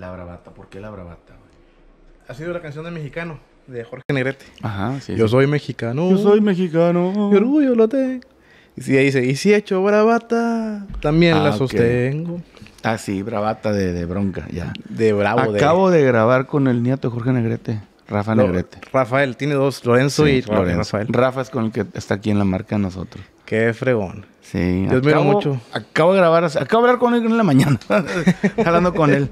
La Bravata, ¿por qué La Bravata? Ha sido la canción de mexicano, de Jorge Negrete. Ajá, sí. Yo soy mexicano. Yo soy mexicano. orgullo lo tengo. Y si dice, y si he hecho bravata, también ah, la sostengo. Ah, sí, bravata de, bronca, ya. De bravo. Acabo de... grabar con el nieto de Jorge Negrete, Rafa Negrete. Rafael, tiene dos, Lorenzo y Lorenzo. Rafael. Rafa es con el que está aquí en la marca nosotros. Qué fregón. Sí. Yo admiro mucho. Acabo de grabar, acabo de hablar con él en la mañana. hablando con él.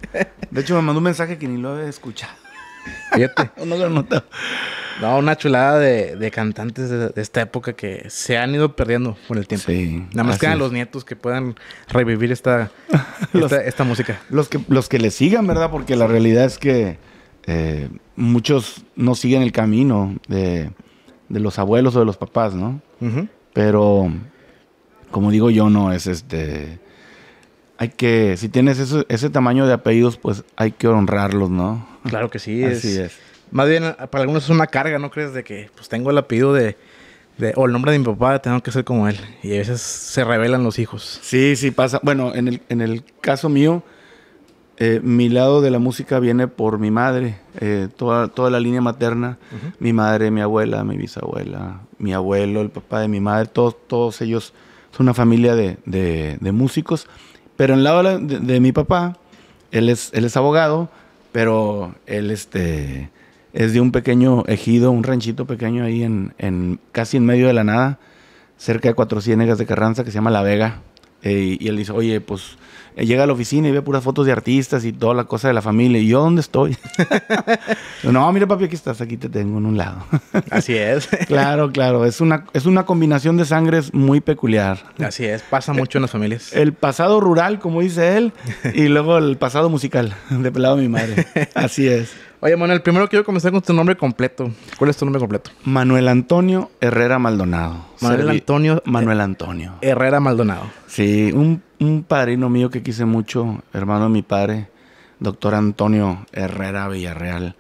De hecho, me mandó un mensaje que ni lo había escuchado. Fíjate. no lo notado. una chulada de, cantantes de, esta época que se han ido perdiendo con el tiempo. Sí, Nada más quedan los nietos que puedan revivir esta, esta, música. Los que, los que le sigan, ¿verdad? Porque la realidad es que eh, muchos no siguen el camino de, los abuelos o de los papás, ¿no? Ajá. Pero, como digo yo, no es este. Hay que, si tienes ese, tamaño de apellidos, pues hay que honrarlos, ¿no? Claro que sí. es. Más bien, para algunos es una carga, ¿no crees? De que, pues tengo el apellido de, o el nombre de mi papá, tengo que ser como él. Y a veces se revelan los hijos. Sí, sí pasa. Bueno, en el, en el caso mío, eh, mi lado de la música viene por mi madre, eh, toda, toda la línea materna, mi madre, mi abuela, mi bisabuela, mi abuelo, el papá de mi madre, todos, todos ellos son una familia de, músicos. Pero en el lado de, mi papá, él es, él es abogado, pero él este, es de un pequeño ejido, un ranchito pequeño ahí en, casi en medio de la nada, cerca de Cuatro Ciénegas de Carranza, que se llama La Vega. Eh, y él dice, oye, pues llega a la oficina y ve puras fotos de artistas y toda la cosa de la familia. ¿Y yo dónde estoy? no, mira papi, aquí estás, aquí te tengo en un lado. Así es. claro, claro. Es una, es una combinación de sangres muy peculiar. Así es, pasa mucho en las familias. El pasado rural, como dice él, y luego el pasado musical de pelado mi madre. Así es. Oye, Manuel, primero quiero comenzar con tu nombre completo. ¿Cuál es tu nombre completo? Manuel Antonio Herrera Maldonado. Manuel Antonio. Manuel Antonio. Herrera Maldonado. Sí, un, un, padrino mío que quise mucho, hermano de mi padre, doctor Antonio Herrera Villarreal,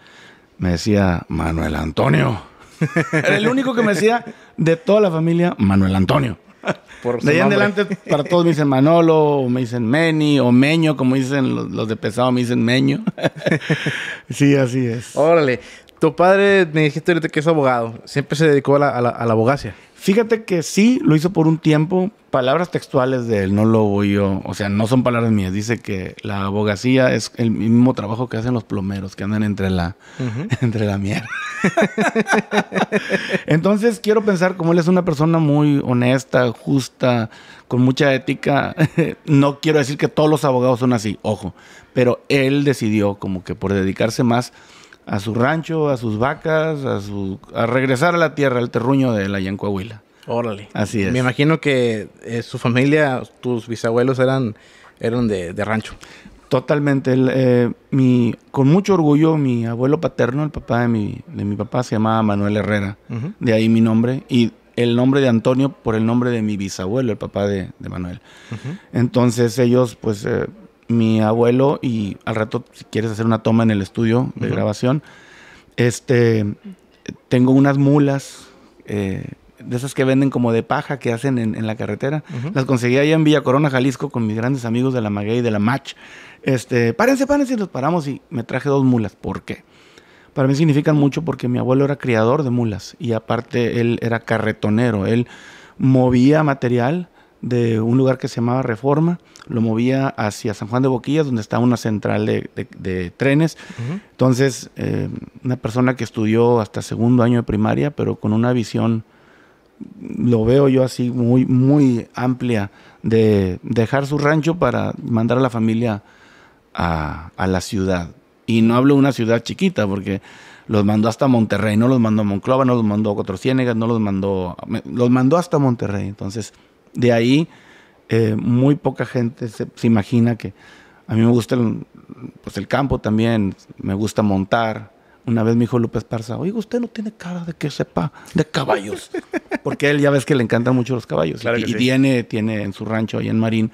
me decía Manuel Antonio. Era el único que me decía de toda la familia Manuel Antonio de ahí en adelante, para todos me dicen Manolo, o me dicen Meni, o Meño, como dicen los, de pesado, me dicen Meño. sí, así es. Órale. Tu padre, me dijiste que es abogado, siempre se dedicó a la, abogacía? Fíjate que sí, lo hizo por un tiempo. Palabras textuales de él, no lo voy O sea, no son palabras mías. Dice que la abogacía es el mismo trabajo que hacen los plomeros, que andan entre la, entre la mierda. Entonces, quiero pensar, como él es una persona muy honesta, justa, con mucha ética, no quiero decir que todos los abogados son así, ojo, pero él decidió como que por dedicarse más a su rancho, a sus vacas, a, su, regresar a la tierra, al terruño de la Yancoahuila. Órale. Así es. Me imagino que eh, su familia, tus bisabuelos eran, eran de, rancho. Totalmente. Eh, mi, con mucho orgullo, mi abuelo paterno, el papá de mi, de mi papá, se llamaba Manuel Herrera. De ahí mi nombre. Y el nombre de Antonio por el nombre de mi bisabuelo, el papá de, Manuel. Entonces ellos, pues, eh, mi abuelo y al rato si quieres hacer una toma en el estudio de grabación, este, tengo unas mulas eh, de esas que venden como de paja que hacen en, la carretera. Las conseguí allá en Villa Corona, Jalisco, con mis grandes amigos de la Maguey y de la Match. Este, párense, párense, y nos paramos y me traje dos mulas. ¿Por qué? Para mí significan mucho porque mi abuelo era criador de mulas y aparte él era carretonero. Él movía material de un lugar que se llamaba Reforma lo movía hacia San Juan de Boquillas, donde está una central de, trenes. Entonces, eh, una persona que estudió hasta segundo año de primaria, pero con una visión, lo veo yo así, muy, muy amplia, de dejar su rancho para mandar a la familia a, la ciudad. Y no hablo de una ciudad chiquita, porque los mandó hasta Monterrey, no los mandó a Monclova, no los mandó a Cuatro Ciénegas, no los mandó, los mandó hasta Monterrey. Entonces, de ahí eh, muy poca gente se, imagina que a mí me gusta el, pues el campo también, me gusta montar. Una vez me dijo López Parza, oiga, usted no tiene cara de que sepa de caballos. Porque él ya ves que le encantan mucho los caballos. y, tiene, tiene en su rancho ahí en Marín,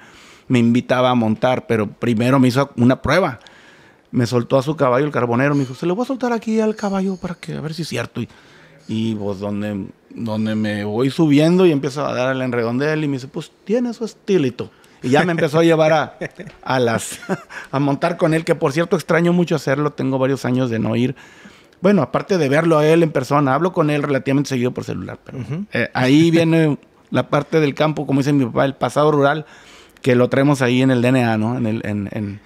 me invitaba a montar, pero primero me hizo una prueba. Me soltó a su caballo el carbonero, me dijo, se lo voy a soltar aquí al caballo para que a ver si es cierto. Y y pues donde, donde me voy subiendo y empiezo a dar el enredón de él y me dice, pues tiene su estilito. Y ya me empezó a llevar a, a las a montar con él, que por cierto extraño mucho hacerlo, tengo varios años de no ir. Bueno, aparte de verlo a él en persona, hablo con él relativamente seguido por celular, pero eh, ahí viene la parte del campo, como dice mi papá, el pasado rural, que lo traemos ahí en el DNA, ¿no? En, el, en,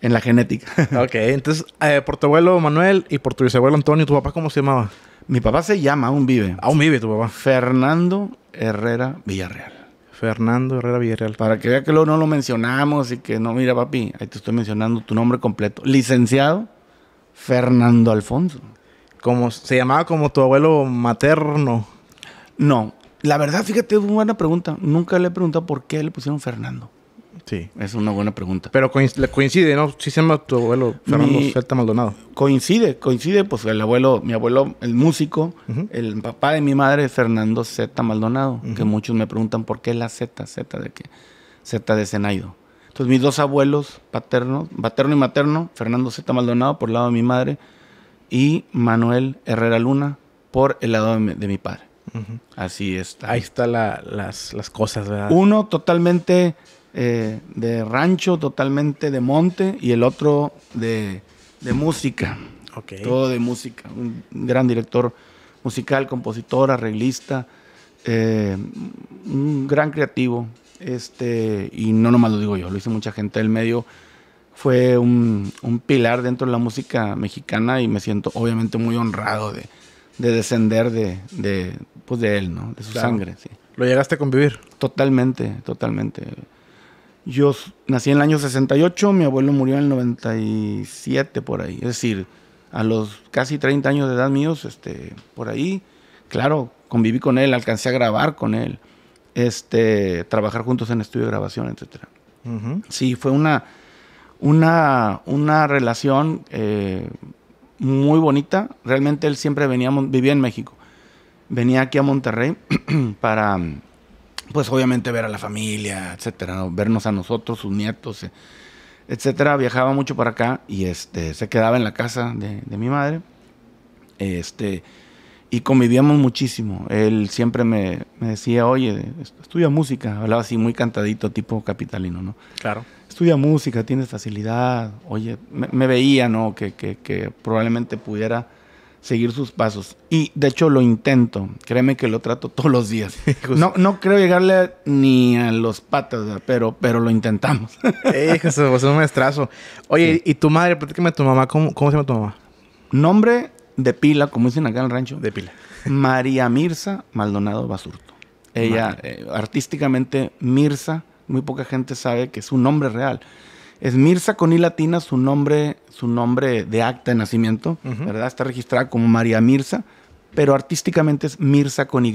en, la genética. ok, entonces eh, por tu abuelo Manuel y por tu bisabuelo Antonio, ¿tu papá cómo se llamaba? Mi papá se llama, aún vive. Aún vive tu papá. Fernando Herrera Villarreal. Fernando Herrera Villarreal. Para que vea que no lo mencionamos y que no, mira papi, ahí te estoy mencionando tu nombre completo. Licenciado Fernando Alfonso. Como, ¿Se llamaba como tu abuelo materno? No. La verdad, fíjate, es una buena pregunta. Nunca le he preguntado por qué le pusieron Fernando. Sí. Es una buena pregunta. Pero coincide, ¿no? Sí se llama tu abuelo Fernando Z. Maldonado. Coincide, coincide, pues el abuelo, mi abuelo, el músico, el papá de mi madre Fernando Z. Maldonado, que muchos me preguntan por qué la Z, Z de qué, Z de senaido Entonces mis dos abuelos paternos, paterno y materno, Fernando Z Maldonado por el lado de mi madre y Manuel Herrera Luna por el lado de mi, padre. Así está. Ahí están las, las cosas, ¿verdad? Uno totalmente eh, de rancho, totalmente de monte, y el otro de, música. Todo de música. Un gran director musical, compositor, arreglista, eh, un gran creativo. Este, y no nomás lo digo yo, lo hice mucha gente del medio. Fue un, pilar dentro de la música mexicana y me siento obviamente muy honrado de, descender de, pues, de, él, ¿no? De su sangre, ¿Lo llegaste a convivir? Totalmente, totalmente. Yo nací en el año 68, mi abuelo murió en el 97 por ahí. Es decir, a los casi 30 años de edad míos, este, por ahí, claro, conviví con él, alcancé a grabar con él, este, trabajar juntos en estudio de grabación, etc. Sí, fue una, una, una relación eh, muy bonita. Realmente él siempre venía, vivía en México. Venía aquí a Monterrey para pues obviamente ver a la familia, etcétera, vernos a nosotros, sus nietos, eh, etcétera. Viajaba mucho para acá y este, se quedaba en la casa de, mi madre. Este, y convivíamos muchísimo. Él siempre me, me, decía, oye, estudia música. Hablaba así muy cantadito, tipo capitalino, ¿no? Claro. Estudia música, tienes facilidad. Oye, me, veía, ¿no? que, que, probablemente pudiera seguir sus pasos. Y de hecho lo intento. Créeme que lo trato todos los días. no, no creo llegarle ni a los patas, pero, pero lo intentamos. Hijo, eh, es pues, un maestrazo. Oye, ¿y tu madre? Platícame tu mamá. ¿Cómo, se llama tu mamá? Nombre de pila, como dicen acá en el rancho. De pila. María Mirza Maldonado Basurto. Ella, eh, artísticamente, Mirza, muy poca gente sabe que es un nombre real. Es Mirza con I latina, su nombre, su nombre de acta de nacimiento, ¿verdad? Está registrada como María Mirza, pero artísticamente es Mirza con Y.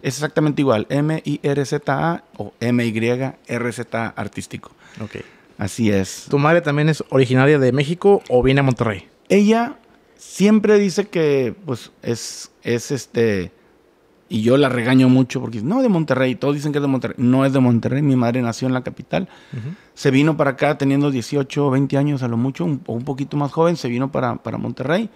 Es exactamente igual, M-I-R-Z-A o M-Y-R-Z-A artístico. Ok. Así es. ¿Tu madre también es originaria de México o viene a Monterrey? Ella siempre dice que pues es, es este y yo la regaño mucho porque no de Monterrey, todos dicen que es de Monterrey, no es de Monterrey, mi madre nació en la capital, se vino para acá teniendo 18, o 20 años a lo mucho, un, o un poquito más joven, se vino para, para Monterrey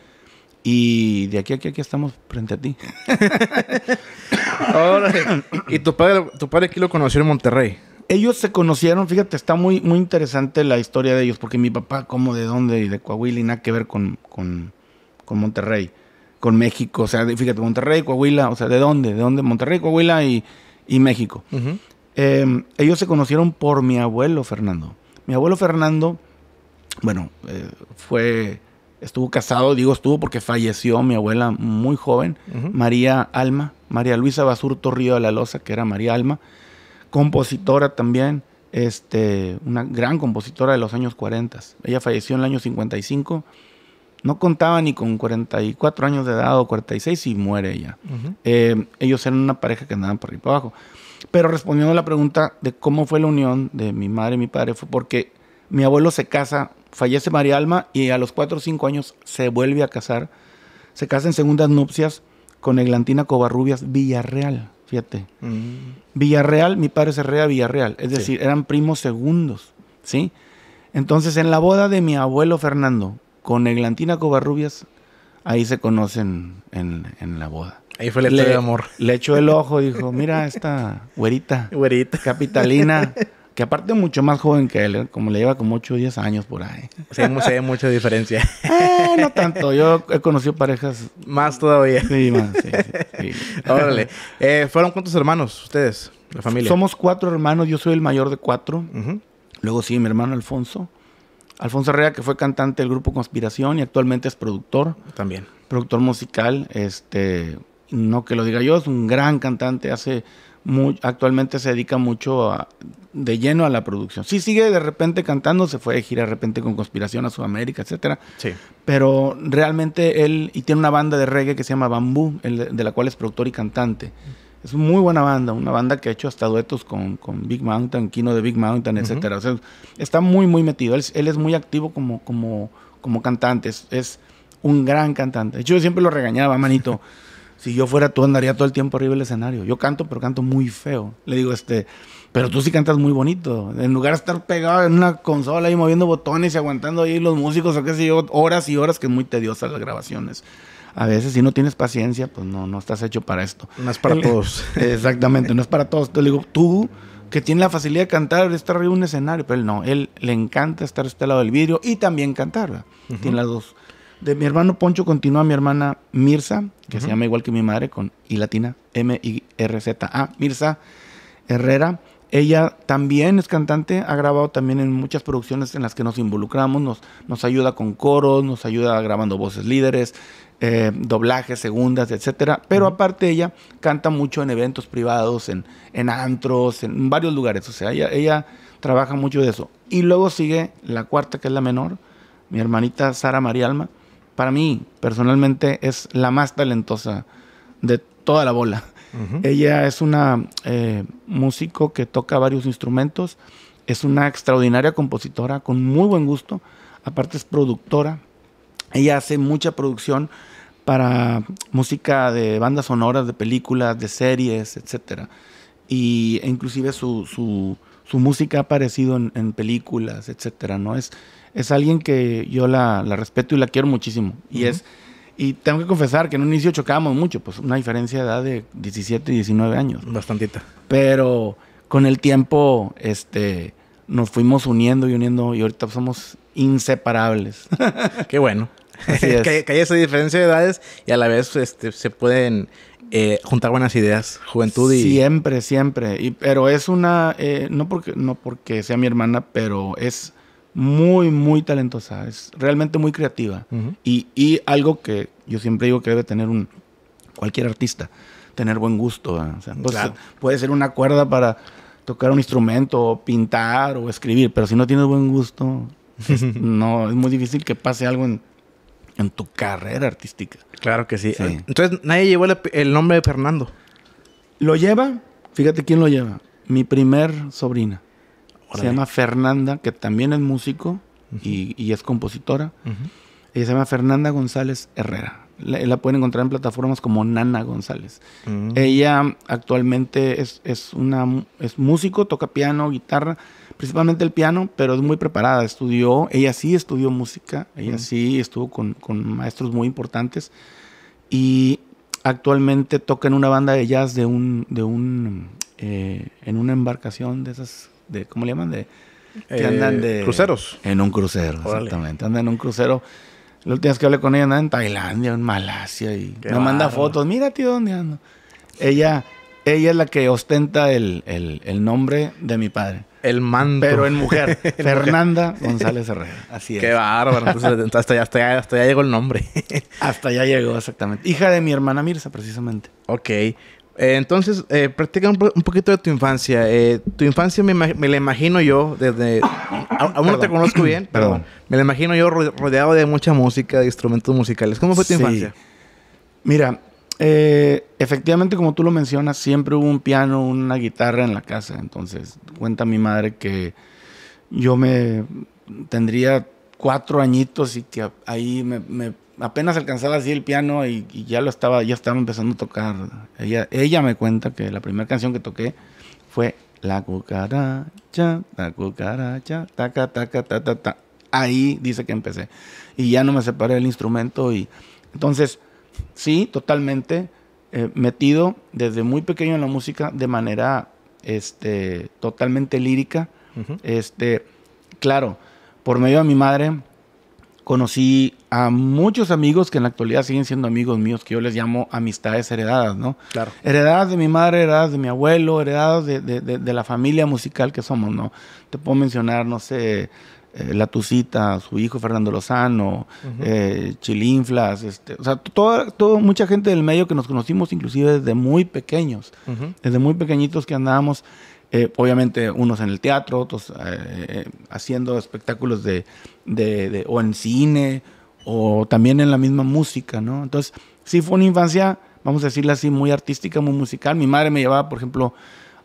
y de aquí a aquí, aquí estamos frente a ti. ¿y tu padre, tu padre aquí lo conoció en Monterrey? Ellos se conocieron, fíjate, está muy, muy interesante la historia de ellos, porque mi papá, como de dónde y de Coahuila, nada que ver con Monterrey con México. O sea, fíjate, Monterrey, Coahuila, o sea, ¿de dónde? ¿De dónde? Monterrey, Coahuila y, México. Em, ellos se conocieron por mi abuelo Fernando. Mi abuelo Fernando, bueno, eh, fue, estuvo casado, digo estuvo porque falleció mi abuela muy joven, María Alma, María Luisa Basurto Río de la Loza, que era María Alma, compositora también. Este, una gran compositora de los años 40. Ella falleció en el año 55 no contaba ni con 44 años de edad o 46 y muere ella. Eh, ellos eran una pareja que andaban por ahí abajo. Pero respondiendo a la pregunta de cómo fue la unión de mi madre y mi padre, fue porque mi abuelo se casa, fallece María Alma y a los 4 o 5 años se vuelve a casar. Se casa en segundas nupcias con Eglantina Covarrubias Villarreal. Fíjate. Mm. Villarreal, mi padre se rea Villarreal. Es decir, eran primos segundos. ¿Sí? Entonces, en la boda de mi abuelo Fernando, con Eglantina Covarrubias, ahí se conocen en, la boda. Ahí fue el de amor. Le echó el ojo, dijo, mira esta güerita. Güerita. Capitalina. que aparte mucho más joven que él, ¿eh? como le lleva como 8 o 10 años por ahí. o se ve mucha diferencia. Eh, no tanto, yo he conocido parejas. Más todavía. Sí, más, Órale. Eh, ¿Fueron cuántos hermanos ustedes, la familia? Somos cuatro hermanos, yo soy el mayor de cuatro. Luego sí, mi hermano Alfonso. Alfonso Herrera, que fue cantante del grupo Conspiración y actualmente es productor. También. Productor musical, este, no que lo diga yo, es un gran cantante, hace actualmente se dedica mucho de lleno a la producción. Sí sigue de repente cantando, se fue de gira de repente con Conspiración a Sudamérica, etcétera. Sí. Pero realmente él, y tiene una banda de reggae que se llama Bambú, de la cual es productor y cantante. Es muy buena banda, una banda que ha hecho hasta duetos con, Big Mountain, Kino de Big Mountain, etc. está muy, muy metido. Él, es muy activo como, como, como cantante. Es, un gran cantante. De hecho, yo siempre lo regañaba, manito. si yo fuera tú, andaría todo el tiempo arriba del escenario. Yo canto, pero canto muy feo. Le digo, este, pero tú sí cantas muy bonito. En lugar de estar pegado en una consola y moviendo botones y aguantando ahí los músicos o qué sé yo, horas y horas, que es muy tediosa las grabaciones a veces si no tienes paciencia, pues no, no estás hecho para esto. No es para todos. Exactamente, no es para todos. Te le digo, tú que tiene la facilidad de cantar, de estar arriba de un escenario, pero él no, él le encanta estar este lado del vidrio y también cantar, tiene las dos. De mi hermano Poncho continúa mi hermana Mirza, que se llama igual que mi madre, con I latina, M-I-R-Z-A, Mirza Herrera. Ella también es cantante, ha grabado también en muchas producciones en las que nos involucramos, nos, nos ayuda con coros, nos ayuda grabando voces líderes, eh, doblajes, segundas, etcétera. Pero aparte ella canta mucho en eventos privados, en, en antros, en varios lugares. O sea, ella, trabaja mucho de eso. Y luego sigue la cuarta, que es la menor, mi hermanita Sara María Alma. Para mí, personalmente, es la más talentosa de toda la bola. Ella es una eh, músico que toca varios instrumentos, es una extraordinaria compositora con muy buen gusto, aparte es productora, ella hace mucha producción para música de bandas sonoras, de películas, de series, etc. Y e inclusive su, su, música ha aparecido en, películas, etc. ¿no? Es, es alguien que yo la, respeto y la quiero muchísimo. Y es y tengo que confesar que en un inicio chocábamos mucho, pues una diferencia de edad de 17 y 19 años. Bastantita. Pero con el tiempo este, nos fuimos uniendo y uniendo y ahorita somos inseparables. Qué bueno. que, haya hay esa diferencia de edades y a la vez este, se pueden eh, juntar buenas ideas, juventud y... Siempre, siempre. pero es una... Eh, no, porque, no porque sea mi hermana, pero es muy, muy talentosa. Es realmente muy creativa. y, algo que yo siempre digo que debe tener un cualquier artista. Tener buen gusto. O sea, pues, Puede ser una cuerda para tocar un instrumento, pintar o escribir, pero si no tienes buen gusto, pues, no, es muy difícil que pase algo en en tu carrera artística. Claro que sí. Eh, entonces, nadie llevó el, nombre de Fernando. Lo lleva, fíjate quién lo lleva. Mi primer sobrina. Se llama Fernanda, que también es músico y, es compositora. Ella se llama Fernanda González Herrera. La, pueden encontrar en plataformas como Nana González. Mm. Ella actualmente es, una, es músico, toca piano, guitarra, principalmente el piano, pero es muy preparada. Estudió, ella sí estudió música, ella mm. sí estuvo con, maestros muy importantes y actualmente toca en una banda de jazz de un, de un, eh, en una embarcación de esas, de, ¿cómo le llaman? De, eh, andan de... Cruceros. En un crucero, exactamente. Andan en un crucero la última vez que hablé con ella andaba en Tailandia, en Malasia y no manda fotos. Mira, tío, dónde ando. Ella, ella es la que ostenta el, nombre de mi padre. El manto. Pero en mujer. Fernanda González Herrera. Así es. Qué bárbaro. hasta, ya, llegó el nombre. hasta ya llegó, exactamente. Hija de mi hermana Mirza, precisamente. Ok. Eh, entonces, eh, practica un, poquito de tu infancia. Eh, tu infancia me, la imagino yo desde... Aún no te conozco bien, Perdón. me la imagino yo rodeado de mucha música, de instrumentos musicales. ¿Cómo fue tu infancia? Mira, eh, efectivamente, como tú lo mencionas, siempre hubo un piano, una guitarra en la casa. Entonces, cuenta mi madre que yo me tendría cuatro añitos y que ahí me apenas alcanzaba así el piano y, ya lo estaba, ya estaba empezando a tocar. Ella, ella me cuenta que la primera canción que toqué fue La cucaracha, la cucaracha, taca, taca, ta, ta, ta. Ahí dice que empecé. Y ya no me separé del instrumento y entonces, sí, totalmente eh, metido desde muy pequeño en la música de manera este, totalmente lírica. Este, claro, por medio de mi madre, conocí a muchos amigos que en la actualidad siguen siendo amigos míos, que yo les llamo amistades heredadas, ¿no? Claro. Heredadas de mi madre, heredadas de mi abuelo, heredadas de, la familia musical que somos, ¿no? Te puedo mencionar, no sé, eh, La Tucita, su hijo Fernando Lozano, eh, Chilinflas, este, o sea, toda, mucha gente del medio que nos conocimos inclusive desde muy pequeños, desde muy pequeñitos que andábamos, eh, obviamente unos en el teatro, otros haciendo espectáculos de de, o en cine, o también en la misma música, ¿no? Entonces, sí fue una infancia, vamos a decirla así, muy artística, muy musical. Mi madre me llevaba, por ejemplo,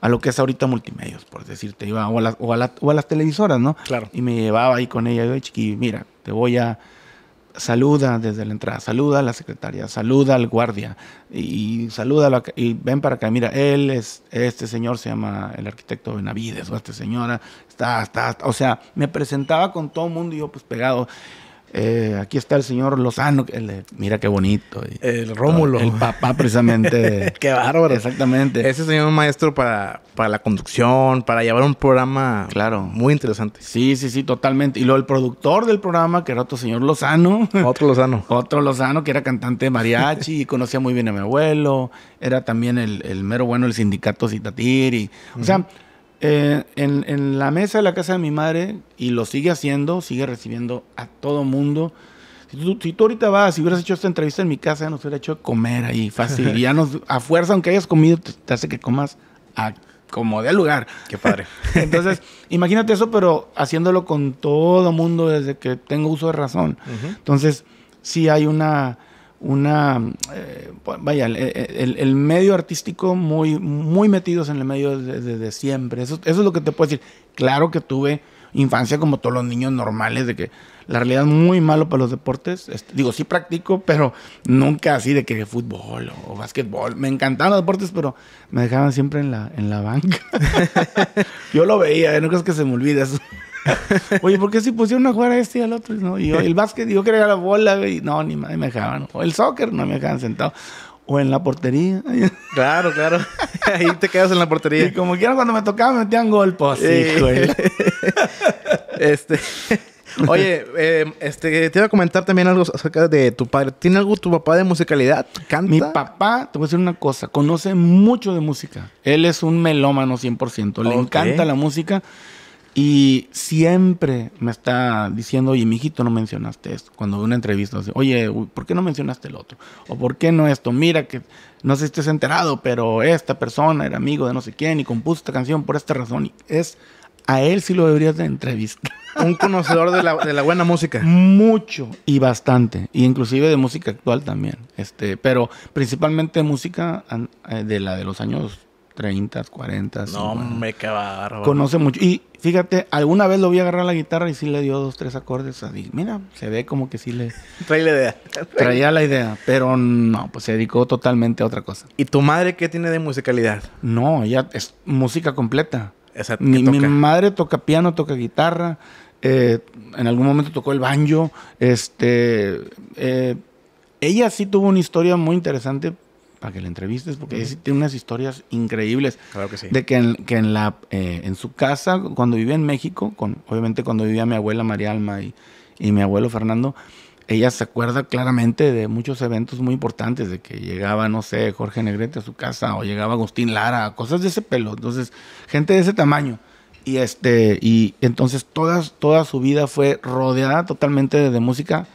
a lo que es ahorita multimedios, por decirte, iba o a, las, o a, la, o a las televisoras, ¿no? Claro. Y me llevaba ahí con ella, y chiqui, mira, te voy a saluda desde la entrada, saluda a la secretaria, saluda al guardia y saluda y ven para acá, mira, él es este señor se llama el arquitecto Benavides o esta señora o sea, me presentaba con todo el mundo y yo pues pegado. Eh, aquí está el señor Lozano, mira qué bonito. el Rómulo. El papá precisamente. qué bárbaro. Exactamente. Ese señor maestro para, la conducción, para llevar un programa claro. muy interesante. Sí, sí, sí, totalmente. Y lo el productor del programa, que era otro señor Lozano. Otro Lozano. otro Lozano, que era cantante mariachi y conocía muy bien a mi abuelo. Era también el, mero bueno del sindicato Citatiri. O sea eh, en, la mesa de la casa de mi madre, y lo sigue haciendo, sigue recibiendo a todo mundo. Si tú, ahorita vas, si hubieras hecho esta entrevista en mi casa, ya nos hubiera hecho comer ahí, fácil. ya nos, a fuerza, aunque hayas comido, te, hace que comas a, como de lugar. Qué padre. Entonces, imagínate eso, pero haciéndolo con todo mundo desde que tengo uso de razón. Entonces, sí hay una una, eh, vaya, el, el, medio artístico muy, muy metidos en el medio desde, siempre. Eso, es lo que te puedo decir. Claro que tuve infancia como todos los niños normales, de que la realidad muy malo para los deportes. Este, digo, sí practico, pero nunca así de que fútbol o, básquetbol. Me encantaban los deportes, pero me dejaban siempre en la, en la banca. Yo lo veía, ¿eh? no es que se me olvide eso. Oye, ¿por qué si pusieron a jugar a este y al otro? ¿No? Y el básquet, yo quería la bola, y no, ni me dejaban. O el soccer, no me dejaban sentado. O en la portería. Claro, claro. Ahí te quedas en la portería. Y como quiera, cuando me tocaba, me metían golpes. sí, este. Oye, eh, este, te iba a comentar también algo acerca de tu padre. ¿Tiene algo tu papá de musicalidad? ¿Canta? Mi papá, te voy a decir una cosa, conoce mucho de música. Él es un melómano 100%. Le encanta la música y siempre me está diciendo, oye, mijito, no mencionaste esto. Cuando una entrevista, oye, ¿por qué no mencionaste el otro? O ¿por qué no esto? Mira que no sé si estés enterado, pero esta persona era amigo de no sé quién y compuso esta canción por esta razón. es a él sí lo deberías de entrevistar. Un conocedor de la, de la buena música. Mucho y bastante. Y inclusive de música actual también. Este, pero principalmente música eh, de la de los años 30, 40. No, me bárbaro. Conoce mucho. Y fíjate, alguna vez lo vi agarrar la guitarra y sí le dio dos, tres acordes. A Mira, se ve como que sí le. Trae la idea. Traía la idea, pero no, pues se dedicó totalmente a otra cosa. ¿Y tu madre qué tiene de musicalidad? No, ella es música completa. Mi, madre toca piano, toca guitarra. Eh, en algún momento tocó el banjo. Este. Eh, ella sí tuvo una historia muy interesante que le entrevistes, porque tiene unas historias increíbles. Claro que sí. De que en, que en la, eh, en su casa, cuando vivía en México, con, obviamente cuando vivía mi abuela María Alma y, y mi abuelo Fernando, ella se acuerda claramente de muchos eventos muy importantes, de que llegaba, no sé, Jorge Negrete a su casa, o llegaba Agustín Lara, cosas de ese pelo. Entonces, gente de ese tamaño. Y este, y entonces toda toda su vida fue rodeada totalmente de, de música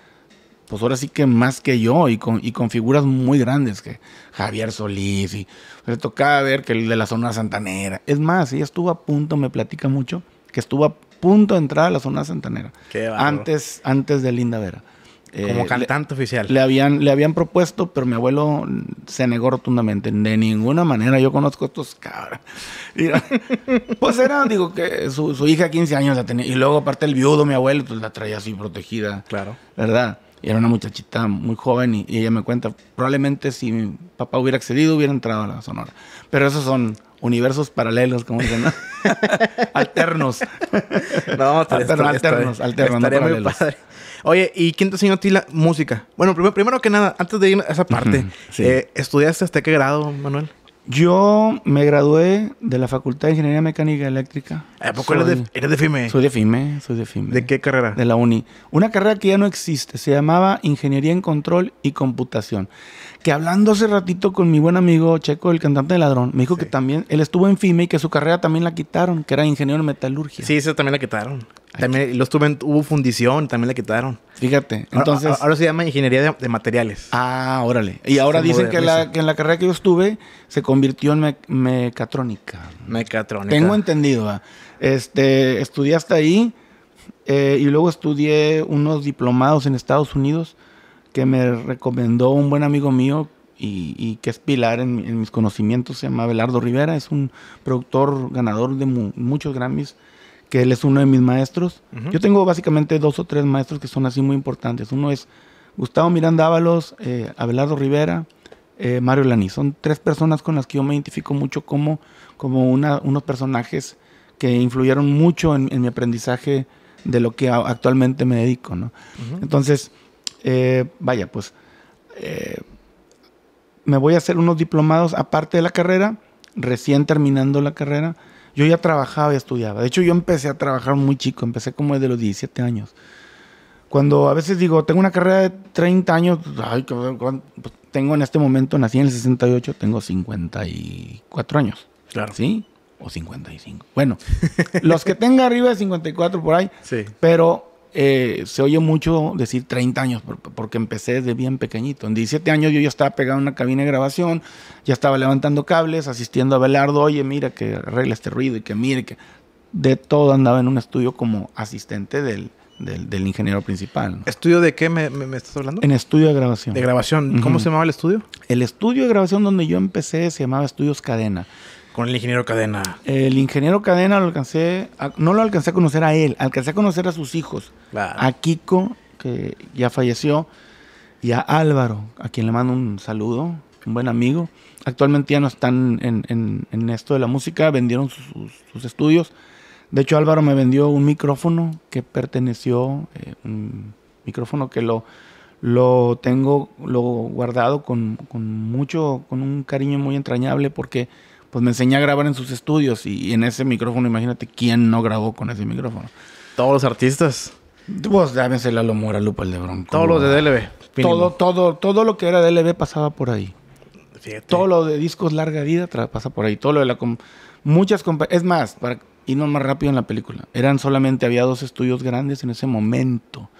pues ahora sí que más que yo y con, y con figuras muy grandes, que Javier Solís, y le tocaba ver que el de la zona santanera. Es más, ella estuvo a punto, me platica mucho, que estuvo a punto de entrar a la zona santanera. Qué antes, antes de Linda Vera. Como eh, cantante oficial. Le habían, le habían propuesto, pero mi abuelo se negó rotundamente. De ninguna manera, yo conozco a estos cabras. pues era, digo, que su, su hija 15 años la tenía. Y luego, aparte, el viudo, mi abuelo, pues la traía así protegida. Claro. ¿Verdad? Y era una muchachita muy joven y, ella me cuenta, probablemente si mi papá hubiera accedido hubiera entrado a la Sonora. Pero esos son universos paralelos, como dicen, alternos. No, alternos, eh. alternos, no paralelos. Padre. Oye, ¿y quién te enseñó a ti la música? Bueno, primero, que nada, antes de ir a esa parte, eh, ¿estudiaste hasta qué grado, Manuel? Yo me gradué de la Facultad de Ingeniería Mecánica y Eléctrica ¿A poco eres, de, FIME? Soy de FIME, soy de FIME. ¿De qué carrera? De la UNI. Una carrera que ya no existe, se llamaba Ingeniería en Control y Computación. Que hablando hace ratito con mi buen amigo Checo, el cantante de Ladrón, me dijo que también él estuvo en FIME y que su carrera también la quitaron, que era ingeniero en metalurgia. Sí, eso también la quitaron. también También estuve en hubo fundición, también la quitaron. Fíjate, entonces... Ahora, se llama Ingeniería de, Materiales. Ah, órale. Y ahora dicen que la, en la carrera que yo estuve se convirtió en mecatrónica. Mecatrónica. Tengo entendido, ¿verdad? Este, estudié hasta ahí eh, y luego estudié unos diplomados en Estados Unidos que me recomendó un buen amigo mío y, que es pilar en, mis conocimientos, se llama Abelardo Rivera, es un productor ganador de muchos Grammys, que él es uno de mis maestros. Yo tengo básicamente dos o tres maestros que son así muy importantes. Uno es Gustavo Miranda Ábalos, eh, Abelardo Rivera, eh, Mario Lani. Son tres personas con las que yo me identifico mucho como, como unos personajes que influyeron mucho en, mi aprendizaje de lo que actualmente me dedico, ¿no? Entonces, eh, vaya, pues eh, me voy a hacer unos diplomados aparte de la carrera, recién terminando la carrera. Yo ya trabajaba y estudiaba. De hecho, yo empecé a trabajar muy chico, empecé como desde los 17 años. Cuando a veces digo, tengo una carrera de 30 años, pues, ay, pues, tengo en este momento, nací en el 68, tengo 54 años. Claro. ¿Sí? o 55. Bueno, los que tenga arriba de 54 por ahí, sí. pero eh, se oye mucho decir 30 años, porque empecé desde bien pequeñito. En 17 años yo ya estaba pegado en una cabina de grabación, ya estaba levantando cables, asistiendo a Belardo, oye, mira que arregla este ruido y que mire que... De todo andaba en un estudio como asistente del, del, ingeniero principal. ¿Estudio de qué me, me, estás hablando? En estudio de grabación. ¿De grabación? ¿Cómo se llamaba el estudio? El estudio de grabación donde yo empecé se llamaba Estudios Cadena. Con el ingeniero Cadena. El ingeniero Cadena lo alcancé, no lo alcancé a conocer a él, alcancé a conocer a sus hijos. A Kiko, que ya falleció, y a Álvaro, a quien le mando un saludo, un buen amigo. Actualmente ya no están en, esto de la música, vendieron sus, estudios. De hecho, Álvaro me vendió un micrófono que perteneció, eh, un micrófono que lo, lo tengo lo guardado con, con mucho, con un cariño muy entrañable porque pues me enseñé a grabar en sus estudios y, en ese micrófono, imagínate quién no grabó con ese micrófono. Todos los artistas. Vos pues, dámese la Mora, Lupa, el de Bronco. Todos los de DLB. Todo, todo, todo lo que era DLB pasaba por ahí. Todo lo de discos larga vida pasa por ahí. Todo lo de la... muchas compañías... Es más, para irnos más rápido en la película. Eran solamente... Había dos estudios grandes en ese momento.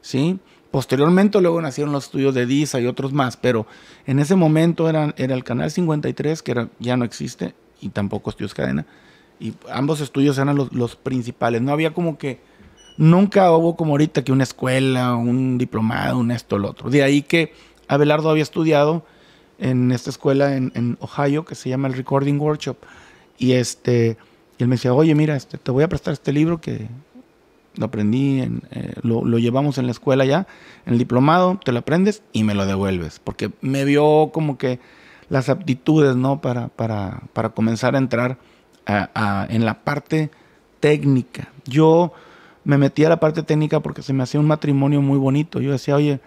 ¿Sí? sí Posteriormente luego nacieron los estudios de DISA y otros más, pero en ese momento era el Canal 53, que ya no existe, y tampoco Estudios Cadena, y ambos estudios eran los, principales. No había como que, nunca hubo como ahorita que una escuela, un diplomado, un esto, el otro. De ahí que Abelardo había estudiado en esta escuela en, Ohio que se llama el Recording Workshop, y este, él me decía, oye, mira, este, te voy a prestar este libro que, lo aprendí, eh, lo, llevamos en la escuela ya, en el diplomado, te lo aprendes y me lo devuelves, porque me vio como que las aptitudes, ¿no? Para, para, para comenzar a entrar en la parte técnica. Yo me metí a la parte técnica porque se me hacía un matrimonio muy bonito. Yo decía, oye,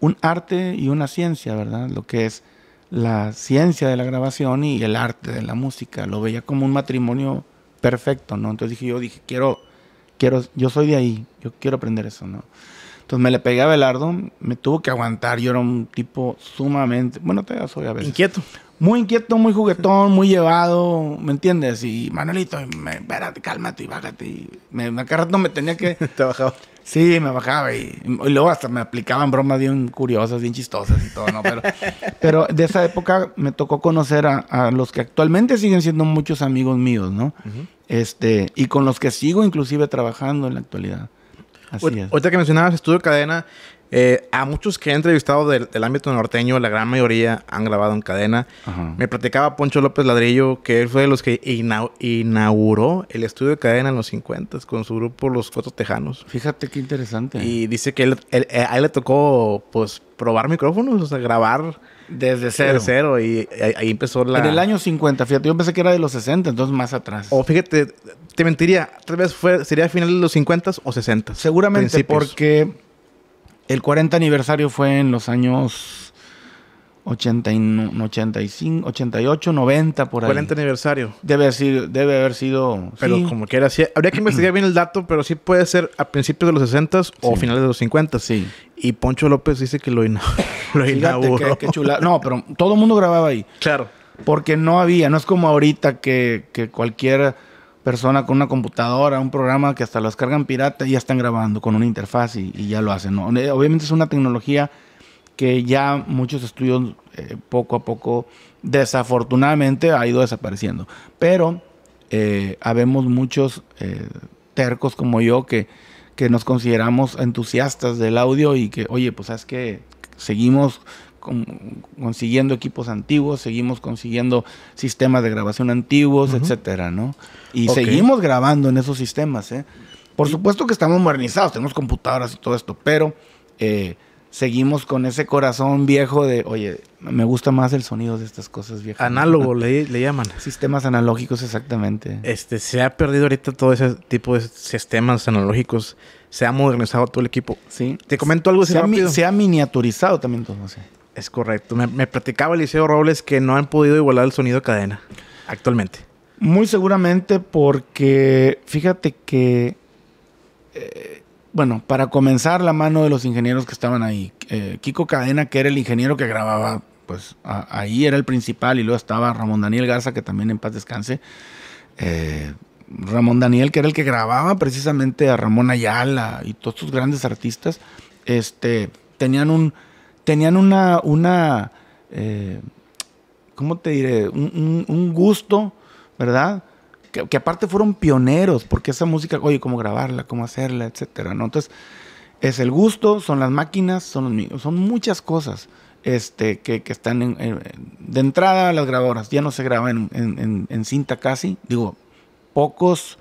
un arte y una ciencia, ¿verdad? Lo que es la ciencia de la grabación y el arte de la música. Lo veía como un matrimonio perfecto, ¿no? Entonces dije, yo dije, quiero yo soy de ahí, yo quiero aprender eso, ¿no? Entonces me le pegué a Belardo, me tuvo que aguantar. Yo era un tipo sumamente, bueno, te soy a veces. Inquieto. Muy inquieto, muy juguetón, muy llevado, ¿me entiendes? Y Manuelito, espérate, cálmate y bájate. Y me, cada rato me tenía que. Te bajaba. Sí, me bajaba y, luego hasta me aplicaban bromas bien curiosas, bien chistosas y todo, ¿no? Pero, de esa época me tocó conocer a, los que actualmente siguen siendo muchos amigos míos, ¿no? Este, y con los que sigo inclusive trabajando en la actualidad. Ahorita que mencionabas Estudio Cadena, eh, a muchos que he entrevistado del, ámbito norteño, la gran mayoría han grabado en cadena. Me platicaba Poncho López Ladrillo, que él fue de los que inauguró el estudio de cadena en los 50 con su grupo Los Cuatro Tejanos. Fíjate qué interesante. Y dice que él, eh, a él le tocó pues probar micrófonos, o sea, grabar desde cero. Desde cero. Y ahí empezó la. En el año 50, fíjate. Yo pensé que era de los 60, entonces más atrás. O fíjate, te mentiría. Tal vez fue, sería final de los 50 o 60. Seguramente, porque el 40 aniversario fue en los años 85, 88, 90 por ahí. 40 aniversario. Debe, sido debe haber sido. Pero como quiera, habría que investigar bien el dato, pero sí puede ser a principios de los 60 o finales de los 50. Sí. Y Poncho López dice que lo, lo inauguró. chula. No, pero todo el mundo grababa ahí. Claro. Porque no había, no es como ahorita que, que cualquier persona con una computadora, un programa que hasta los cargan pirata y ya están grabando con una interfaz y, y ya lo hacen. ¿no? Obviamente es una tecnología que ya muchos estudios eh, poco a poco, desafortunadamente, ha ido desapareciendo. Pero eh, habemos muchos eh, tercos como yo que, que nos consideramos entusiastas del audio y que, oye, pues es que seguimos consiguiendo equipos antiguos, seguimos consiguiendo sistemas de grabación antiguos, etcétera, ¿no? Y seguimos grabando en esos sistemas, ¿eh? Por supuesto que estamos modernizados, tenemos computadoras y todo esto, pero eh, seguimos con ese corazón viejo de, oye, me gusta más el sonido de estas cosas viejas. Análogo, le, llaman. Sistemas analógicos, exactamente. Este, se ha perdido ahorita todo ese tipo de sistemas analógicos. Se ha modernizado todo el equipo. Sí. Te comento algo. Se, ha, miniaturizado también todo, Es correcto. Me, me platicaba Eliseo Robles que no han podido igualar el sonido de cadena actualmente. Muy seguramente porque fíjate que eh, bueno, para comenzar, la mano de los ingenieros que estaban ahí. Eh, Kiko Cadena, que era el ingeniero que grababa, pues ahí era el principal, y luego estaba Ramón Daniel Garza, que también en paz descanse. Eh, Ramón Daniel, que era el que grababa precisamente a Ramón Ayala y todos sus grandes artistas, este, tenían un. Tenían una. una eh, ¿Cómo te diré? un gusto, ¿verdad? que, aparte fueron pioneros, porque esa música, oye, cómo grabarla, cómo hacerla, etcétera, ¿no? Entonces, es el gusto, son las máquinas, son los son muchas cosas este, que, están de entrada las grabadoras. Ya no se graba en, en, cinta casi. Digo, pocos,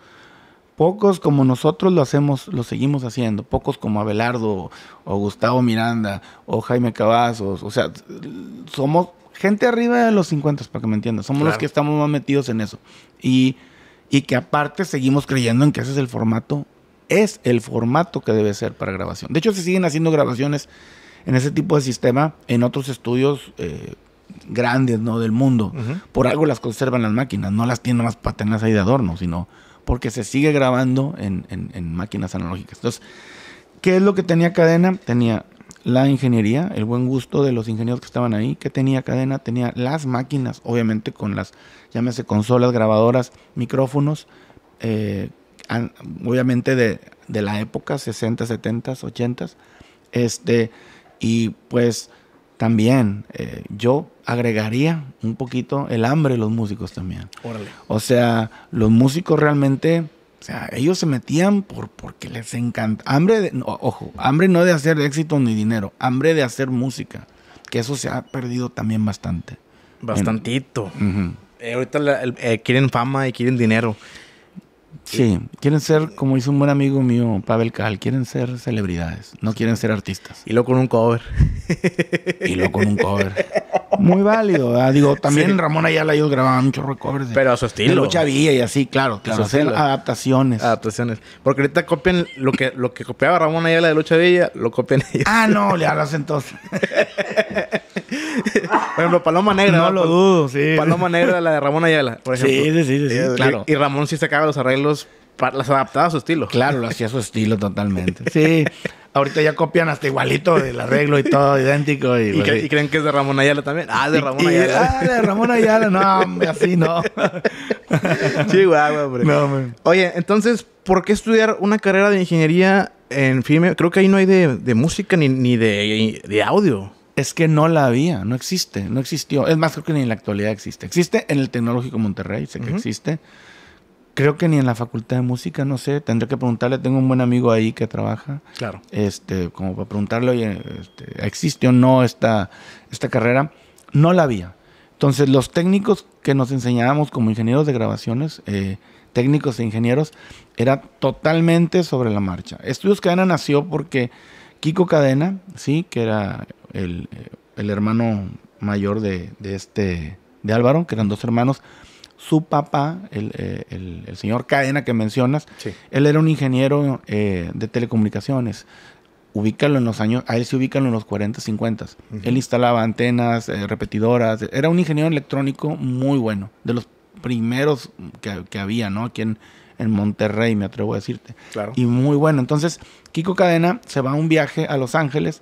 pocos como nosotros lo hacemos, lo seguimos haciendo. Pocos como Abelardo o Gustavo Miranda o Jaime Cavazos. O sea, somos gente arriba de los 50, para que me entiendas. Somos los que estamos más metidos en eso. Y y que aparte seguimos creyendo en que ese es el formato, es el formato que debe ser para grabación. De hecho, se siguen haciendo grabaciones en ese tipo de sistema en otros estudios eh, grandes ¿no? del mundo. Por algo las conservan las máquinas, no las tienen más para tenerlas ahí de adorno, sino porque se sigue grabando en, en máquinas analógicas. Entonces, ¿qué es lo que tenía cadena? Tenía la ingeniería, el buen gusto de los ingenieros que estaban ahí, que tenía cadena, tenía las máquinas, obviamente con las, llámese consolas, grabadoras, micrófonos, eh, obviamente de, la época, 60, 70, 80, este, y pues también eh, yo agregaría un poquito el hambre de los músicos también. Órale. O sea, los músicos realmente o sea, ellos se metían por, porque les encanta. Hambre, de, ojo, hambre no de hacer éxito ni dinero, hambre de hacer música. Que eso se ha perdido también bastante. Bastantito. Eh, ahorita eh, quieren fama y quieren dinero. Sí, quieren ser, como hizo un buen amigo mío, Pavel Cal, quieren ser celebridades, no quieren ser artistas. Y luego con un cover. y luego con un cover. Muy válido, Digo, también Ramón Ayala ellos grababan muchos chorro Pero a su estilo. lucha Villa y así, claro, claro. Hacer adaptaciones. Adaptaciones. Porque ahorita copian lo que, lo que copiaba Ramón Ayala de Lucha Villa, lo copian ellos. Ah, no, le hablas entonces. por ejemplo, Paloma Negra. No, lo dudo, sí. Paloma Negra, la de Ramón Ayala, por ejemplo. Sí, sí, sí, claro. Y, Ramón sí se caga los arreglos, las adaptaba a su estilo. Claro, lo hacía a su estilo totalmente. Sí. Ahorita ya copian hasta igualito el arreglo y todo idéntico. Y, pues creen que es de Ramón Ayala también? Ah, de Ramón Ayala. ah, de Ramón Ayala. No, así no. Chihuahua, hombre. No, Oye, entonces, ¿por qué estudiar una carrera de ingeniería en FIME? Creo que ahí no hay de, música ni, de audio es que no la había, no existe, no existió. Es más, creo que ni en la actualidad existe. Existe en el Tecnológico Monterrey, sé que existe. Creo que ni en la Facultad de Música, no sé, Tendría que preguntarle, tengo un buen amigo ahí que trabaja. Claro. Este, como para preguntarle, este, ¿existe o no esta, esta carrera? No la había. Entonces, los técnicos que nos enseñábamos como ingenieros de grabaciones, eh, técnicos e ingenieros, era totalmente sobre la marcha. Estudios Cadena nació porque Kiko Cadena, sí, que era el, hermano mayor de, este, de Álvaro, que eran dos hermanos. Su papá, el, eh, señor Cadena que mencionas, él era un ingeniero eh, de telecomunicaciones. Ubícalo en los años, a él se ubican en los 40, 50. Él instalaba antenas, eh, repetidoras. Era un ingeniero electrónico muy bueno, de los primeros que, había, ¿no? Aquí en, en Monterrey, me atrevo a decirte. Claro. Y muy bueno. Entonces, Kiko Cadena se va a un viaje a Los Ángeles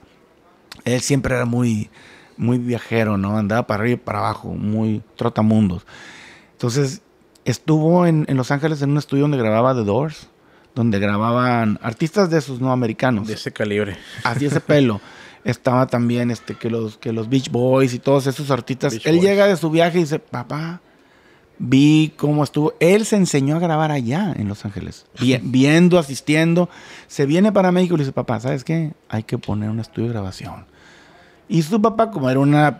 él siempre era muy, muy viajero, ¿no? Andaba para arriba y para abajo, muy trotamundos. Entonces, estuvo en, Los Ángeles en un estudio donde grababa The Doors, donde grababan artistas de esos no americanos. De ese calibre. Así ese pelo. Estaba también este, que, los, que los Beach Boys y todos esos artistas. Él llega de su viaje y dice, papá, vi cómo estuvo. Él se enseñó a grabar allá en Los Ángeles, viendo, asistiendo. Se viene para México y le dice, papá, ¿sabes qué? Hay que poner un estudio de grabación. Y su papá, como era una,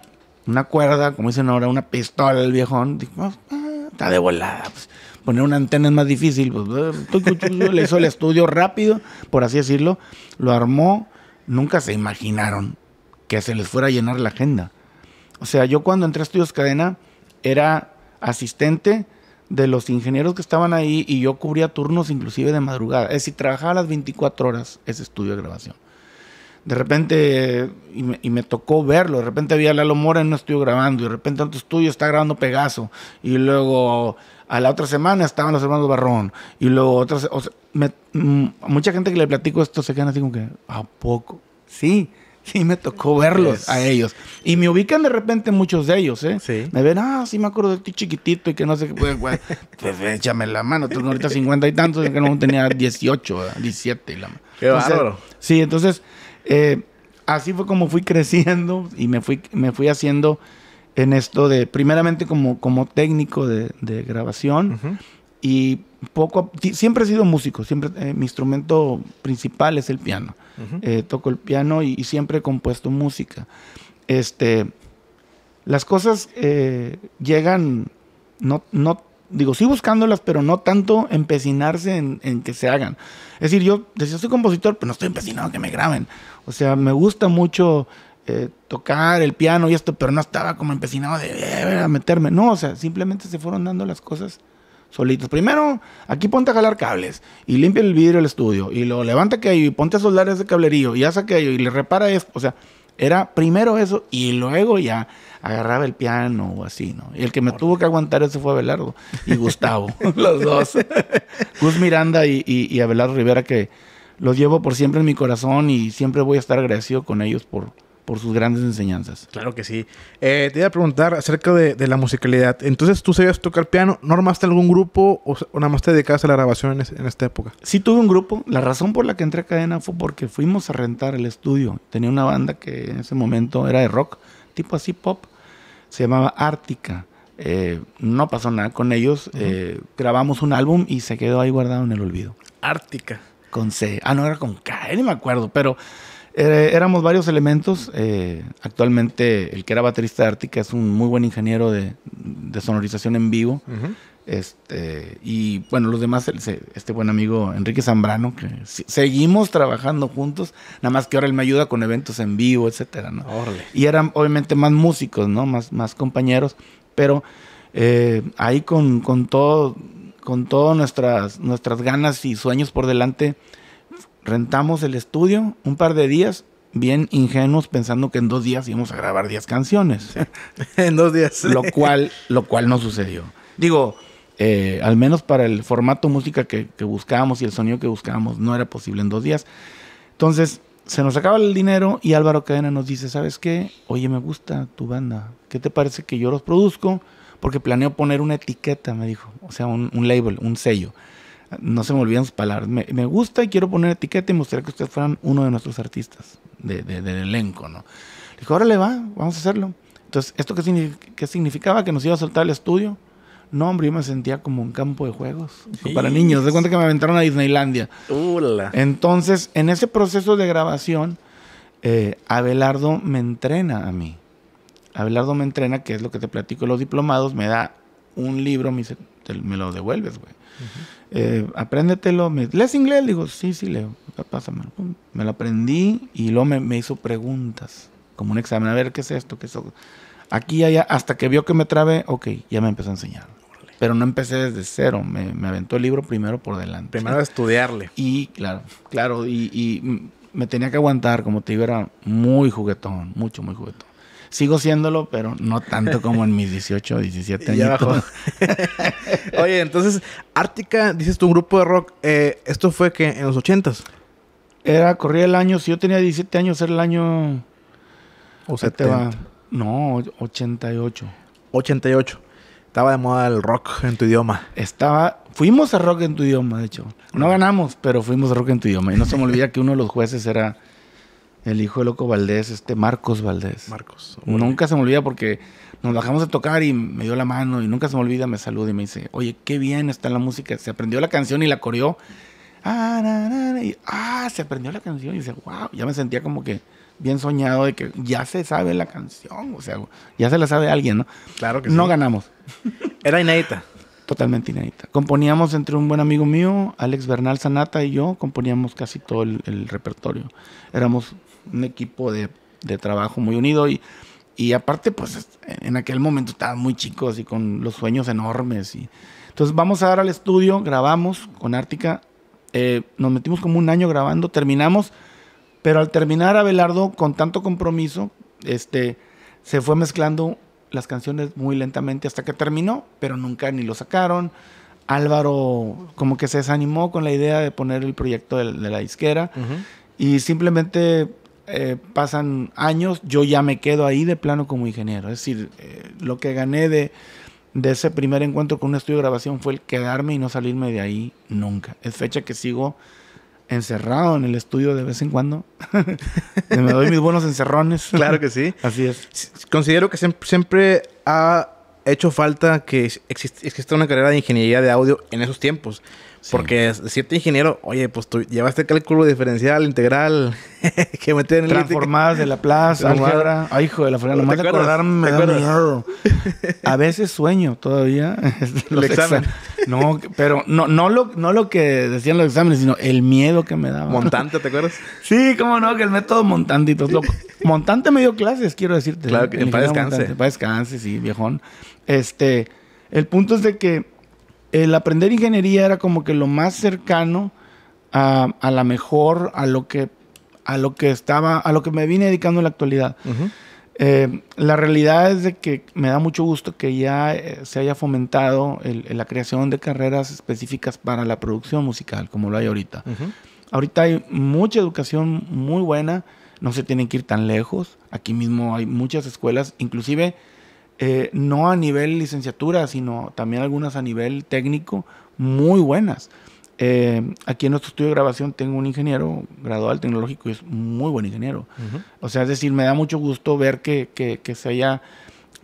cuerda, como dicen ahora, una pistola el viejón, dijo, ah, está de volada. Pues, poner una antena es más difícil. Pues, eh, le hizo el estudio rápido, por así decirlo, lo armó. Nunca se imaginaron que se les fuera a llenar la agenda. O sea, yo cuando entré a Estudios Cadena era asistente de los ingenieros que estaban ahí y yo cubría turnos inclusive de madrugada. Es decir, trabajaba las 24 horas ese estudio de grabación de repente, y me, tocó verlo, de repente había Lalo Mora en un estudio grabando, y de repente otro estudio está grabando Pegaso, y luego a la otra semana estaban los hermanos Barrón, y luego otras, o sea, mm, mucha gente que le platico esto se queda así como que, ¿a poco? Sí, sí me tocó verlos a ellos. Y me ubican de repente muchos de ellos, ¿eh? Sí. Me ven, ah, sí me acuerdo de ti chiquitito y que no sé qué. Pues, pues, pues échame la mano. Tú ahorita 50 y tantos, que no tenía 18, 17 y la mano. Qué entonces, bárbaro. Sí, entonces eh, así fue como fui creciendo y me fui, me fui haciendo en esto de, primeramente como, como técnico de, grabación y poco, siempre he sido músico, siempre eh, mi instrumento principal es el piano. Eh, toco el piano y, siempre he compuesto música. Este, las cosas llegan, no, digo, sí buscándolas, pero no tanto empecinarse en que se hagan. Es decir, yo decía, soy compositor, pero pues no estoy empecinado que me graben. O sea, me gusta mucho eh, tocar el piano y esto, pero no estaba como empecinado de eh, meterme. No, o sea, simplemente se fueron dando las cosas solitos. Primero, aquí ponte a jalar cables y limpia el vidrio del estudio y lo levanta que y ponte a soldar ese cablerío y hace aquello y le repara eso. O sea, era primero eso y luego ya agarraba el piano o así, ¿no? Y el que me tuvo que aguantar ese fue Abelardo y Gustavo, los dos. Gus Miranda y, Abelardo Rivera, que los llevo por siempre en mi corazón y siempre voy a estar agradecido con ellos por, por sus grandes enseñanzas. Claro que sí. Eh, te iba a preguntar acerca de, la musicalidad. Entonces, ¿tú sabías tocar piano? ¿normaste algún grupo o, nada más te dedicaste a la grabación en, esta época? Sí, tuve un grupo. La razón por la que entré a cadena fue porque fuimos a rentar el estudio. Tenía una banda que en ese momento era de rock, tipo así pop se llamaba Ártica. Eh, no pasó nada con ellos. Eh, grabamos un álbum y se quedó ahí guardado en el olvido. Ártica. Con C. Ah, no, era con K, eh, ni me acuerdo, pero éramos varios elementos. actualmente el que era baterista de Ártica es un muy buen ingeniero de, sonorización en vivo. Este, y bueno, los demás, este buen amigo Enrique Zambrano, que seguimos trabajando juntos, nada más que ahora él me ayuda con eventos en vivo, etcétera, ¿no? Y eran obviamente más músicos, ¿no? Más, más compañeros, pero eh, ahí con, todo, con todas nuestras, nuestras ganas y sueños por delante, rentamos el estudio un par de días, bien ingenuos pensando que en dos días íbamos a grabar diez canciones. en dos días. lo, cual, lo cual no sucedió. Digo, eh, al menos para el formato música que, buscábamos y el sonido que buscábamos, no era posible en dos días. Entonces, se nos acaba el dinero y Álvaro Cadena nos dice, ¿sabes qué? Oye, me gusta tu banda. ¿Qué te parece que yo los produzco? Porque planeo poner una etiqueta, me dijo. O sea, un, label, un sello. No se me olvidan sus palabras. Me, gusta y quiero poner etiqueta y mostrar que ustedes fueran uno de nuestros artistas del elenco, ¿no? Le dijo, órale, va, vamos a hacerlo. Entonces, ¿esto qué significaba? Que nos iba a soltar el estudio no, hombre, yo me sentía como un campo de juegos para niños. De cuenta que me aventaron a Disneylandia. Entonces, en ese proceso de grabación, eh, Abelardo me entrena a mí. Abelardo me entrena, que es lo que te platico, los diplomados, me da un libro, me, dice, me lo devuelves, güey. Eh, apréndetelo. Me, ¿Lees inglés? digo, sí, sí, leo. Me lo aprendí y luego me, me, hizo preguntas, como un examen. A ver, ¿qué es esto? ¿Qué es eso? Aquí, allá, hasta que vio que me trabé, ok, ya me empezó a enseñar pero no empecé desde cero, me, aventó el libro primero por delante. Primero a estudiarle. Y claro, claro, y, me tenía que aguantar, como te digo, era muy juguetón, mucho, muy juguetón. Sigo siéndolo, pero no tanto como en mis 18, 17 años. Oye, entonces, Ártica, dices tu grupo de rock, eh, ¿esto fue que en los 80s? Era, corría el año, si yo tenía 17 años, era el año... ¿O sea, Te va? No, 88. 88. Estaba de moda el rock en tu idioma. Estaba, fuimos a rock en tu idioma, de hecho. No ganamos, pero fuimos a rock en tu idioma. Y no se me olvida que uno de los jueces era el hijo de Loco Valdés, este Marcos Valdés. Marcos. Nunca se me olvida porque nos bajamos a tocar y me dio la mano y nunca se me olvida, me saluda y me dice, oye, qué bien está la música. Se aprendió la canción y la coreó. Ah, ah, se aprendió la canción y dice, wow, ya me sentía como que bien soñado de que ya se sabe la canción, o sea, ya se la sabe alguien, ¿no? Claro que no sí. No ganamos. Era inédita. Totalmente inédita. Componíamos entre un buen amigo mío, Alex Bernal Sanata y yo, componíamos casi todo el, repertorio. Éramos un equipo de, trabajo muy unido y, y aparte, pues en aquel momento estaban muy chicos y con los sueños enormes. Y... Entonces vamos a dar al estudio, grabamos con Ártica, eh, nos metimos como un año grabando, terminamos pero al terminar Abelardo con tanto compromiso, este, se fue mezclando las canciones muy lentamente hasta que terminó, pero nunca ni lo sacaron. Álvaro como que se desanimó con la idea de poner el proyecto de, la disquera y simplemente eh, pasan años, yo ya me quedo ahí de plano como ingeniero. Es decir, eh, lo que gané de, de ese primer encuentro con un estudio de grabación fue el quedarme y no salirme de ahí nunca. Es fecha que sigo encerrado en el estudio de vez en cuando. me doy mis buenos encerrones. Claro que sí. Así es. Considero que siempre, ha hecho falta que exista una carrera de ingeniería de audio en esos tiempos. Porque cierto ingeniero, oye, pues tú llevaste este cálculo diferencial, integral, que en el... Transformadas de la plaza, álgebra. Ay, hijo de la fregada, nomás de acordarme A veces sueño todavía. Este, el examen. No, pero no, no, lo, no lo que decían los exámenes, sino el miedo que me daba. Montante, ¿te acuerdas? sí, cómo no, que el método montandito Montante me dio clases, quiero decirte. Claro, que para descanse. Para descanse, sí, viejón. Este, el punto es de que el aprender ingeniería era como que lo más cercano a, la mejor, a lo que a lo que estaba, a lo que me vine dedicando en la actualidad. Eh, la realidad es de que me da mucho gusto que ya eh, se haya fomentado la creación de carreras específicas para la producción musical, como lo hay ahorita. Ahorita hay mucha educación muy buena, no se tienen que ir tan lejos. Aquí mismo hay muchas escuelas, inclusive eh, no a nivel licenciatura, sino también algunas a nivel técnico, muy buenas. Eh, aquí en nuestro estudio de grabación tengo un ingeniero gradual tecnológico y es muy buen ingeniero. O sea, es decir, me da mucho gusto ver que, se haya,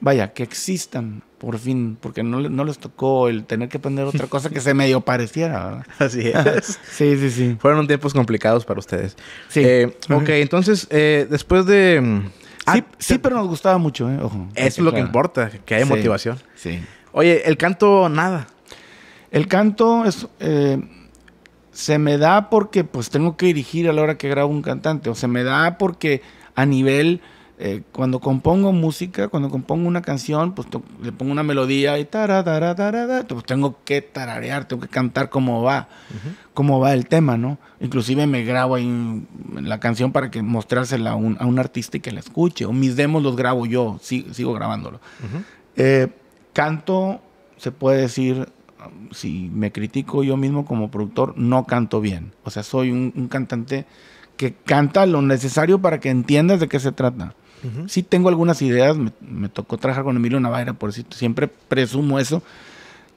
vaya, que existan por fin, porque no, les tocó el tener que aprender otra cosa que se medio pareciera, ¿verdad? Así es. sí, sí, sí. Fueron tiempos complicados para ustedes. Sí. Eh, ok, entonces, después de mm, Ah, sí, pero nos gustaba mucho, ¿eh? Es lo que importa, que hay motivación. Sí. Oye, el canto, nada. El canto es, eh, se me da porque pues tengo que dirigir a la hora que grabo un cantante, o se me da porque a nivel eh, cuando compongo música, cuando compongo una canción, pues le pongo una melodía y tara, pues tengo que tararear, tengo que cantar cómo va, cómo va el tema, ¿no? Inclusive me grabo ahí la canción para que mostrársela a un, artista y que la escuche, o mis demos los grabo yo, sigo grabándolo. Eh, canto, se puede decir, si me critico yo mismo como productor, no canto bien, o sea, soy un cantante que canta lo necesario para que entiendas de qué se trata Sí tengo algunas ideas, me, tocó trabajar con Emilio Navaira, por si siempre presumo eso,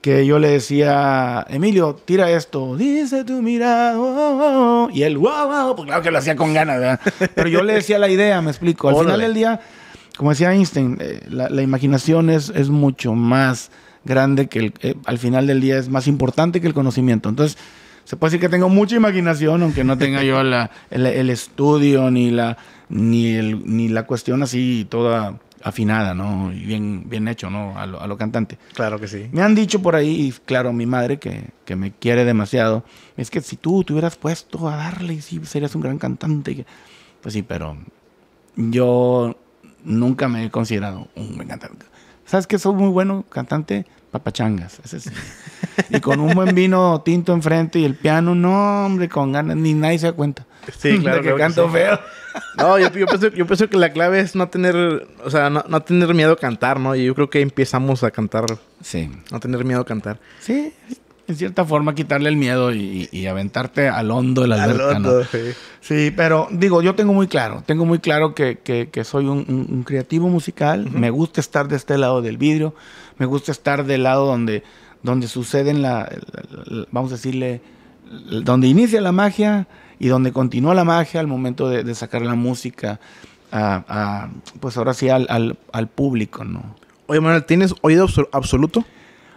que yo le decía, Emilio, tira esto, dice tu mirada, oh, oh, oh, y él, wow, wow, pues claro que lo hacía con ganas, ¿verdad? Pero yo le decía la idea, me explico, al final del día, como decía Einstein, eh, la, imaginación es, es mucho más grande que el, eh, al final del día es más importante que el conocimiento. Entonces, se puede decir que tengo mucha imaginación, aunque no tenga yo la, el, estudio ni la ni, el, ni la cuestión así toda afinada, ¿no? Y bien, bien hecho, ¿no? A lo, cantante. Claro que sí. Me han dicho por ahí, claro, mi madre, que, que, me quiere demasiado, es que si tú te hubieras puesto a darle, sí, serías un gran cantante. Pues sí, pero yo nunca me he considerado un buen cantante. ¿Sabes qué? Soy muy bueno cantante? Papachangas. Y con un buen vino tinto enfrente y el piano, no, hombre, con ganas, ni nadie se da cuenta. Sí, claro. que canto feo. No, yo, pienso, que la clave es no tener, o sea, no, no, tener miedo a cantar, ¿no? Y yo creo que empezamos a cantar. Sí. No tener miedo a cantar. Sí en cierta forma quitarle el miedo y, aventarte al hondo de la sí. pero digo, yo tengo muy claro, tengo muy claro que, que, soy un, creativo musical, me gusta estar de este lado del vidrio, me gusta estar del lado donde, donde suceden la, vamos a decirle, donde inicia la magia y donde continúa la magia al momento de, sacar la música, a, pues ahora sí al, al, al público, ¿no? Oye, Manuel, ¿tienes oído absoluto?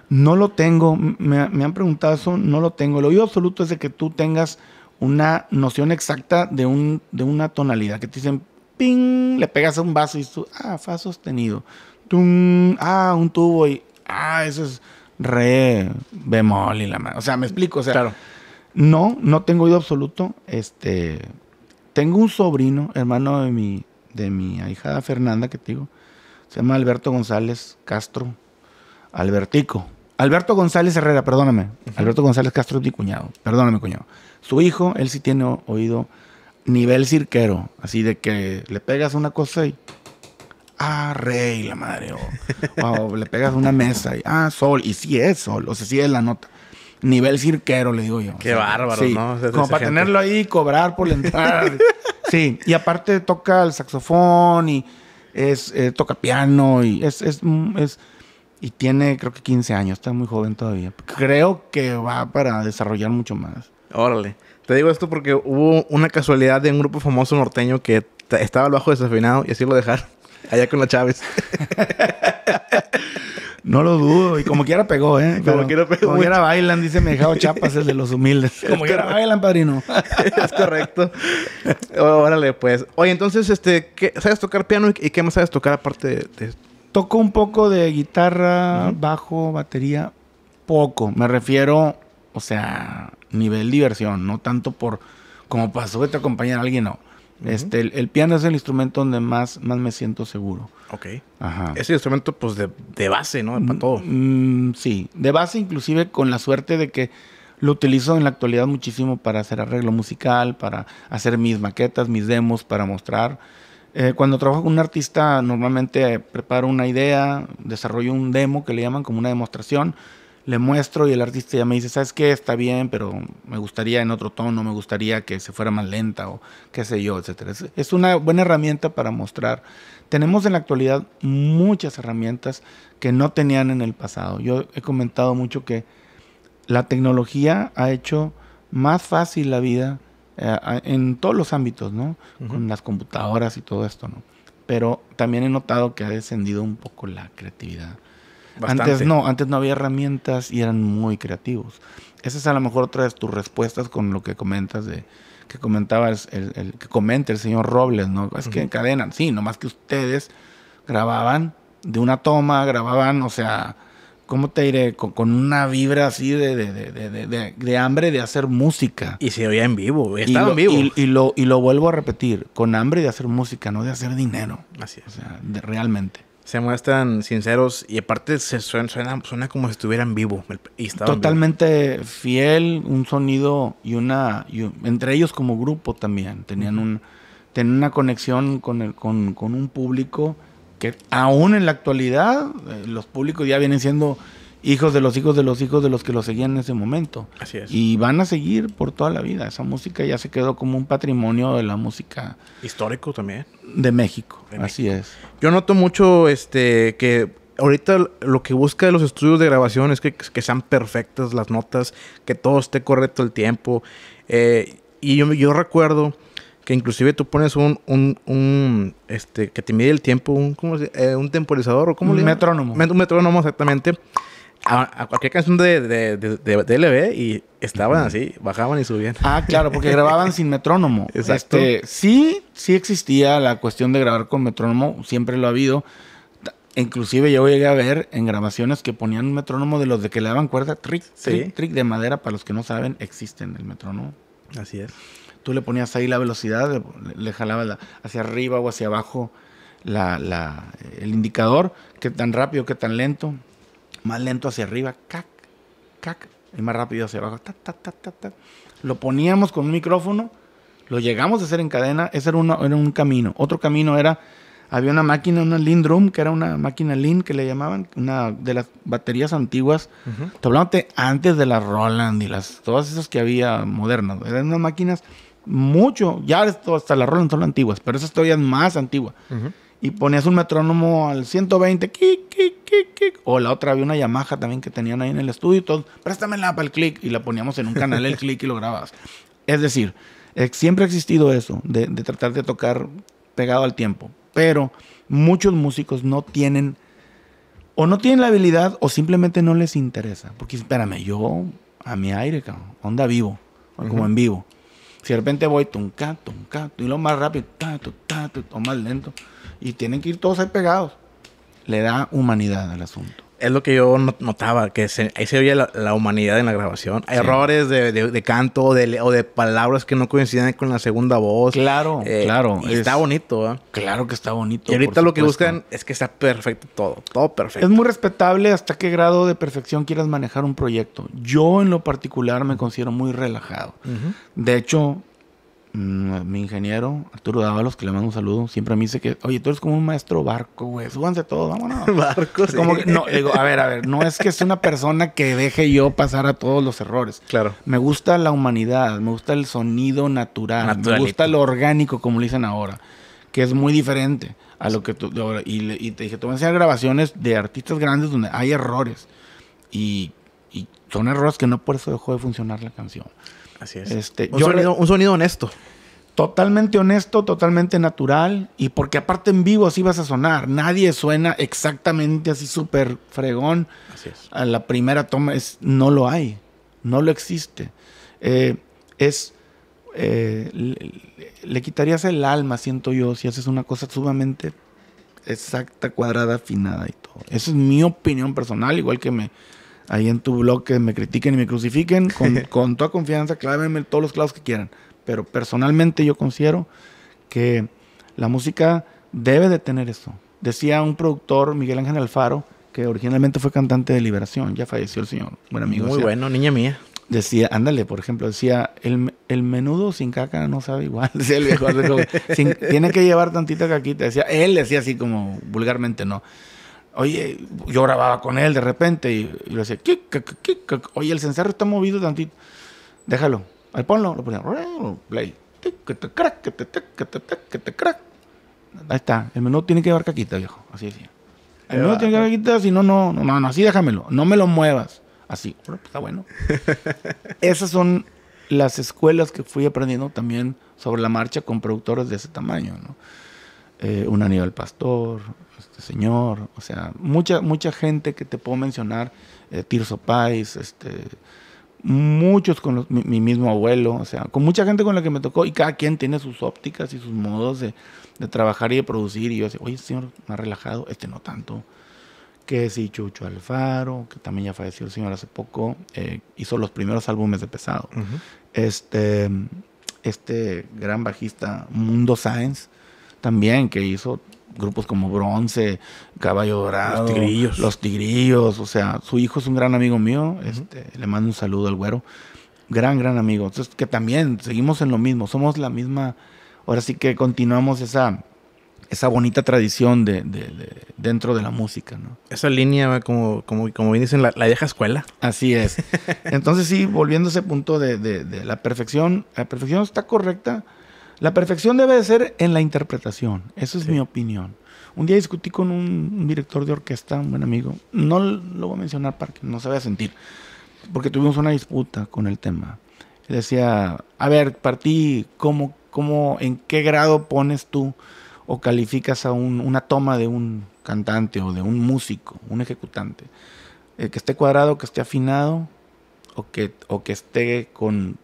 No lo tengo, me, han preguntado eso, no lo tengo. El oído absoluto es de que tú tengas una noción exacta de, un, de una tonalidad, que te dicen, ping, le pegas a un vaso y tú, ah, fa sostenido, tum, ah, un tubo y, ah, eso es re bemol y la mano. O sea, me explico, o sea, claro. no, no tengo oído absoluto, este, tengo un sobrino, hermano de mi, de mi ahijada Fernanda, que te digo, se llama Alberto González Castro, Albertico. Alberto González Herrera, perdóname. Alberto González Castro es mi cuñado. Perdóname, cuñado. Su hijo, él sí tiene oído nivel cirquero. Así de que le pegas una cosa y. Ah, rey, la madre. O, le pegas una mesa y. Ah, sol. Y sí es sol. O sea, sí es la nota. Nivel cirquero, le digo yo. Qué bárbaro, ¿no? Como para tenerlo ahí y cobrar por la entrada. sí. Y aparte toca el saxofón y es, eh, toca piano y es, es, es y tiene, creo que 15 años, está muy joven todavía. Creo que va para desarrollar mucho más. Órale. Te digo esto porque hubo una casualidad de un grupo famoso norteño que estaba al bajo desafinado y así lo dejaron. Allá con la Chávez. no lo dudo. Y como quiera pegó, ¿eh? como quiera pegó. Como quiera bailan, dice me dejado Chapas, el de los humildes. Como quiera bailan, padrino. es correcto. Órale, pues. Oye, entonces, este, ¿qué, ¿sabes tocar piano y qué más sabes tocar aparte de, de Toco un poco de guitarra, bajo, batería, poco. Me refiero, o sea, nivel diversión, no tanto por como para suerte acompañar a alguien, no. Este, el, piano es el instrumento donde más, más me siento seguro. Ok. Ajá. Es el instrumento, pues, de, de base, ¿no? Para mm, todo. Mm, sí. De base, inclusive, con la suerte de que lo utilizo en la actualidad muchísimo para hacer arreglo musical, para hacer mis maquetas, mis demos, para mostrar. Eh, cuando trabajo con un artista, normalmente preparo una idea, desarrollo un demo que le llaman como una demostración, le muestro y el artista ya me dice, ¿sabes qué? Está bien, pero me gustaría en otro tono, me gustaría que se fuera más lenta o qué sé yo, etc. es una buena herramienta para mostrar. Tenemos en la actualidad muchas herramientas que no tenían en el pasado. Yo he comentado mucho que la tecnología ha hecho más fácil la vida eh, en todos los ámbitos, ¿no? Con las computadoras y todo esto, ¿no? Pero también he notado que ha descendido un poco la creatividad. Antes no, antes no había herramientas y eran muy creativos. Esa es a lo mejor otra de tus respuestas con lo que comentas de que comentaba el, que comenta el señor Robles, ¿no? Es que encadenan, sí, nomás que ustedes grababan de una toma, grababan, o sea, ¿cómo te diré? Con, una vibra así de, hambre de hacer música. Y se oía en vivo, estaba en vivo. Y, lo, y lo vuelvo a repetir, con hambre de hacer música, no de hacer dinero. Así es. O sea, realmente. Se muestran sinceros y aparte se suena, suena, como si estuvieran vivo. Totalmente fiel, un sonido y una... entre ellos como grupo también, tenían, un, tenían una conexión con, el, con, con un público que aún en la actualidad eh, los públicos ya vienen siendo hijos de los hijos de los hijos de los que lo seguían en ese momento. Así es. Y van a seguir por toda la vida. Esa música ya se quedó como un patrimonio de la música. Histórico también. De México. Así es. Yo noto mucho este que ahorita lo que busca de los estudios de grabación es que, sean perfectas las notas, que todo esté correcto el tiempo. Eh, y yo, yo recuerdo que inclusive tú pones un, un, este, que te mide el tiempo, un, ¿cómo eh, un temporizador o cómo Un le metrónomo. Un metrónomo, exactamente. A, cualquier canción de, de, de, de, y estaban así, bajaban y subían. Ah, claro, porque grababan sin metrónomo. Exacto. Este, sí, sí existía la cuestión de grabar con metrónomo, siempre lo ha habido. Inclusive yo llegué a ver en grabaciones que ponían un metrónomo de los de que le daban cuerda, trick, sí. trick, de madera, para los que no saben, existen el metrónomo. Así es tú le ponías ahí la velocidad, le, jalabas hacia arriba o hacia abajo el indicador, qué tan rápido, qué tan lento, más lento hacia arriba, cac, cac, y más rápido hacia abajo, ta, ta, ta, ta ta, Lo poníamos con un micrófono, lo llegamos a hacer en cadena, ese era, uno era un camino. Otro camino era, había una máquina, una Lean que era una máquina Lean que le llamaban, una de las baterías antiguas. Te antes de las Roland y las, todas esas que había modernas. Eran unas máquinas mucho, ya esto, hasta las rolas son antiguas, pero esa historia es más antigua. Y ponías un metrónomo al 120, O la otra, había una Yamaha también que tenían ahí en el estudio y todo, la para el click. Y la poníamos en un canal el click y lo grababas. Es decir, eh, siempre ha existido eso, de, tratar de tocar pegado al tiempo. Pero muchos músicos no tienen, o no tienen la habilidad, o simplemente no les interesa. Porque espérame, yo a mi aire, cabrón, onda vivo, como en vivo. Si de repente voy tonka, tonka, y lo más rápido, ta, ta, más lento, y tienen que ir todos ahí pegados, le da humanidad al asunto es lo que yo notaba, que se, ahí se oye la, humanidad en la grabación. Errores de, canto o de palabras que no coinciden con la segunda voz. Claro, eh, claro. Y está bonito, ¿eh? Claro que está bonito. Y ahorita lo que buscan es que está perfecto todo, todo perfecto. Es muy respetable hasta qué grado de perfección quieras manejar un proyecto. Yo en lo particular me considero muy relajado. De hecho, Mm, mi ingeniero, Arturo Dávalos, que le mando un saludo, siempre me dice que, oye, tú eres como un maestro barco, güey, súbanse todos, vámonos. barco, no, a ver, a ver, no es que sea una persona que deje yo pasar a todos los errores. Claro. Me gusta la humanidad, me gusta el sonido natural, me gusta lo orgánico, como le dicen ahora, que es muy diferente a lo que tú. Y, te dije, tú vas a hacer grabaciones de artistas grandes donde hay errores. Y, y son errores que no por eso dejó de funcionar la canción. Así es. Este, un, sonido, honesto. Totalmente honesto, totalmente natural. Y porque aparte en vivo así vas a sonar. Nadie suena exactamente así súper fregón. Así es. A la primera toma es, no lo hay. No lo existe. Eh, es... Eh, le, le, quitarías el alma, siento yo, si haces una cosa sumamente exacta, cuadrada, afinada y todo. Esa es mi opinión personal, igual que me, ahí en tu blog que me critiquen y me crucifiquen, con, toda confianza, clávenme todos los clavos que quieran. Pero personalmente yo considero que la música debe de tener eso. Decía un productor, Miguel Ángel Alfaro, que originalmente fue cantante de Liberación, ya falleció el señor, buen amigo. Muy bueno, niña mía. Decía, ándale, por ejemplo, decía, el, el menudo sin caca no sabe igual, decía el viejo, tiene que llevar tantita caquita, decía, él decía así como vulgarmente, no. Oye, yo grababa con él de repente y, lo le decía, oye, el cencerro está movido tantito. Déjalo. Ahí ponlo. Lo ponía, play. Ahí está. El menú tiene que llevar caquita, viejo. Así decía. El menú tiene que llevar caquita, si no, no, no, no, así déjamelo. No me lo muevas. Así. Está bueno. Esas son las escuelas que fui aprendiendo también sobre la marcha con productores de ese tamaño, ¿no? Eh, un animal Pastor, señor, o sea, mucha, mucha gente que te puedo mencionar, eh, Tirso Pais, este, muchos con mi, mismo abuelo, o sea, con mucha gente con la que me tocó y cada quien tiene sus ópticas y sus modos de, trabajar y de producir y yo decía, oye, señor, más relajado, este no tanto, que sí, Chucho Alfaro, que también ya falleció el señor hace poco, eh, hizo los primeros álbumes de pesado, este, este gran bajista Mundo Sáenz, también, que hizo grupos como Bronce, Caballo Dorado, Los Tigrillos. o sea, su hijo es un gran amigo mío, este, le mando un saludo al güero. Gran, gran amigo. Entonces, que también seguimos en lo mismo, somos la misma, ahora sí que continuamos esa, esa bonita tradición de, dentro de la música, ¿no? Esa línea, como, como, como bien dicen, la, deja vieja escuela. Así es. Entonces, sí, volviendo a ese punto de la perfección, la perfección está correcta, la perfección debe de ser en la interpretación. Esa es mi opinión. Un día discutí con un, director de orquesta, un buen amigo. No lo voy a mencionar para que no se vaya a sentir, porque tuvimos una disputa con el tema. Decía, a ver, para ti, ¿cómo, cómo, en qué grado pones tú o calificas a un, una toma de un cantante o de un músico, un ejecutante? Eh, que esté cuadrado, que esté afinado o que, o que esté con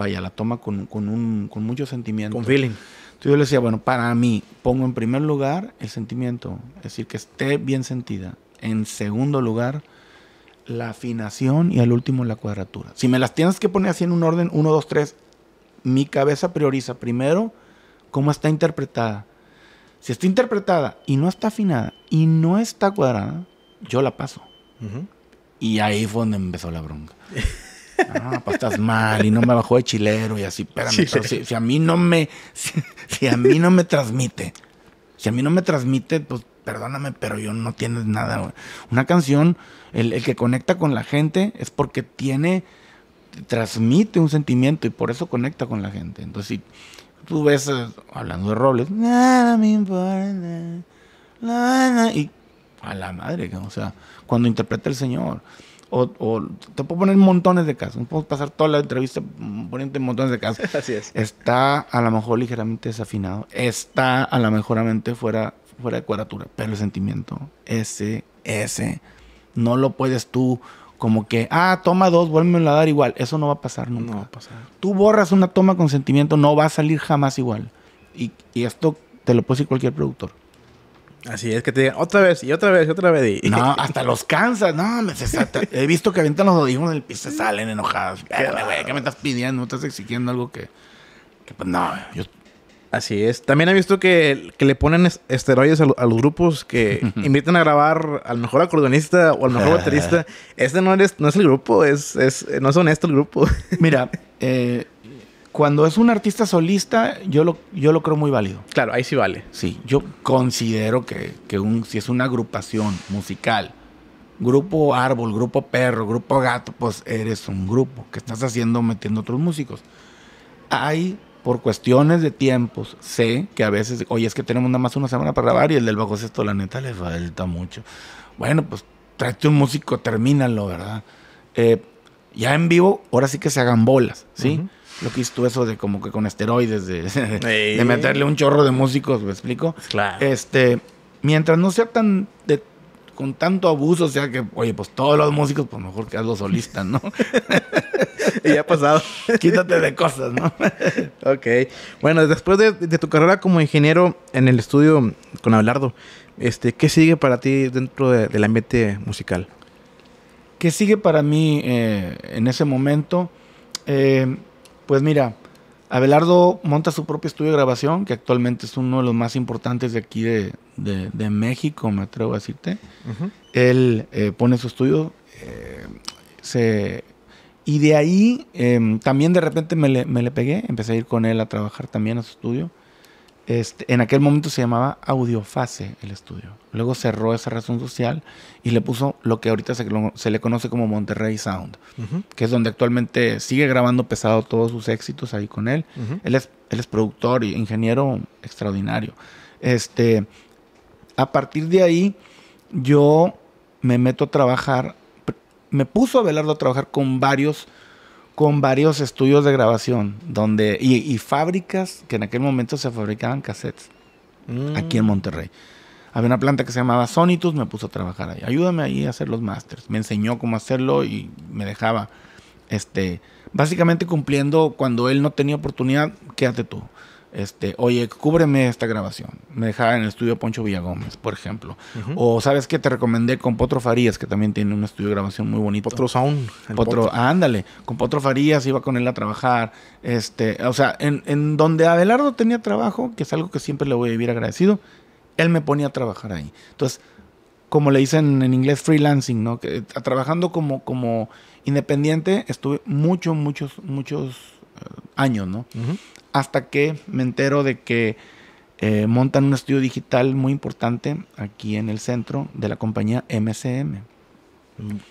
vaya, la toma con, con, un, con mucho sentimiento. Con feeling. Entonces yo le decía, bueno, para mí pongo en primer lugar el sentimiento, es decir, que esté bien sentida. En segundo lugar, la afinación y al último la cuadratura. Si me las tienes que poner así en un orden, uno, dos, tres, mi cabeza prioriza primero cómo está interpretada. Si está interpretada y no está afinada y no está cuadrada, yo la paso. Y ahí fue donde empezó la bronca. Pues, estás mal y no me bajó de chilero y así. Espérame, pero si, si, a mí no me, si, a mí no me transmite, si a mí no me transmite, pues perdóname, pero yo no tienes nada. Una canción, el, el que conecta con la gente es porque tiene, transmite un sentimiento y por eso conecta con la gente. Entonces, si tú ves, eh, hablando de Robles, nada me importa, y a la madre, o sea, cuando interpreta el Señor. O, te puedo poner montones de casos. Puedo pasar toda la entrevista poniendo montones de casos. Así es. Está a lo mejor ligeramente desafinado. Está a lo mejor fuera, fuera de cuadratura. Pero el sentimiento, ese, ese, no lo puedes tú como que, ah, toma dos, vuélvemelo a dar igual. Eso no va a pasar nunca. No va a pasar. Tú borras una toma con sentimiento, no va a salir jamás igual. Y, y esto te lo puede decir cualquier productor. Así es, que te digan otra vez y otra vez y otra vez. Y... No, hasta los cansas. No, me he visto que avientan los audífonos piso y se salen enojados. ¿qué me estás pidiendo? ¿No estás exigiendo algo que, pues no, Así es. También he visto que, que le ponen esteroides a, los grupos que invitan a grabar al mejor acordeonista o al mejor baterista. Este no, eres, no es el grupo, es, es, no es honesto el grupo. Mira, eh, cuando es un artista solista, yo lo, yo lo creo muy válido. Claro, ahí sí vale. Sí, yo considero que, que un, si es una agrupación musical, grupo árbol, grupo perro, grupo gato, pues eres un grupo que estás haciendo metiendo otros músicos. Hay, por cuestiones de tiempos, sé que a veces, oye, es que tenemos nada más una semana para grabar y el del bajo sexto, la neta, le falta mucho. Bueno, pues tráete un músico, termínalo, ¿verdad? Eh, ya en vivo, ahora sí que se hagan bolas, ¿sí? lo que hizo eso de como que con esteroides, de, de meterle un chorro de músicos, ¿me explico? Claro. Este, mientras no sea tan de, con tanto abuso, o sea que, oye, pues todos los músicos, pues mejor que hazlo solista, ¿no? y ya ha pasado. Quítate de cosas, ¿no? ok. Bueno, después de, tu carrera como ingeniero en el estudio con Abelardo, este, ¿qué sigue para ti dentro de, del ambiente musical? ¿Qué sigue para mí eh, en ese momento? Eh, pues mira, Abelardo monta su propio estudio de grabación, que actualmente es uno de los más importantes de aquí de, México, me atrevo a decirte. Él eh, pone su estudio, eh, se, y de ahí em, también de repente me le, me le, pegué, empecé a ir con él a trabajar también a su estudio. Este, en aquel momento se llamaba Audiofase el estudio. Luego cerró esa razón social y le puso lo que ahorita se, le conoce como Monterrey Sound, que es donde actualmente sigue grabando pesado todos sus éxitos ahí con él. él, es, productor y ingeniero extraordinario. Este, a partir de ahí, yo me meto a trabajar, me puso a Belardo a trabajar con varios con varios estudios de grabación donde, y, fábricas que en aquel momento se fabricaban cassettes mm. aquí en Monterrey. Había una planta que se llamaba Sonitus, me puso a trabajar ahí. Ayúdame ahí a hacer los masters. Me enseñó cómo hacerlo y me dejaba. Este, básicamente cumpliendo cuando él no tenía oportunidad, quédate tú. Este, oye, cúbreme esta grabación. Me dejaba en el estudio Poncho Villagómez, por ejemplo. O sabes que te recomendé con Potro Farías, que también tiene un estudio de grabación muy bonito. Potro Sound. Potro, ándale. Con Potro Farías iba con él a trabajar. Este, o sea, en, donde Abelardo tenía trabajo, que es algo que siempre le voy a vivir agradecido, él me ponía a trabajar ahí. Entonces, como le dicen en inglés, freelancing, ¿no? Que, eh, trabajando como, como independiente, estuve muchos, muchos, muchos años, ¿no? Hasta que me entero de que eh, montan un estudio digital muy importante aquí en el centro de la compañía MCM.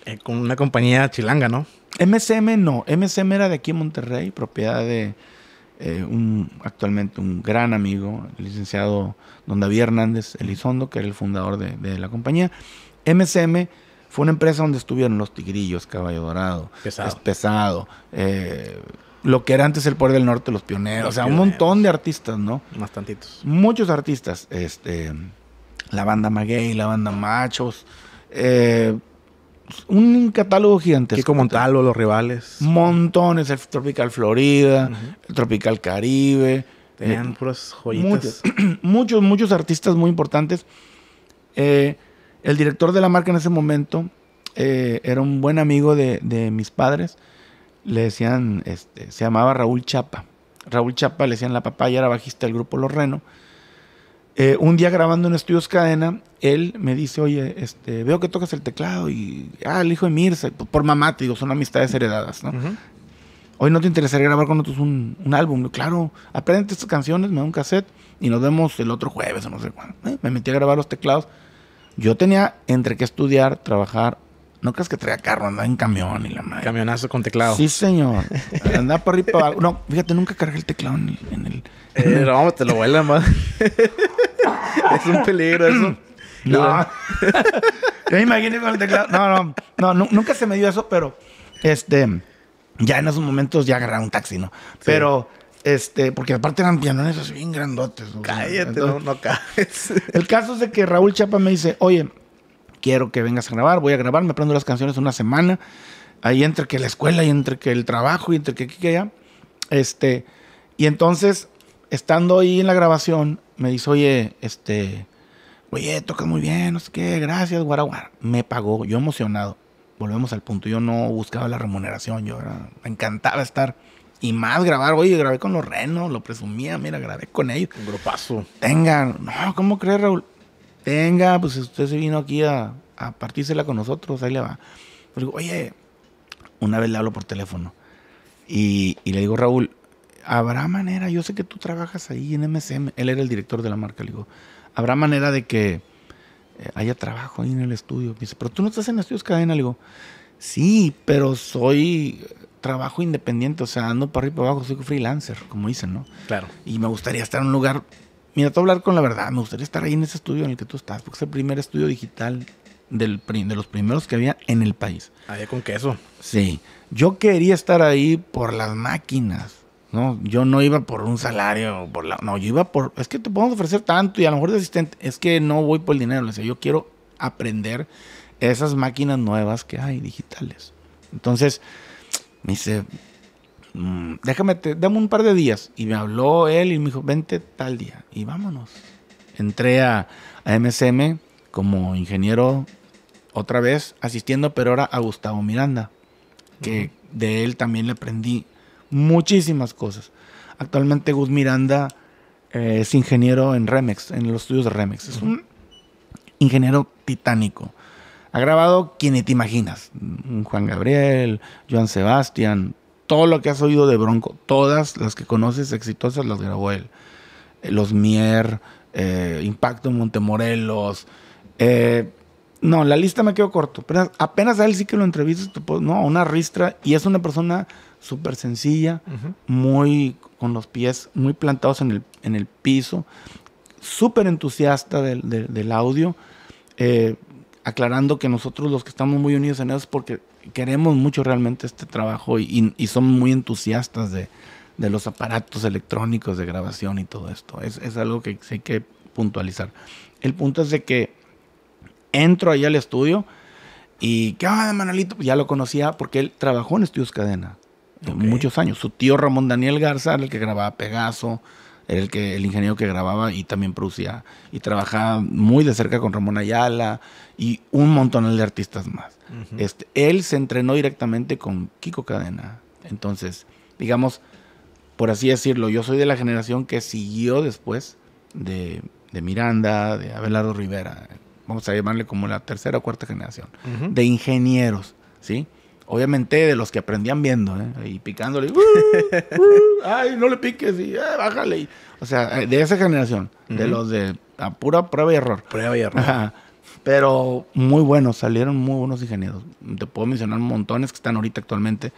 Eh, con una compañía chilanga, ¿no? MCM no, MCM era de aquí en Monterrey, propiedad de eh, un, actualmente un gran amigo, el licenciado don David Hernández Elizondo, que era el fundador de, la compañía. MCM fue una empresa donde estuvieron los tigrillos, caballo dorado, pesado, es pesado lo que era antes el Poder del Norte, los pioneros, o sea, un montón de artistas, ¿no? Más tantitos. Muchos artistas, este, la banda Maguey, la banda Machos, eh, un catálogo gigantesco. tal? ¿O los rivales. Montones, el Tropical Florida, el Tropical Caribe. Tenían puras joyitas. Muchos, muchos, artistas muy importantes. Eh, el director de la marca en ese momento eh, era un buen amigo de mis padres le decían, este, se llamaba Raúl Chapa. Raúl Chapa le decían la papá, Y era bajista del grupo Los Reno. Eh, un día grabando en Estudios Cadena, él me dice, oye, este, veo que tocas el teclado y, ah, el hijo de Mirza, por, mamá, te digo, son amistades heredadas, ¿no? Hoy no te interesaría grabar con nosotros un, álbum, claro, aprende estas canciones, me da un cassette y nos vemos el otro jueves o no sé cuándo. ¿eh? Me metí a grabar los teclados. Yo tenía entre que estudiar, trabajar no crees que traía carro, andaba en camión y la madre. Camionazo con teclado. Sí, señor. Andaba por arriba No, fíjate, nunca cargué el teclado en el. En el... Eh, te lo vuelan, madre. es un peligro eso. No. Yo me con el teclado. No, no, no, nunca se me dio eso, pero este. Ya en esos momentos ya agarraron un taxi, ¿no? Pero. Este, porque aparte eran pianones así bien grandotes. Cállate, no, no caes. El caso es de que Raúl Chapa me dice, oye, quiero que vengas a grabar, voy a grabar, me aprendo las canciones una semana, ahí entre que la escuela y entre que el trabajo y entre que aquí que allá. Este, y entonces, estando ahí en la grabación, me dice, oye, este, oye, tocas muy bien, no sé qué, gracias, guaraguara. Me pagó, yo emocionado. Volvemos al punto, yo no buscaba la remuneración, yo era, me encantaba estar y más grabar, oye, grabé con los renos, lo presumía, mira, grabé con ellos. Un grupazo. Tengan, no, ¿cómo crees, Raúl? Venga, pues usted se vino aquí a, partírsela con nosotros, ahí le va. Le digo, oye, una vez le hablo por teléfono y, le digo, Raúl, ¿habrá manera? Yo sé que tú trabajas ahí en MCM, él era el director de la marca, le digo, ¿habrá manera de que eh, haya trabajo ahí en el estudio? pero tú no estás en estudios cadena, le digo, sí, pero soy eh, trabajo independiente, o sea, ando para arriba y para abajo, soy freelancer, como dicen, ¿no? Claro. Y me gustaría estar en un lugar Mira, te hablar con la verdad. Me gustaría estar ahí en ese estudio en el que tú estás, porque es el primer estudio digital de los primeros que había en el país. Había con queso. Sí. Yo quería estar ahí por las máquinas. No, yo no iba por un salario, por la, no, yo iba por, es que te podemos ofrecer tanto y a lo mejor de asistente, es que no voy por el dinero, yo quiero aprender esas máquinas nuevas que hay digitales. Entonces, me dice, Mm, déjame, dame un par de días. Y me habló él y me dijo, vente tal día. Y vámonos. Entré a, MSM como ingeniero otra vez, asistiendo, pero ahora a Gustavo Miranda, que de él también le aprendí muchísimas cosas. Actualmente Gus Miranda eh, es ingeniero en Remex, en los estudios de Remex. Es un ingeniero titánico. Ha grabado quienes te imaginas. Mm, Juan Gabriel, Joan Sebastián, todo lo que has oído de Bronco, todas las que conoces exitosas las grabó él. Eh, los Mier, eh, Impacto en Montemorelos. Eh, no, la lista me quedó corto. Apenas, apenas a él sí que lo entrevistas, no, una ristra. Y es una persona súper sencilla, muy con los pies muy plantados en el, en el piso, súper entusiasta del, audio. Eh, aclarando que nosotros los que estamos muy unidos en eso porque queremos mucho realmente este trabajo y, y, somos muy entusiastas de, los aparatos electrónicos de grabación y todo esto. Es, algo que hay que puntualizar. El punto es de que entro ahí al estudio y ¿qué onda, Manolito? Ya lo conocía porque él trabajó en Estudios Cadena eh, muchos años. Su tío Ramón Daniel Garza el que grababa Pegaso, era el, que, el ingeniero que grababa y también producía. Y trabajaba muy de cerca con Ramón Ayala y un montón de artistas más. este, él se entrenó directamente con Kiko Cadena. Entonces, digamos, por así decirlo, yo soy de la generación que siguió después de, Miranda, de Abelardo Rivera. Vamos a llamarle como la tercera o cuarta generación. De ingenieros, ¿sí? Obviamente de los que aprendían viendo, Y ¿eh? picándole. ay, no le piques y eh, bájale. o sea, eh, de esa generación, de los de a pura prueba y error. Prueba y error. Pero muy buenos, salieron muy buenos ingenieros. Te puedo mencionar montones que están ahorita actualmente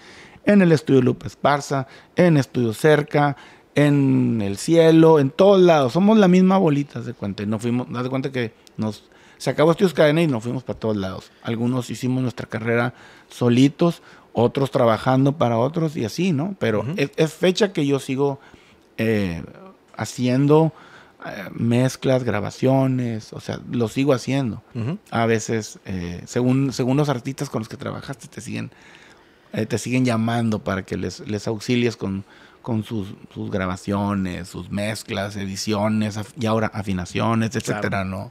en el estudio Lupe Esparza, en Estudio Cerca, en el cielo, en todos lados. Somos la misma bolita, de cuenta. no fuimos, de cuenta que nos se acabó Estudios Cadena y nos fuimos para todos lados. Algunos hicimos nuestra carrera solitos, otros trabajando para otros y así, ¿no? Pero es, fecha que yo sigo eh, haciendo eh, mezclas, grabaciones, o sea, lo sigo haciendo. A veces, eh, según, según los artistas con los que trabajaste, te siguen, te siguen llamando para que les, les auxilies con, con sus, sus, grabaciones, sus mezclas, ediciones, y ahora afinaciones, etcétera, ¿no?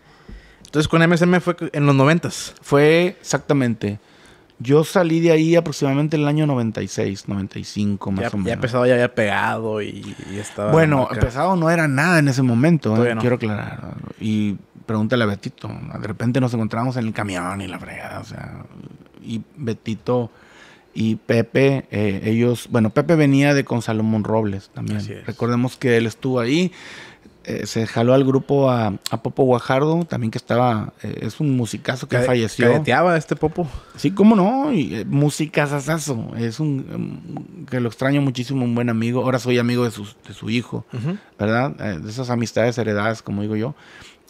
Entonces con MSM fue en los noventas. Fue exactamente. Yo salí de ahí aproximadamente en el año 96, 95 más o menos. Ya pesado ya había pegado y, estaba... Bueno, empezado no era nada en ese momento, ¿eh? quiero aclarar. Y pregúntale a Betito. De repente nos encontramos en el camión y la fregada, o sea... Y Betito y Pepe, eh, ellos... Bueno, Pepe venía de con Salomón Robles también. Recordemos que él estuvo ahí eh, se jaló al grupo a, Popo Guajardo, también que estaba, eh, es un musicazo que falleció. Cadeteaba este Popo. Sí, cómo no, y, eh, Es un, mm, que lo extraño muchísimo, un buen amigo. Ahora soy amigo de su, de su hijo, ¿verdad? de esas amistades heredadas, como digo yo.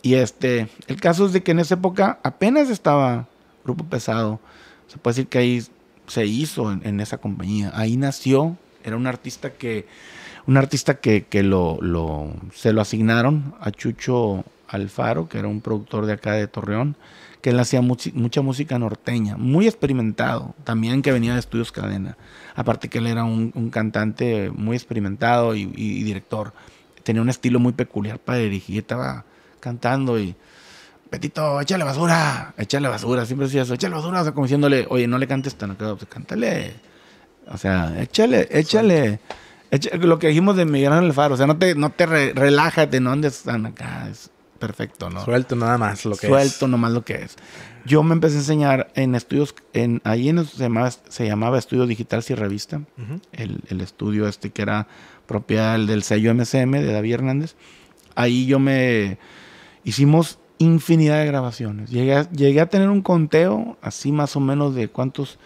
Y este, el caso es de que en esa época apenas estaba Grupo Pesado. Se puede decir que ahí se hizo en esa compañía. Ahí nació, era un artista que un artista que, lo, se lo asignaron a Chucho Alfaro, que era un productor de acá de Torreón, que él hacía mucha música norteña, muy experimentado, también que venía de Estudios Cadena. Aparte que él era un, cantante muy experimentado y, director. Tenía un estilo muy peculiar para dirigir, estaba cantando y... Petito, échale basura, échale basura, siempre decía eso, échale basura, como diciéndole, oye, no le cantes tan acá, cántale, o sea, échale, échale. Lo que dijimos de Miguel Ángel Faro, o sea, no te, no te relájate, no andes acá, es perfecto, ¿no? Suelto nada más lo que es. Suelto nomás lo que es. Yo me empecé a enseñar en estudios, en, ahí en, se, llamaba, se llamaba Estudio Digital y Revista, el, estudio este que era propiedad del, sello MCM de David Hernández. Ahí yo me... Hicimos infinidad de grabaciones. Llegué llegué a tener un conteo así más o menos de cuántos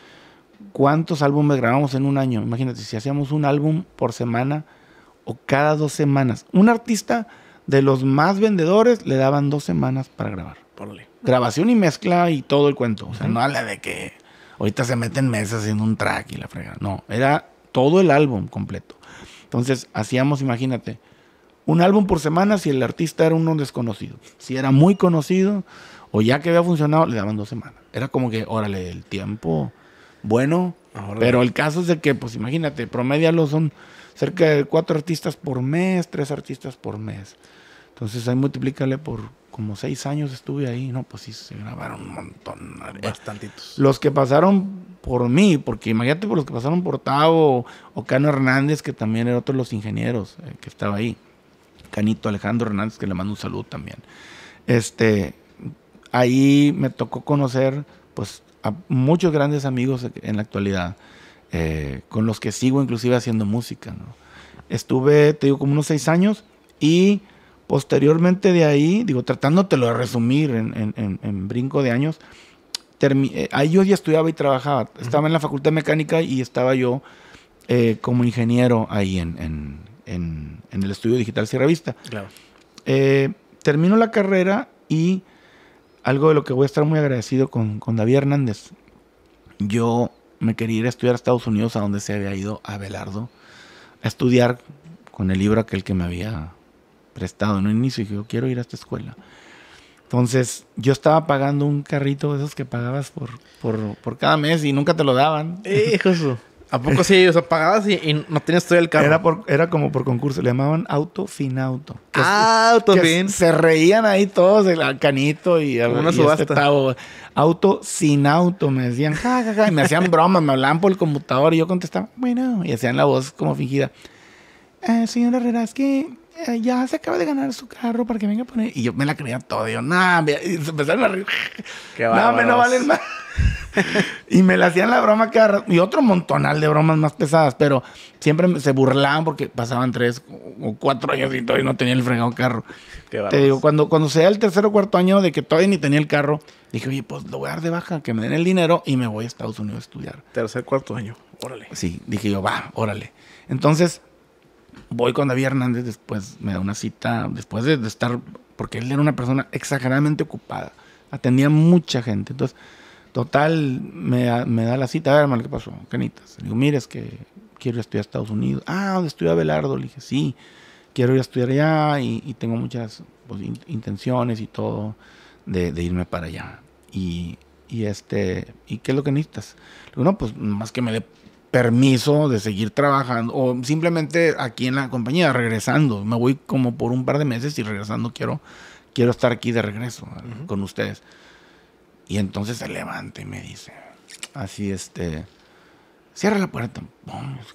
¿Cuántos álbumes grabamos en un año? Imagínate, si hacíamos un álbum por semana o cada dos semanas. Un artista de los más vendedores le daban dos semanas para grabar. Grabación y mezcla y todo el cuento. O sea, no habla de que ahorita se meten meses haciendo un track y la frega. No, era todo el álbum completo. Entonces hacíamos, imagínate, un álbum por semana si el artista era uno desconocido. Si era muy conocido o ya que había funcionado, le daban dos semanas. Era como que, órale, el tiempo bueno. pero el caso es de que, pues imagínate, promedialo son cerca de cuatro artistas por mes, tres artistas por mes. Entonces ahí multiplícale por como seis años estuve ahí, no, pues sí, se grabaron un montón. Bastantitos. Los que pasaron por mí, porque imagínate por los que pasaron por Tavo o Cano Hernández, que también era otro de los ingenieros eh, que estaba ahí. Canito Alejandro Hernández, que le mando un saludo también. Este, ahí me tocó conocer, pues, muchos grandes amigos en la actualidad, eh, con los que sigo inclusive haciendo música. Estuve, te digo, como unos seis años y posteriormente de ahí, digo, tratándotelo de resumir en, brinco de años, eh, ahí yo ya estudiaba y trabajaba. Estaba en la Facultad de Mecánica y estaba yo eh, como ingeniero ahí en, el estudio digital Sierra Vista. Claro. termino la carrera y algo de lo que voy a estar muy agradecido con, David Hernández. Yo me quería ir a estudiar a Estados Unidos, a donde se había ido Abelardo, a estudiar con el libro aquel que me había prestado en un inicio. Y yo quiero ir a esta escuela. Entonces, yo estaba pagando un carrito de esos que pagabas por, por, por cada mes y nunca te lo daban. ¿A poco sí? O sea, y, no tenías todo el carro. Era, era como por concurso. Le llamaban auto fin auto. Ah, auto fin. Se reían ahí todos, el canito y, algunos este Auto sin auto. Me decían, Y me hacían bromas. Me hablaban por el computador y yo contestaba, bueno. Y hacían la voz como fingida. Eh, señora Herrera, eh, ya se acaba de ganar su carro para que venga a poner. Y yo me la creía todo. Yo, nada, y se empezaron a reír. Qué no, me no valen más. y me la hacían la broma carro Y otro montonal de bromas más pesadas, pero siempre se burlaban porque pasaban tres o cuatro años y todavía no tenía el fregado carro. Te digo, cuando, cuando sea el tercer o cuarto año de que todavía ni tenía el carro, dije, oye, pues lo voy a dar de baja, que me den el dinero y me voy a Estados Unidos a estudiar. Tercer, cuarto año. Órale. Sí, dije yo, va, órale. Entonces voy con David Hernández, después me da una cita, después de, estar, porque él era una persona exageradamente ocupada, atendía mucha gente. Entonces, total, me, da la cita, a ver, mal, ¿qué pasó? Canitas. Le digo, mira, es que quiero ir a estudiar a Estados Unidos. Ah, ¿dónde estudia Belardo? Le dije, sí, quiero ir a estudiar allá y, tengo muchas pues, intenciones y todo de, irme para allá. Y, este, ¿y qué es lo que necesitas? Le digo, no, pues más que me dé permiso de seguir trabajando o simplemente aquí en la compañía regresando. Me voy como por un par de meses y regresando quiero, quiero estar aquí de regreso con ustedes. Y entonces se levanta y me dice, así este, cierra la puerta.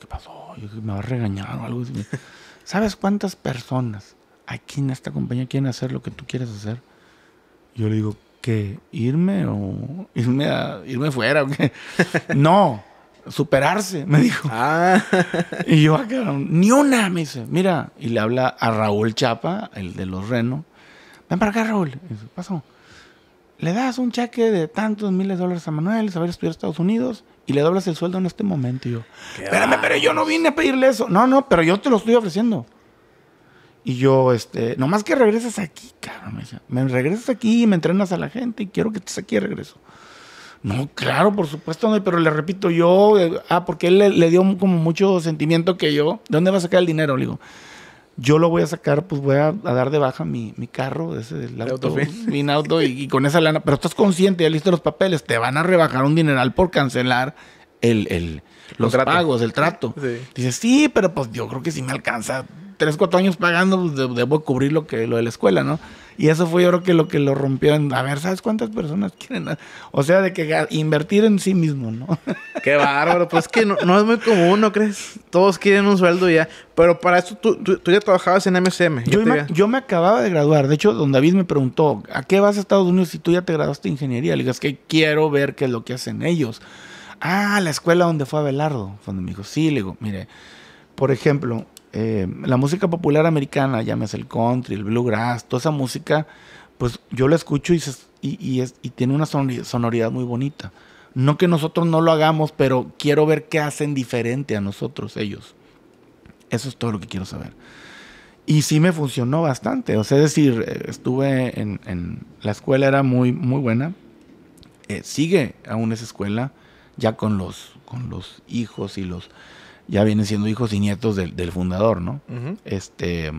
¿Qué pasó? me va a regañar o algo ¿Sabes cuántas personas aquí en esta compañía quieren hacer lo que tú quieres hacer? Yo le digo, ¿qué? ¿Irme o irme, a, irme fuera? no superarse, me dijo. Ah. Y yo, ah, ni una, me dice, mira, y le habla a Raúl Chapa, el de los Reno ven para acá, Raúl. pasó. Le das un cheque de tantos miles de dólares a Manuel, saber estudiar a Estados Unidos, y le doblas el sueldo en este momento. yo, pero yo no vine a pedirle eso. No, no, pero yo te lo estoy ofreciendo. Y yo, este, nomás que regreses aquí, cabrón. Me, me regresas aquí me entrenas a la gente y quiero que estés aquí regreso. No, claro, por supuesto, pero le repito, yo, eh, ah, porque él le, dio como mucho sentimiento que yo, ¿de dónde va a sacar el dinero? Le digo, yo lo voy a sacar, pues voy a, dar de baja mi, carro, ese, el auto, mi auto, y, con esa lana, pero estás consciente, ya listo los papeles, te van a rebajar un dineral por cancelar el, el los pagos, el trato. Dices, sí, pero pues yo creo que si me alcanza tres, cuatro años pagando, pues, debo cubrir lo que lo de la escuela, ¿no? Y eso fue yo creo que lo que lo rompió en, a ver, ¿sabes cuántas personas quieren? O sea, de que invertir en sí mismo, ¿no? Qué bárbaro, pues que no, es muy común, ¿no crees? Todos quieren un sueldo ya. Pero para eso tú, tú, ya trabajabas en MSM. Yo, me, acababa de graduar. De hecho, don David me preguntó, ¿a qué vas a Estados Unidos si tú ya te graduaste ingeniería? Le digo, es que quiero ver qué es lo que hacen ellos. Ah, la escuela donde fue Abelardo. Cuando me dijo, sí, le digo, mire, por ejemplo, eh, la música popular americana, llámese el country, el bluegrass, toda esa música, pues yo la escucho y, y, es, tiene una sonoridad muy bonita. No que nosotros no lo hagamos, pero quiero ver qué hacen diferente a nosotros ellos. Eso es todo lo que quiero saber. Y sí me funcionó bastante. O sea, es decir, eh, estuve en, la escuela, era muy, muy buena. Eh, sigue aún esa escuela, ya con los, con los hijos y los ya vienen siendo hijos y nietos del, fundador, ¿no? Este.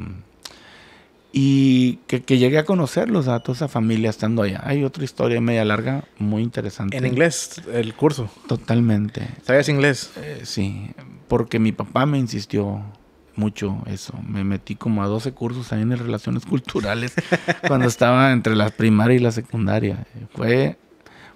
Y que, que, llegué a conocerlos a toda esa familia estando allá. Hay otra historia media larga, muy interesante. ¿En inglés el curso? Totalmente. ¿Sabías inglés? Eh, sí, porque mi papá me insistió mucho eso. Me metí como a 12 cursos ahí en relaciones culturales cuando estaba entre la primaria y la secundaria. Fue,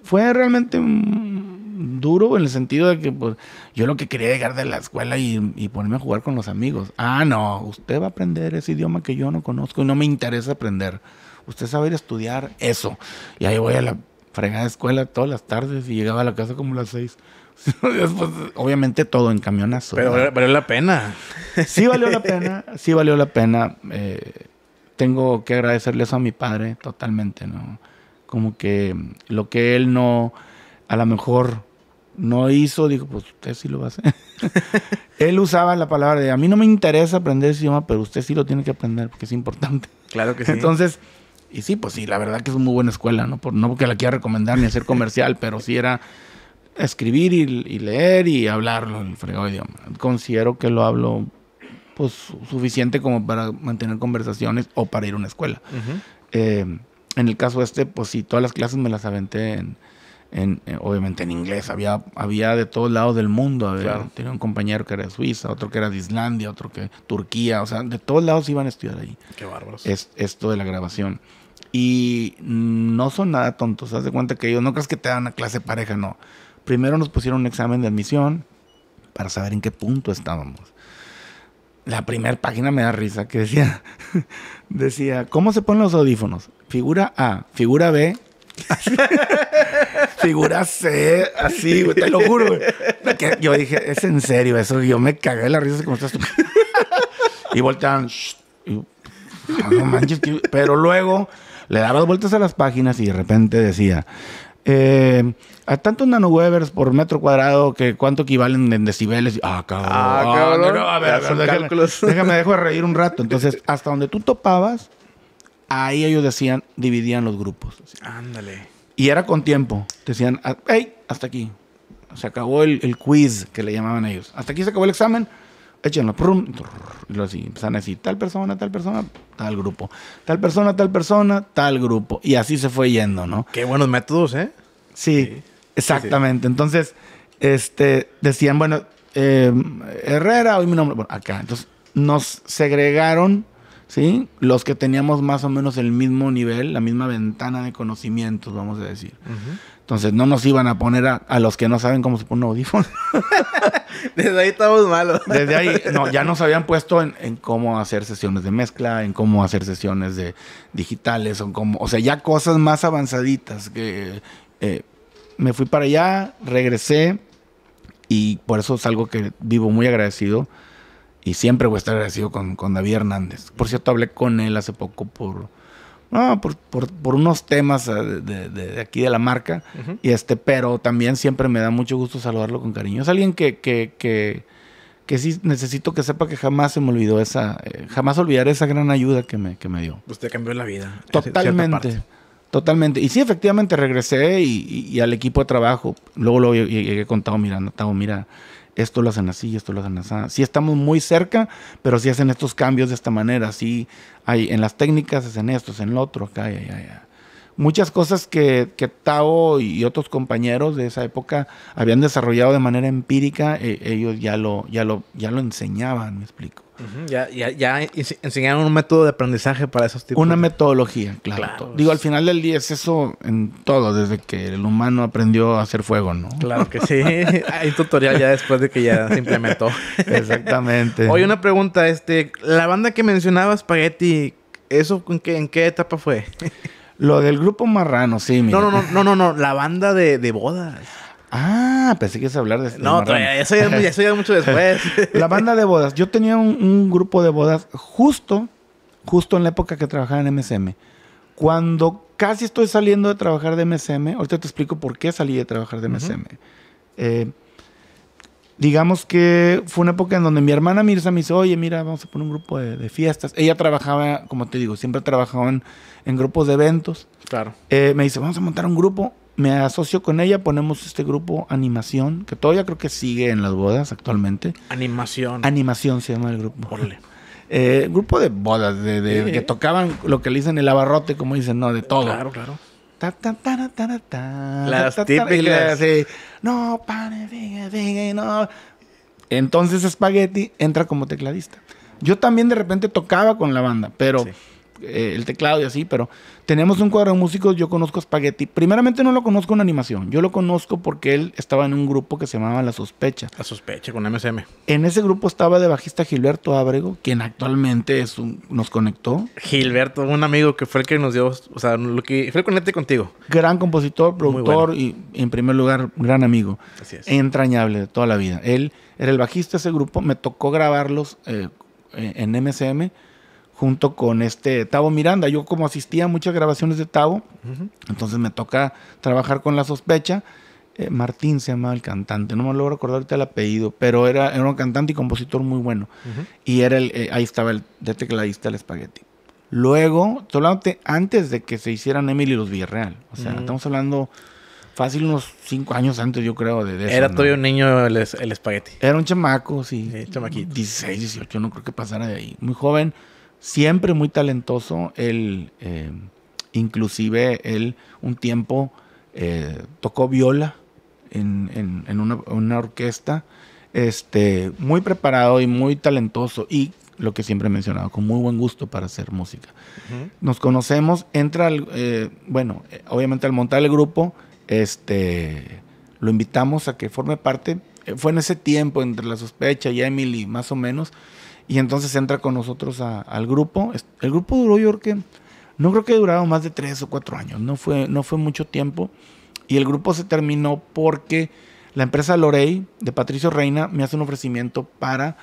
fue realmente un, duro en el sentido de que pues, yo lo que quería llegar de la escuela y, ponerme a jugar con los amigos. Ah, no, usted va a aprender ese idioma que yo no conozco y no me interesa aprender. Usted sabe ir a estudiar eso. Y ahí voy a la fregada escuela todas las tardes y llegaba a la casa como las seis. obviamente todo en camionazo. Pero valió la pena. Sí valió la pena, sí valió la pena. Eh, tengo que agradecerle eso a mi padre totalmente, ¿no? Como que lo que él no, a lo mejor no hizo, dijo, pues usted sí lo va a hacer. Él usaba la palabra de, a mí no me interesa aprender ese idioma, pero usted sí lo tiene que aprender porque es importante. Claro que sí. Entonces, y sí, pues sí, la verdad que es una muy buena escuela, ¿no? Por, no porque la quiera recomendar ni hacer comercial, pero sí era escribir y, leer y hablarlo, en fregado idioma. Considero que lo hablo, pues, suficiente como para mantener conversaciones o para ir a una escuela. Eh, en el caso este, pues sí, todas las clases me las aventé en eh, obviamente en inglés, había, había de todos lados del mundo. Había, Tenía un compañero que era de Suiza, otro que era de Islandia, otro que Turquía, o sea, de todos lados iban a estudiar ahí. Qué bárbaros. Es, esto de la grabación. Y no son nada tontos, haz de cuenta que ellos no crees que te dan una clase pareja, no. Primero nos pusieron un examen de admisión para saber en qué punto estábamos. La primera página me da risa que decía, decía, ¿cómo se ponen los audífonos? Figura A, figura B, Figurase así, te lo juro, Yo dije, es en serio eso. Yo me cagué de la risa como estás tú. y volteaban. Ah, Pero luego le daba vueltas a las páginas y de repente decía. Eh, a tantos nanowebers por metro cuadrado que cuánto equivalen en decibeles. Ah, cabrón. Ah, déjame, déjame, dejo de reír un rato. Entonces, hasta donde tú topabas, ahí ellos decían, dividían los grupos. Ándale. Y era con tiempo. Decían, ah, hey, hasta aquí. Se acabó el, quiz que le llamaban ellos. Hasta aquí se acabó el examen. Échenlo. y lo así. así. Tal persona, tal persona, tal grupo. Tal persona, tal persona, tal grupo. Y así se fue yendo, ¿no? Qué buenos métodos, ¿eh? Sí, exactamente. Entonces, este, decían, bueno, eh, Herrera, hoy mi nombre. Bueno, acá. Entonces, nos segregaron ¿sí? Los que teníamos más o menos el mismo nivel, la misma ventana de conocimientos, vamos a decir. Entonces no nos iban a poner a, los que no saben cómo se pone un audífono. Desde ahí estamos malos. Desde ahí, no, ya nos habían puesto en, cómo hacer sesiones de mezcla, en cómo hacer sesiones de digitales, o, cómo, o sea, ya cosas más avanzaditas. Que, eh, me fui para allá, regresé y por eso es algo que vivo muy agradecido y siempre voy a estar agradecido con, David Hernández. Por cierto, hablé con él hace poco por, por, unos temas ah, de, aquí de la marca. y este, pero también siempre me da mucho gusto saludarlo con cariño. Es alguien que, que, sí necesito que sepa que jamás se me olvidó esa, eh, jamás olvidaré esa gran ayuda que me, que me dio. Usted pues cambió la vida. Totalmente. Totalmente. Y sí, efectivamente, regresé y, al equipo de trabajo. Luego, lo llegué contado mirando, Miranda. Tavo, mira, esto lo hacen así, esto lo hacen así. si estamos muy cerca, pero si hacen estos cambios de esta manera. Sí hay en las técnicas, hacen esto, en lo otro, acá, ya, ya muchas cosas que, que Tao y otros compañeros de esa época habían desarrollado de manera empírica, e, ellos ya lo, ya, lo, ya lo enseñaban, me explico. ya, enseñaron un método de aprendizaje para esos tipos. Una metodología, claro. Digo, al final del día es eso en todo, desde que el humano aprendió a hacer fuego, ¿no? Claro que sí. Hay tutorial ya después de que ya se implementó. Exactamente. hoy una pregunta, este, la banda que mencionaba, Spaghetti, ¿eso en qué, en qué etapa fue? Lo del grupo marrano, sí, No, no, no, no, no, la banda de, bodas. Ah, pensé que ibas a hablar de... no, eso ya, eso ya mucho después. la banda de bodas. Yo tenía un, grupo de bodas justo, justo en la época que trabajaba en MSM. Cuando casi estoy saliendo de trabajar de MSM, ahorita te explico por qué salí de trabajar de MSM. Eh, digamos que fue una época en donde mi hermana Mirza me dice, oye, mira, vamos a poner un grupo de, de fiestas. Ella trabajaba, como te digo, siempre trabajaba en en grupos de eventos. Claro. Eh, me dice, vamos a montar un grupo. Me asocio con ella, ponemos este grupo Animación, que todavía creo que sigue en las bodas actualmente. Animación. Animación se llama el grupo. Eh, grupo de bodas, de, que tocaban lo que le dicen el abarrote, como dicen, no, de todo. Claro, claro. las típicas. No, pane, no. Entonces Spaghetti entra como tecladista. Yo también de repente tocaba con la banda, pero... Eh, el teclado y así, pero tenemos un cuadro de músicos, yo conozco a Spaghetti. Primeramente no lo conozco en animación, yo lo conozco porque él estaba en un grupo que se llamaba La Sospecha. La Sospecha con MSM. En ese grupo estaba de bajista Gilberto Ábrego, quien actualmente es nos conectó. Gilberto, un amigo que fue el que nos dio, o sea, lo que fue el conecte contigo. Gran compositor, productor y en primer lugar gran amigo. Así es. Entrañable de toda la vida. Él era el bajista de ese grupo, me tocó grabarlos eh, eh, en MSM junto con este Tavo Miranda. Yo como asistía a muchas grabaciones de Tavo, entonces me toca trabajar con La Sospecha. Eh, Martín se llamaba el cantante, no me logro acordarte el apellido, pero era, era un cantante y compositor muy bueno. Y era el, eh, ahí estaba el de tecladista el espagueti. Luego, estoy antes de que se hicieran Emily y los Villarreal. O sea, estamos hablando fácil unos cinco años antes, yo creo, de, eso, Era todavía un niño el, espagueti. Era un chamaco, sí. Sí, chamaquito. 16, 18, no creo que pasara de ahí. Muy joven siempre muy talentoso, él eh, inclusive él un tiempo eh, tocó viola en, una, orquesta, este, muy preparado y muy talentoso y lo que siempre he mencionado, con muy buen gusto para hacer música. Nos conocemos, entra, eh, bueno, obviamente al montar el grupo, este, lo invitamos a que forme parte. Fue en ese tiempo, entre La Sospecha y Emily, más o menos, y entonces entra con nosotros al grupo. El grupo duró, yo creo que, no creo que durado más de tres o cuatro años, no fue, no fue mucho tiempo. Y el grupo se terminó porque la empresa Lorey de Patricio Reina me hace un ofrecimiento para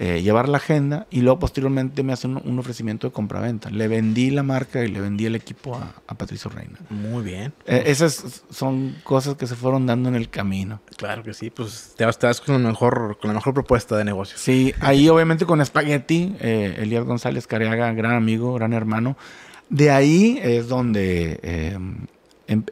eh, llevar la agenda y luego posteriormente me hacen un, ofrecimiento de compraventa. Le vendí la marca y le vendí el equipo a, Patricio Reina. Muy bien. Eh, esas son cosas que se fueron dando en el camino. Claro que sí, pues te vas con, la mejor, con la mejor propuesta de negocio. Sí, ahí obviamente con Spaghetti, eh, Elías González Cariaga, gran amigo, gran hermano. De ahí es donde... Eh, em,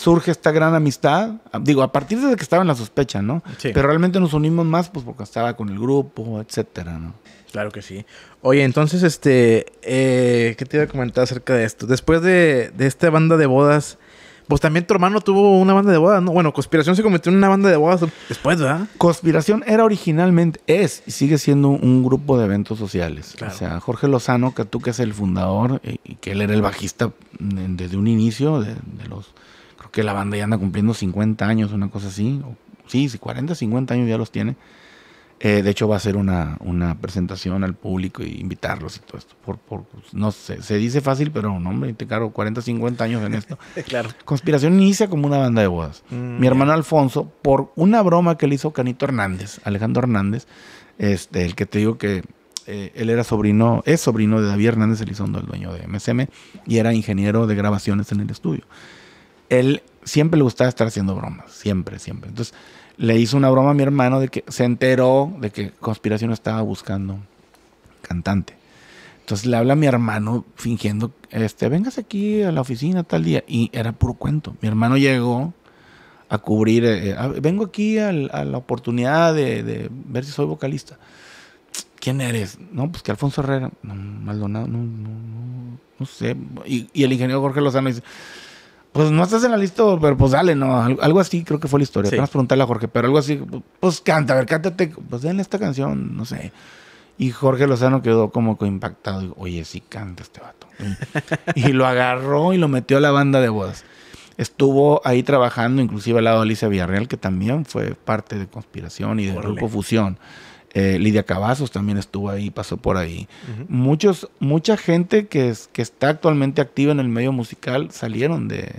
surge esta gran amistad. Digo, a partir de que estaba en la sospecha, ¿no? Sí. Pero realmente nos unimos más, pues porque estaba con el grupo, etcétera, ¿no? Claro que sí. Oye, entonces, este, eh, ¿qué te iba a comentar acerca de esto? Después de, esta banda de bodas, pues también tu hermano tuvo una banda de bodas, ¿no? Bueno, Conspiración se convirtió en una banda de bodas después, ¿verdad? Conspiración era originalmente, es y sigue siendo un grupo de eventos sociales. O sea, Jorge Lozano, que tú que es el fundador eh, y que él era el bajista mm, desde un inicio de, de los que la banda ya anda cumpliendo 50 años, una cosa así. Sí, sí, 40, 50 años ya los tiene. Eh, de hecho, va a ser una, una, presentación al público y invitarlos y todo esto. Por, por pues, no sé, se dice fácil, pero no, hombre, te cargo 40, 50 años en esto. claro. Conspiración inicia como una banda de bodas. Mm, Mi hermano Alfonso, por una broma que le hizo Canito Hernández, Alejandro Hernández, este, el que te digo que eh, él era sobrino, es sobrino de David Hernández Elizondo, el dueño de MSM, y era ingeniero de grabaciones en el estudio él siempre le gustaba estar haciendo bromas, siempre, siempre. Entonces le hizo una broma a mi hermano de que se enteró de que Conspiración estaba buscando cantante. Entonces le habla a mi hermano fingiendo, este, vengas aquí a la oficina tal día. Y era puro cuento. Mi hermano llegó a cubrir, eh, vengo aquí a, la oportunidad de, ver si soy vocalista. ¿Quién eres? No, pues que Alfonso Herrera. No, Maldonado, no, sé. Y, y el ingeniero Jorge Lozano dice, pues no estás en la lista, pero pues dale, ¿no? Algo así creo que fue la historia. Sí. preguntarle a Jorge, pero algo así, pues canta, a ver, cántate, pues den esta canción, no sé. Y Jorge Lozano quedó como impactado. Oye, sí canta este vato. y lo agarró y lo metió a la banda de bodas. Estuvo ahí trabajando, inclusive al lado de Alicia Villarreal, que también fue parte de Conspiración y del grupo Fusión. Eh, Lidia Cavazos también estuvo ahí, pasó por ahí. Muchos, mucha gente que, que está actualmente activa en el medio musical salieron de,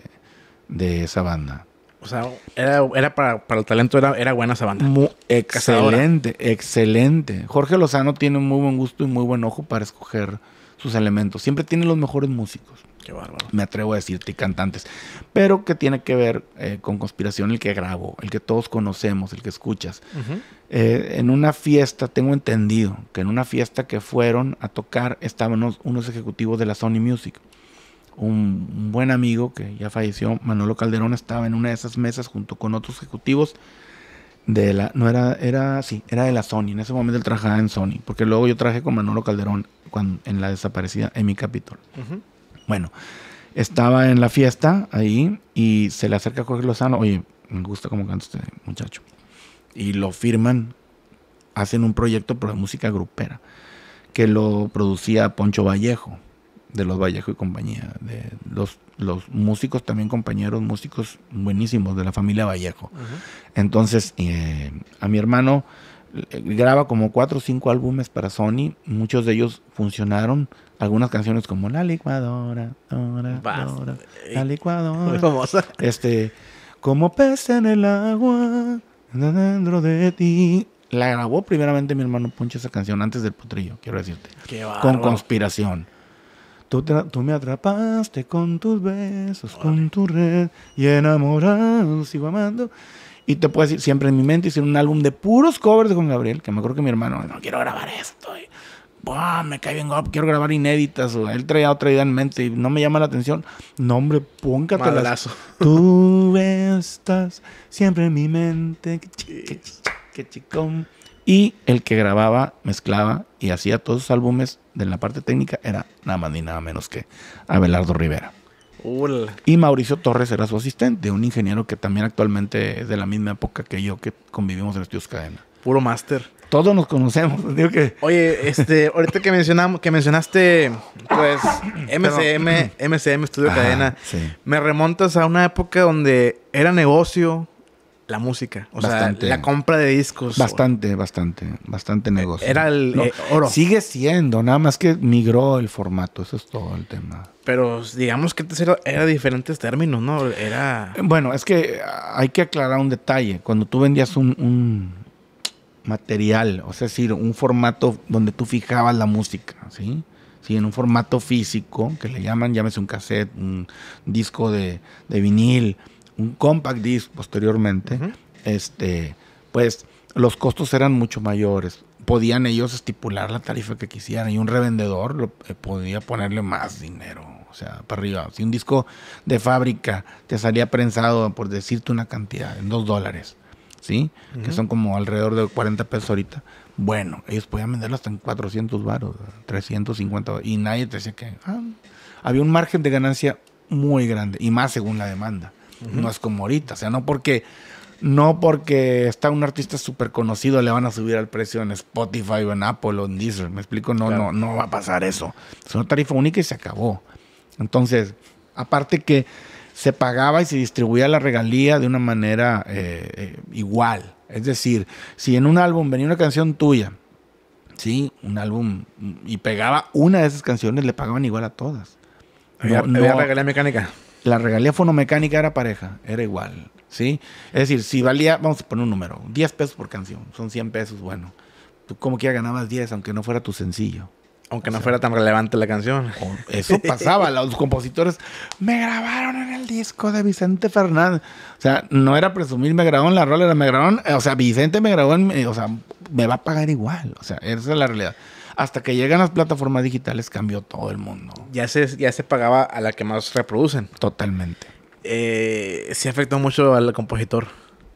esa banda. O sea, era, para, el talento, era, buena esa banda. excelente, excelente. Jorge Lozano tiene muy buen gusto y muy buen ojo para escoger sus elementos. Siempre tiene los mejores músicos. Qué bárbaro. Me atrevo a decirte, cantantes. Pero que tiene que ver eh, con conspiración el que grabo, el que todos conocemos, el que escuchas. Eh, en una fiesta, tengo entendido que en una fiesta que fueron a tocar estaban unos, ejecutivos de la Sony Music. Un, buen amigo que ya falleció, Manolo Calderón, estaba en una de esas mesas junto con otros ejecutivos de la, no era, era, sí, era de la Sony. En ese momento él trabajaba en Sony, porque luego yo trabajé con Manolo Calderón en la desaparecida mi Capitol. Bueno, estaba en la fiesta ahí y se le acerca a Jorge Lozano. Oye, me gusta cómo canta este muchacho. Y lo firman, hacen un proyecto la música grupera que lo producía Poncho Vallejo, de los Vallejo y compañía, de los, los músicos también compañeros, músicos buenísimos de la familia Vallejo. Entonces, eh, a mi hermano eh, graba como cuatro o cinco álbumes para Sony, muchos de ellos funcionaron, algunas canciones como La licuadora, eh, la licuadora, famosa. Este, como pez en el agua, dentro de ti. La grabó primeramente mi hermano Poncho esa canción antes del potrillo, quiero decirte. con conspiración. Tú, tú, me atrapaste con tus besos, con tu red y enamorado sigo amando. Y te puedo decir, siempre en mi mente hicieron un álbum de puros covers de Juan Gabriel, que me acuerdo que mi hermano, no quiero grabar esto. me cae bien quiero grabar inéditas. él traía otra idea en mente y no me llama la atención. No, hombre, póngatelas. Tú estás siempre en mi mente. que chicón. Y el que grababa, mezclaba y hacía todos sus álbumes de la parte técnica era nada más ni nada menos que Abelardo Rivera. Y Mauricio Torres era su asistente, un ingeniero que también actualmente es de la misma época que yo, que convivimos en Estudios Cadena. Puro máster. Todos nos conocemos. Digo Oye, este, ahorita que, mencionamos, que mencionaste, pues, MCM, MCM Estudio ah, Cadena, me remontas a una época donde era negocio, la música. O sea, la compra de discos. Bastante, bastante, bastante eh, negocio. Era el eh, oro. Sigue siendo, nada más que migró el formato, eso es todo el tema. Pero digamos que era, diferentes términos, ¿no? Era. Bueno, es que hay que aclarar un detalle. Cuando tú vendías un, material, o sea, decir, un formato donde tú fijabas la música, ¿sí? Sí, en un formato físico, que le llaman, llámese un cassette, un disco de, de vinil, un compact disc posteriormente, este, pues los costos eran mucho mayores. Podían ellos estipular la tarifa que quisieran y un revendedor lo, eh, podía ponerle más dinero, o sea, para arriba. Si un disco de fábrica te salía prensado, por decirte una cantidad, en dos dólares, ¿sí? Que son como alrededor de 40 pesos ahorita. Bueno, ellos podían venderlo hasta en 400 varos, 350 baros, y nadie te decía que... Ah, había un margen de ganancia muy grande y más según la demanda. No es como ahorita. O sea, no porque. No porque está un artista súper conocido le van a subir al precio en Spotify o en Apple o en Deezer. Me explico, no, no, no va a pasar eso. Es una tarifa única y se acabó. Entonces, aparte que se pagaba y se distribuía la regalía de una manera eh, eh, igual. Es decir, si en un álbum venía una canción tuya, sí, un álbum y pegaba una de esas canciones, le pagaban igual a todas. No, regalía mecánica la regalía fonomecánica era pareja, era igual, ¿sí? Es decir, si valía, vamos a poner un número, 10 pesos por canción, son 100 pesos, bueno, tú como ya ganabas 10, aunque no fuera tu sencillo. Aunque no fuera tan relevante la canción. Eso pasaba. Los compositores me grabaron en el disco de Vicente Fernández. O sea, no era presumir, me grabaron la rola, me grabaron. O sea, Vicente me grabó en, eh, O sea, me va a pagar igual. O sea, esa es la realidad hasta que llegan las plataformas digitales cambió todo el mundo. Ya se, ya se pagaba a la que más reproducen. Totalmente. Eh, sí afectó mucho al compositor.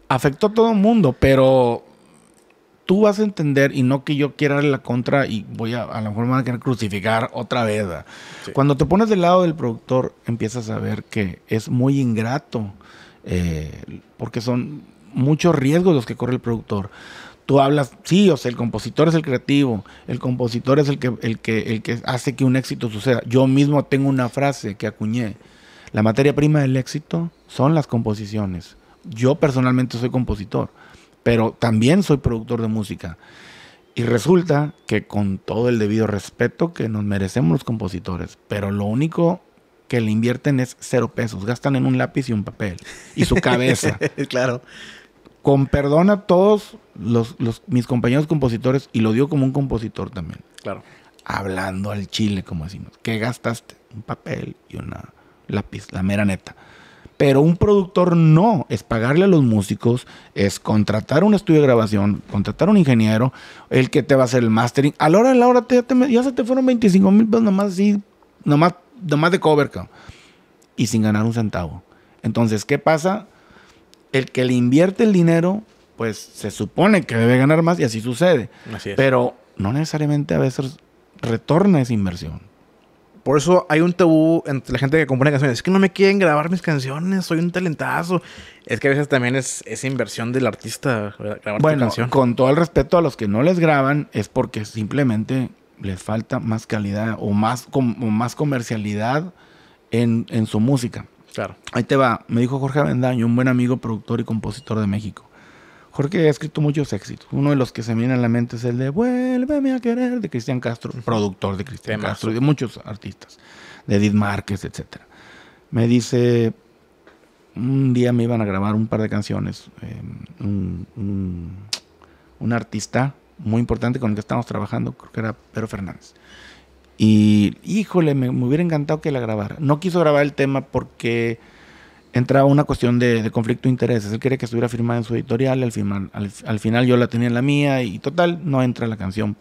Afectó a todo el mundo, pero tú vas a entender, y no que yo quiera darle la contra y voy a, a lo mejor me van a querer crucificar otra vez. Cuando te pones del lado del productor, empiezas a ver que es muy ingrato, eh, porque son muchos riesgos los que corre el productor tú hablas, sí, o sea, el compositor es el creativo, el compositor es el que, el que, el que hace que un éxito suceda. Yo mismo tengo una frase que acuñé. La materia prima del éxito son las composiciones. Yo personalmente soy compositor, pero también soy productor de música. Y resulta que con todo el debido respeto que nos merecemos los compositores, pero lo único que le invierten es cero pesos, gastan en un lápiz y un papel y su cabeza. claro con perdón a todos los, mis compañeros compositores, y lo dio como un compositor también. Claro. Hablando al chile, como decimos. ¿Qué gastaste? Un papel y una lápiz, la mera neta. Pero un productor no, es pagarle a los músicos, es contratar un estudio de grabación, contratar un ingeniero, el que te va a hacer el mastering. A la hora a la hora ya se te fueron 25 mil pesos nomás así, nomás, nomás de cover, Y sin ganar un centavo. Entonces, ¿qué pasa? el que le invierte el dinero, pues se supone que debe ganar más y así sucede. Así Pero no necesariamente a veces retorna esa inversión. Por eso hay un tabú entre la gente que compone canciones. Es que no me quieren grabar mis canciones, soy un talentazo. Es que a veces también es, esa inversión del artista grabar bueno, canción. Con todo el respeto a los que no les graban, es porque simplemente les falta más calidad o más, más comercialidad en su música. Ahí te va. Me dijo Jorge Avendaño, un buen amigo, productor y compositor de México. Jorge ha escrito muchos éxitos. Uno de los que se viene a la mente es el de Vuélveme a querer de Cristian Castro, productor de Cristian Castro y de muchos artistas, de Edith Márquez, etc. Me dice, un día me iban a grabar un par de canciones. Em, un, un, artista muy importante con el que estábamos trabajando, creo que era Pedro Fernández. Y híjole, me, hubiera encantado que la grabara. No quiso grabar el tema porque entraba una cuestión de, conflicto de intereses. Él quería que estuviera firmada en su editorial, al, final yo la tenía en la mía y total, no entra la canción,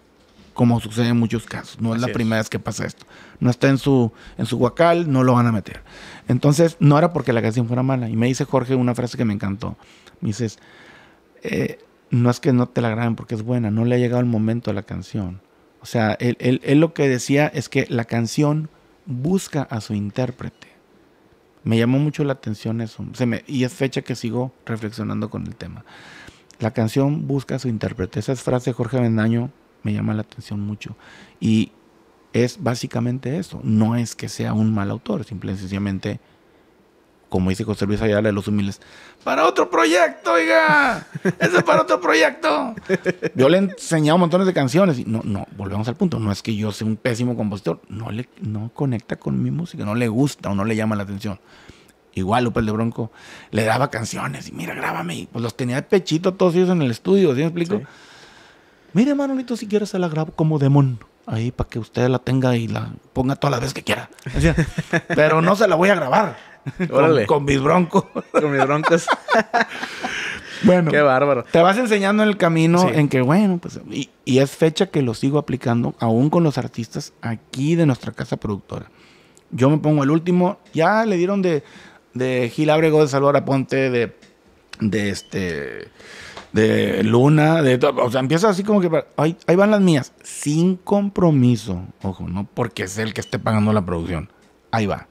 como sucede en muchos casos. No es la primera vez que pasa esto. No está en su, en su guacal, no lo van a meter. Entonces, no era porque la canción fuera mala. Y me dice Jorge una frase que me encantó. Me dices, eh, no es que no te la graben porque es buena, no le ha llegado el momento a la canción o sea, él, él, él lo que decía es que la canción busca a su intérprete. Me llamó mucho la atención eso. y es fecha que sigo reflexionando con el tema. La canción busca a su intérprete. Esa frase de Jorge Bendaño me llama la atención mucho. Y es básicamente eso. No es que sea un mal autor, simplemente como dice José Luis Ayala de los Humiles para otro proyecto, oiga, ese es para otro proyecto. Yo le he enseñado montones de canciones y no, no, volvemos al punto, no es que yo sea un pésimo compositor, no, le, no conecta con mi música, no le gusta o no le llama la atención. Igual López de Bronco le daba canciones y mira, grábame, y pues los tenía de pechito todos ellos en el estudio, ¿sí me explico? Mire, Manolito, si quieres se la grabo como demon ahí para que usted la tenga y la ponga toda la vez que quiera. Pero no se la voy a grabar. Con, mis broncos. Con mis bueno. Qué bárbaro. Te vas enseñando en el camino en que, bueno, pues. Y, es fecha que lo sigo aplicando, aún con los artistas aquí de nuestra casa productora. Yo me pongo el último. Ya le dieron de, de Gil Abrego, de Salvador Aponte, de, de este. De Luna, de O sea, empieza así como que. ahí van las mías. Sin compromiso. Ojo, no porque es el que esté pagando la producción. Ahí va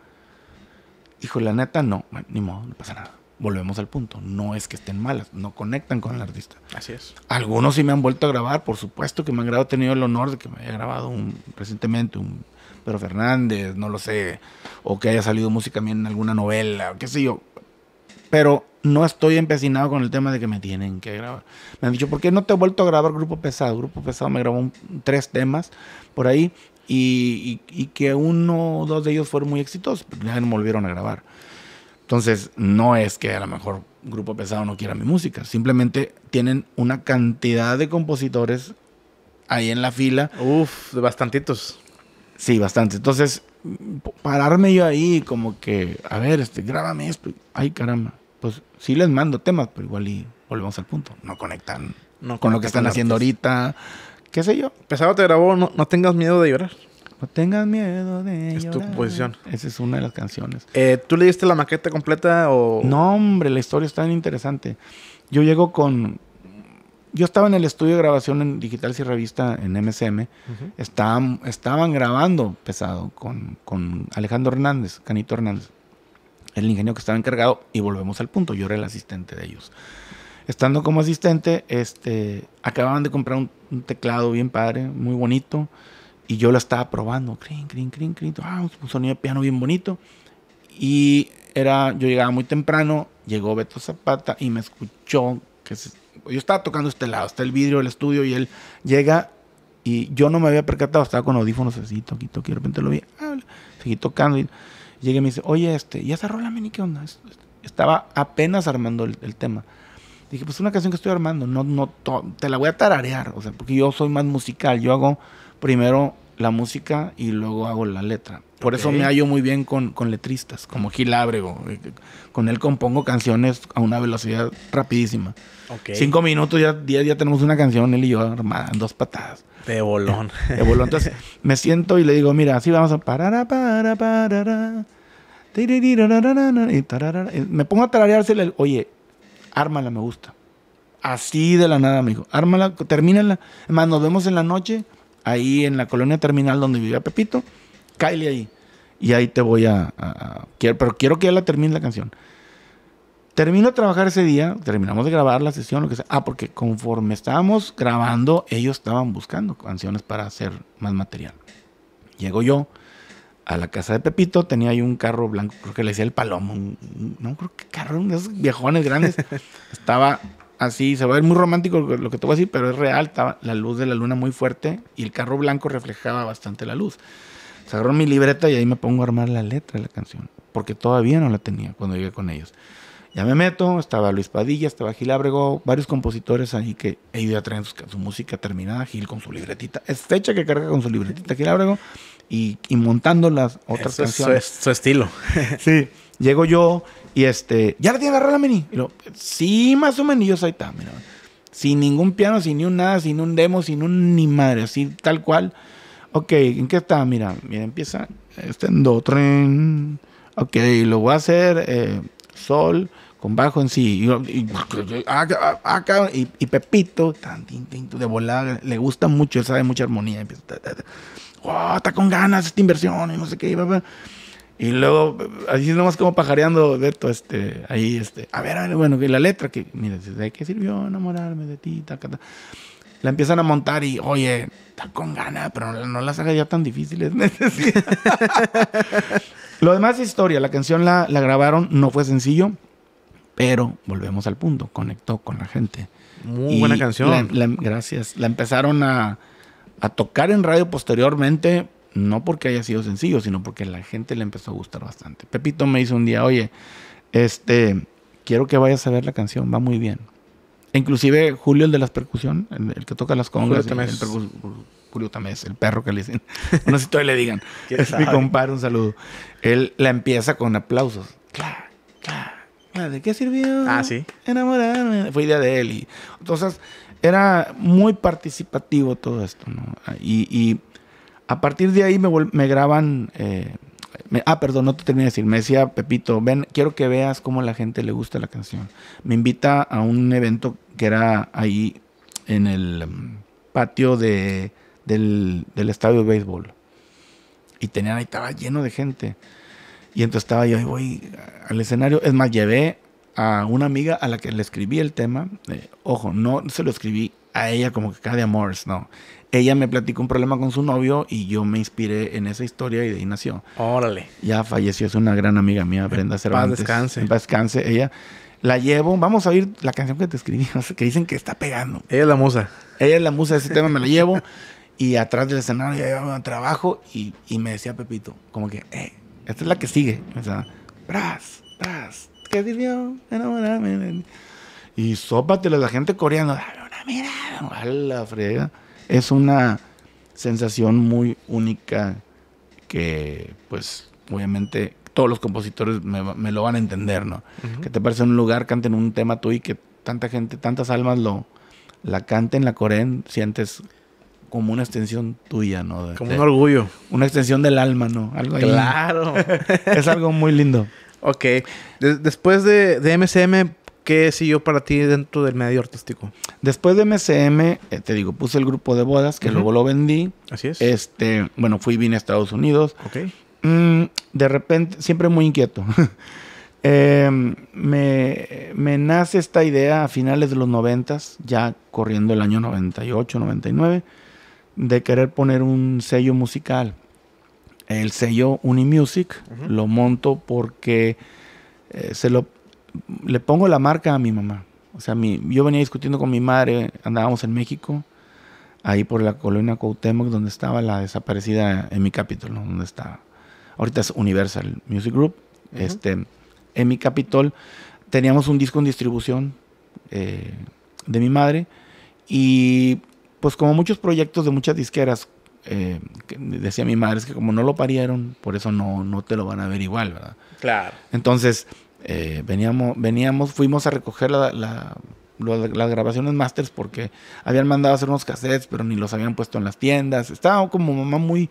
Dijo, la neta, no, ni modo, no pasa nada. Volvemos al punto. No es que estén malas, no conectan con el artista. Así es. Algunos sí me han vuelto a grabar, por supuesto que me han grabado. He tenido el honor de que me haya grabado un, recientemente un Pedro Fernández, no lo sé, o que haya salido música mía en alguna novela, qué sé yo. Pero no estoy empecinado con el tema de que me tienen que grabar. Me han dicho, ¿por qué no te he vuelto a grabar Grupo Pesado? Grupo Pesado me grabó tres temas por ahí y, que uno o dos de ellos fueron muy exitosos, pero ya no volvieron a grabar. Entonces, no es que a lo mejor Grupo Pesado no quiera mi música, simplemente tienen una cantidad de compositores ahí en la fila. Uf, bastantitos. Sí, bastante. Entonces, pararme yo ahí como que, a ver, este, grábame esto. Ay, caramba. Pues sí les mando temas, pero igual y volvemos al punto. No conectan con lo que están haciendo ahorita qué sé yo. Pesado te grabó no, tengas miedo de llorar. No tengas miedo de llorar. Es tu posición. Esa es una de las canciones. Eh, ¿Tú leíste la maqueta completa o...? No, hombre, la historia es tan interesante. Yo llego con... Yo estaba en el estudio de grabación en Digital y Revista, en MSM. estaban, estaban grabando pesado con, con Alejandro Hernández, Canito Hernández el ingeniero que estaba encargado, y volvemos al punto, yo era el asistente de ellos estando como asistente, este, acababan de comprar un, teclado bien padre, muy bonito, y yo lo estaba probando, crin, crin, crin, crin, ah, un sonido de piano bien bonito, y era, yo llegaba muy temprano, llegó Beto Zapata y me escuchó que yo estaba tocando este lado, está el vidrio del estudio y él llega y yo no me había percatado, estaba con audífonos así, toquito, y de repente lo vi, ah, seguí tocando y llegué y me dice, oye, este, ¿y esa rola, mini qué onda? Estaba apenas armando el, el tema. Dije, pues una canción que estoy armando, no, no, te la voy a tararear, o sea, porque yo soy más musical, yo hago primero la música y luego hago la letra. Por eso me hallo muy bien con, con letristas, como Gil Ábrego. Eh, con él compongo canciones a una velocidad rapidísima. Cinco minutos, ya, tenemos una canción, él y yo armada, en dos patadas. De bolón. De bolón. Entonces me siento y le digo, mira, así vamos a parar, para, para, me pongo a tararearse, oye, ármala, me gusta. Así de la nada, amigo. Ármala, termínala. Más nos vemos en la noche, ahí en la colonia terminal donde vivía Pepito. Cáile ahí. Y ahí te voy a. quiero, pero quiero que ya la termine la canción. Termino de trabajar ese día, terminamos de grabar la sesión, lo que sea. Ah, porque conforme estábamos grabando, ellos estaban buscando canciones para hacer más material. Llego yo a la casa de Pepito, tenía ahí un carro blanco, creo que le decía el palomo, no creo que carro, esos viejones grandes. Estaba así, se va a ver muy romántico lo que te voy a decir, pero es real, estaba la luz de la luna muy fuerte y el carro blanco reflejaba bastante la luz. Se agarró mi libreta y ahí me pongo a armar la letra de la canción, porque todavía no la tenía cuando llegué con ellos. Ya me meto, estaba Luis Padilla, estaba Gil Abrego, varios compositores ahí que he a traer su, su música terminada, Gil con su libretita. Es fecha que carga con su libretita Gil Abrego y, montando las otras canciones. Es su, estilo. sí. Llego yo y este, ¿ya la tiene agarrada la mini? sí, más o menos. yo, soy está, mira. Sin ningún piano, sin ni un nada, sin un demo, sin un ni madre, así tal cual. Ok, ¿en qué está? Mira, mira, empieza. Este en do, tren. Ok, lo voy a hacer eh, sol con bajo en sí. Ah, ah, ah, y, y, Pepito, de volar, le gusta mucho, él sabe mucha armonía está con ganas esta inversión y no sé qué, Y luego, así nomás como pajareando de esto, este, ahí, este, a ver, bueno, que la letra, que, mira, ¿de qué sirvió enamorarme de ti? La empiezan a montar y, oye, está con ganas, pero no, las haga ya tan difíciles. Lo demás es historia. La canción la, grabaron, no fue sencillo, pero volvemos al punto, conectó con la gente. Muy buena canción. gracias. La empezaron a a tocar en radio posteriormente, no porque haya sido sencillo, sino porque la gente le empezó a gustar bastante. Pepito me hizo un día, oye, este, quiero que vayas a ver la canción, va muy bien. inclusive Julio, el de las percusión, el, que toca las congas, Julio Tamés. El, el perro que le dicen, no sé si le digan, es mi compadre, un saludo. Él la empieza con aplausos. Claro, claro. ¿De qué sirvió? Ah, sí. Enamorarme. Fue idea de él. Y, entonces, era muy participativo todo esto, Y, a partir de ahí me, graban... Eh, ah, perdón, no te tenía de decir. Me decía Pepito, ven, quiero que veas cómo a la gente le gusta la canción. Me invita a un evento que era ahí en el mm, patio del, del, estadio de béisbol. Y tenían ahí, estaba lleno de gente. Y entonces estaba yo, ahí voy al escenario. Es más, llevé a una amiga a la que le escribí el tema. Eh, ojo, no se lo escribí a ella como que cada de amores, no. Ella me platicó un problema con su novio y yo me inspiré en esa historia y de ahí nació. Órale. Ya falleció, es una gran amiga mía, Brenda Cervantes. Paz descanse. paz descanse. Ella la llevo, vamos a oír la canción que te escribí, que dicen que está pegando. Ella es la musa. Ella es la musa, ese tema me la llevo. Y atrás del escenario ya llevaba trabajo y, y, me decía Pepito, como que, eh, esta es la que sigue. O sea, tras, tras, y sópatelo, la gente coreana, la frega. Es una sensación muy única que, pues, obviamente todos los compositores me, lo van a entender, ¿no? Que te parece un lugar, canten un tema tú y que tanta gente, tantas almas lo la canten, la corean, sientes como una extensión tuya, ¿no? como un orgullo. Una extensión del alma, ¿no? Claro. es algo muy lindo. Ok. después de, MCM, ¿qué siguió para ti dentro del medio artístico? Después de MCM, eh, te digo, puse el grupo de bodas, que luego lo vendí. Así es. Este, bueno, fui y vine a Estados Unidos. Ok. Mm, de repente, siempre muy inquieto. Em, me, me, nace esta idea a finales de los noventas, ya corriendo el año 98, 99, de querer poner un sello musical el sello Unimusic, Music... lo monto porque eh, se lo, le pongo la marca a mi mamá. O sea, mi, yo venía discutiendo con mi madre, andábamos en México, ahí por la colonia Cuauhtémoc, donde estaba la desaparecida en mi capítulo, donde está. Ahorita es Universal Music Group. este, en mi capitol teníamos un disco en distribución eh, de mi madre y pues como muchos proyectos de muchas disqueras, eh, decía mi madre, es que como no lo parieron, por eso no, no te lo van a ver igual, ¿verdad? Claro. Entonces, eh, veníamos, veníamos, fuimos a recoger las grabaciones masters porque habían mandado hacer unos cassettes, pero ni los habían puesto en las tiendas. Estaba como mamá muy,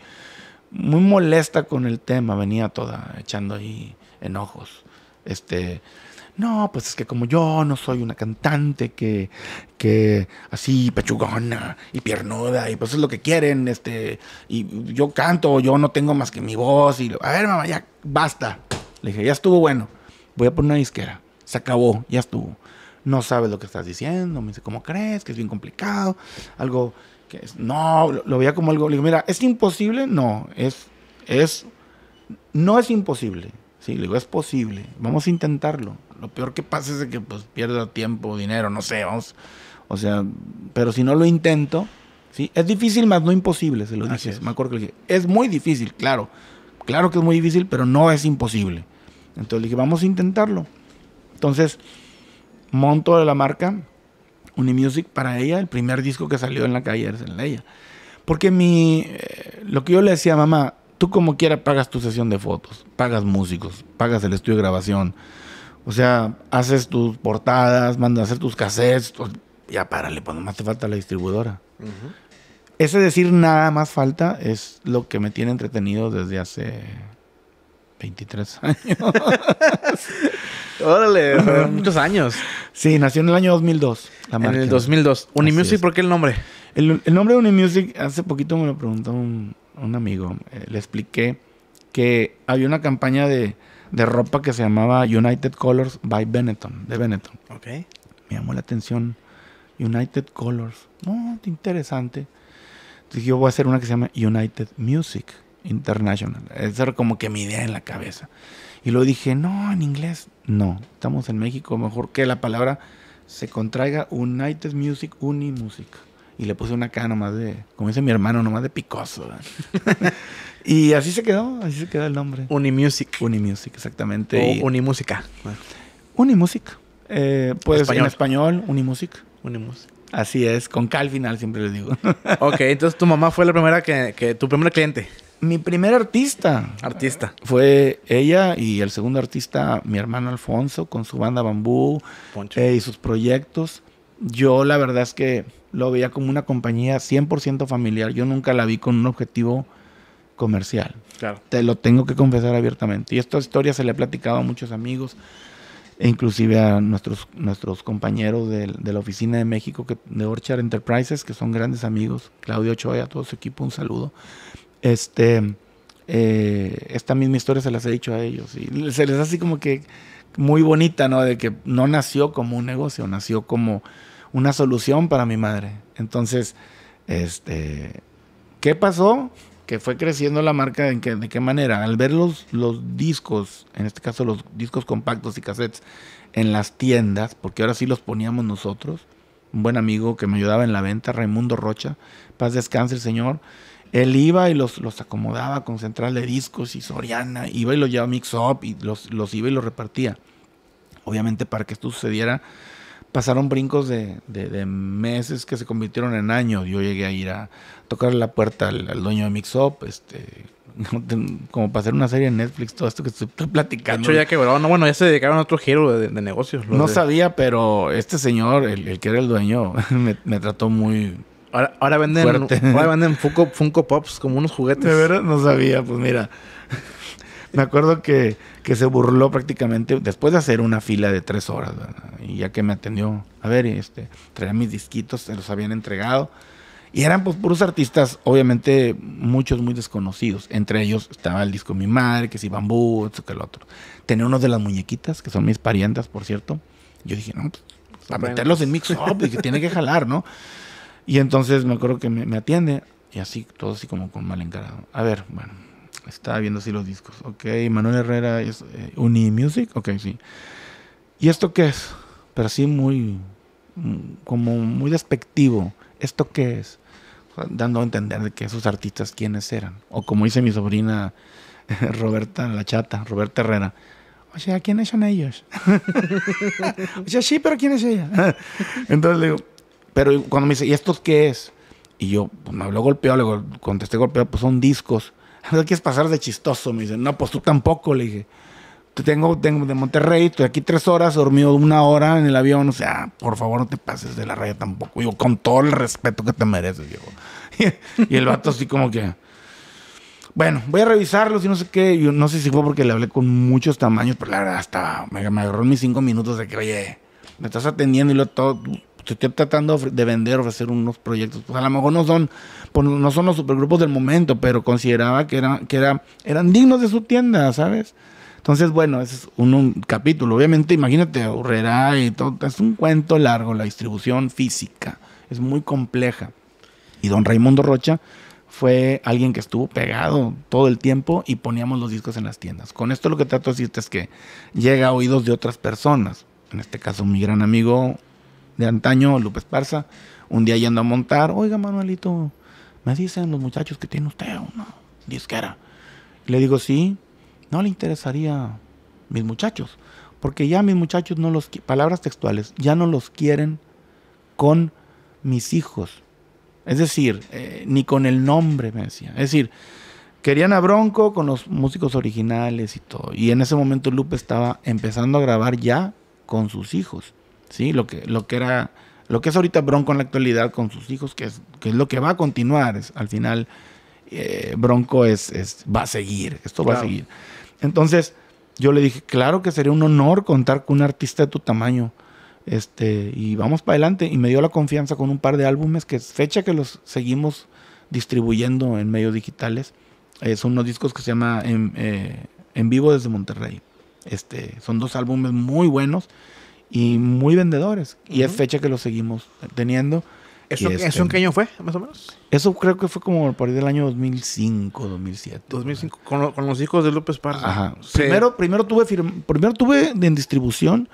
muy molesta con el tema, venía toda echando ahí enojos. Este, no, pues es que como yo no soy una cantante que, así pechugona y piernuda, y pues es lo que quieren, este, y yo canto, yo no tengo más que mi voz, y a ver, mamá, ya basta. Le dije, ya estuvo bueno, voy a poner una disquera, se acabó, ya estuvo. No sabes lo que estás diciendo, me dice, ¿cómo crees? Que es bien complicado, algo que es, no, lo, lo veía como algo, le digo, mira, ¿es imposible? No, es, es, no es imposible. Sí, le digo, es posible, vamos a intentarlo. Lo peor que pasa es que pues pierda tiempo, dinero, no sé, O sea, pero si no lo intento, ¿sí? Es difícil, más no imposible, se lo dije. Me acuerdo que es muy difícil, claro. Claro que es muy difícil, pero no es imposible. Entonces le dije, vamos a intentarlo. Entonces, monto de la marca Unimusic para ella, el primer disco que salió en la calle es el de ella. Porque mi, eh, lo que yo le decía a mamá, tú como quiera pagas tu sesión de fotos, pagas músicos, pagas el estudio de grabación, o sea, haces tus portadas, mandas a hacer tus cassettes, ya párale, pues más te falta la distribuidora. Ese decir nada más falta es lo que me tiene entretenido desde hace 23 años. Órale, muchos años. Sí, nació en el año 2002. La en el 2002. Unimusic, ¿por qué el nombre? El, nombre de Unimusic, hace poquito me lo preguntó un, amigo. Eh, le expliqué que había una campaña de de ropa que se llamaba United Colors by Benetton, de Benetton. Ok. Me llamó la atención United Colors. No, interesante. Entonces yo voy a hacer una que se llama United Music International. Esa era como que mi idea en la cabeza. Y luego dije, no, en inglés, no. Estamos en México, mejor que la palabra se contraiga United Music, Music. Y le puse una cara nomás de, como dice mi hermano, nomás de picoso. Y así se quedó, así se quedó el nombre. Unimusic. Unimusic, exactamente. O música Unimusic. Eh, pues español. en español, Unimusic. Unimusic. Así es, con K al final siempre les digo. ok, entonces tu mamá fue la primera que, que tu primer cliente. Mi primer artista. Artista. Fue ella y el segundo artista, mi hermano Alfonso, con su banda Bambú eh, y sus proyectos. Yo la verdad es que lo veía como una compañía 100% familiar. Yo nunca la vi con un objetivo comercial. Claro. Te lo tengo que confesar abiertamente. Y esta historia se le ha platicado a muchos amigos, e inclusive a nuestros, nuestros compañeros de, la oficina de México que, de Orchard Enterprises, que son grandes amigos. Claudio Ochoa, a todo su equipo, un saludo. Este, eh, esta misma historia se las he dicho a ellos. Y se les hace como que muy bonita, ¿no? De que no nació como un negocio, nació como una solución para mi madre. Entonces, este, ¿qué pasó? que fue creciendo la marca, ¿en ¿de qué manera? Al ver los, discos, en este caso los discos compactos y cassettes, en las tiendas, porque ahora sí los poníamos nosotros, un buen amigo que me ayudaba en la venta, Raimundo Rocha, paz descanse el señor, él iba y los, los acomodaba con central de discos y Soriana, iba y los llevaba Mix Up y los, los iba y los repartía. Obviamente para que esto sucediera pasaron brincos de, de, meses que se convirtieron en años. Yo llegué a ir a tocar la puerta al, dueño de Mix Up, este, como para hacer una serie en Netflix, todo esto que estoy platicando. De hecho, ya que no, bueno, ya se dedicaron a otro giro de, negocios. No sabía, pero este señor, el, que era el dueño, me, trató muy, Ahora, ahora, venden, ahora Funko, Pops como unos juguetes. De verdad, no sabía, pues mira. me acuerdo que, se burló prácticamente después de hacer una fila de tres horas, Y ya que me atendió, a ver, este, traía mis disquitos, se los habían entregado. Y eran pues puros artistas, obviamente muchos muy desconocidos. Entre ellos estaba el disco de Mi Madre, que si Bambú, eso que el otro. Tenía uno de las muñequitas, que son mis parientas, por cierto. Yo dije, no, pues, para meterlos en mix up, que tiene que jalar, ¿no? Y entonces me acuerdo que me, me atiende, y así, todo así como con mal encarado. A ver, bueno estaba viendo así los discos. Ok, Manuel Herrera es eh, Uni Music. Ok, sí. ¿Y esto qué es? Pero sí muy, mm, como muy despectivo. ¿Esto qué es? dando a entender de que esos artistas quiénes eran. O como dice mi sobrina Roberta La Chata, Roberta Herrera. O sea, ¿quiénes son ellos? o sea, sí, pero ¿quién es ella? Entonces le digo, pero cuando me dice, ¿y estos qué es? Y yo pues, me habló golpeado, le contesté golpeado, pues son discos no quieres pasar de chistoso. Me dice, no, pues tú tampoco. Le dije, te tengo, de Monterrey, estoy aquí tres horas, dormido una hora en el avión. O sea, por favor, no te pases de la raya tampoco. Digo, con todo el respeto que te mereces, Diego. y el vato así como que... Bueno, voy a revisarlo, si no sé qué. Yo no sé si fue porque le hablé con muchos tamaños, pero la verdad, hasta me, agarró agarró mis cinco minutos de que, oye, me estás atendiendo y lo todo estoy tratando de vender, ofrecer unos proyectos. Pues a lo mejor no son, pues no son los supergrupos del momento, pero consideraba que, era, que era, eran dignos de su tienda, ¿sabes? Entonces, bueno, ese es un, capítulo. Obviamente, imagínate, Urrera y todo. Es un cuento largo, la distribución física. Es muy compleja. Y don Raimundo Rocha fue alguien que estuvo pegado todo el tiempo y poníamos los discos en las tiendas. Con esto lo que trato de decirte es que llega a oídos de otras personas. En este caso, mi gran amigo de antaño, Lupe Esparza, un día yendo a montar, oiga Manuelito, me dicen los muchachos que tiene usted una disquera. Le digo, sí, no le interesaría mis muchachos, porque ya mis muchachos no los, palabras textuales, ya no los quieren con mis hijos. Es decir, eh, ni con el nombre, me decía. Es decir, querían a Bronco con los músicos originales y todo. Y en ese momento Lupe estaba empezando a grabar ya con sus hijos. Lo que, lo que era, lo que es ahorita Bronco en la actualidad con sus hijos, que es, que es lo que va a continuar, es, al final eh, Bronco es, va a seguir, esto va a seguir. Entonces, yo le dije, claro que sería un honor contar con un artista de tu tamaño, este, y vamos para adelante, y me dio la confianza con un par de álbumes que es fecha que los seguimos distribuyendo en medios digitales. Eh, son unos discos que se llama en, eh, en, vivo desde Monterrey. Este, son dos álbumes muy buenos y muy vendedores. Y es fecha que lo seguimos teniendo. ¿Eso, en qué año fue, más o menos? Eso creo que fue como por partir del año 2005, 2007. 2005, con, los hijos de López Parra. Ajá. Primero, primero, tuve primero tuve en distribución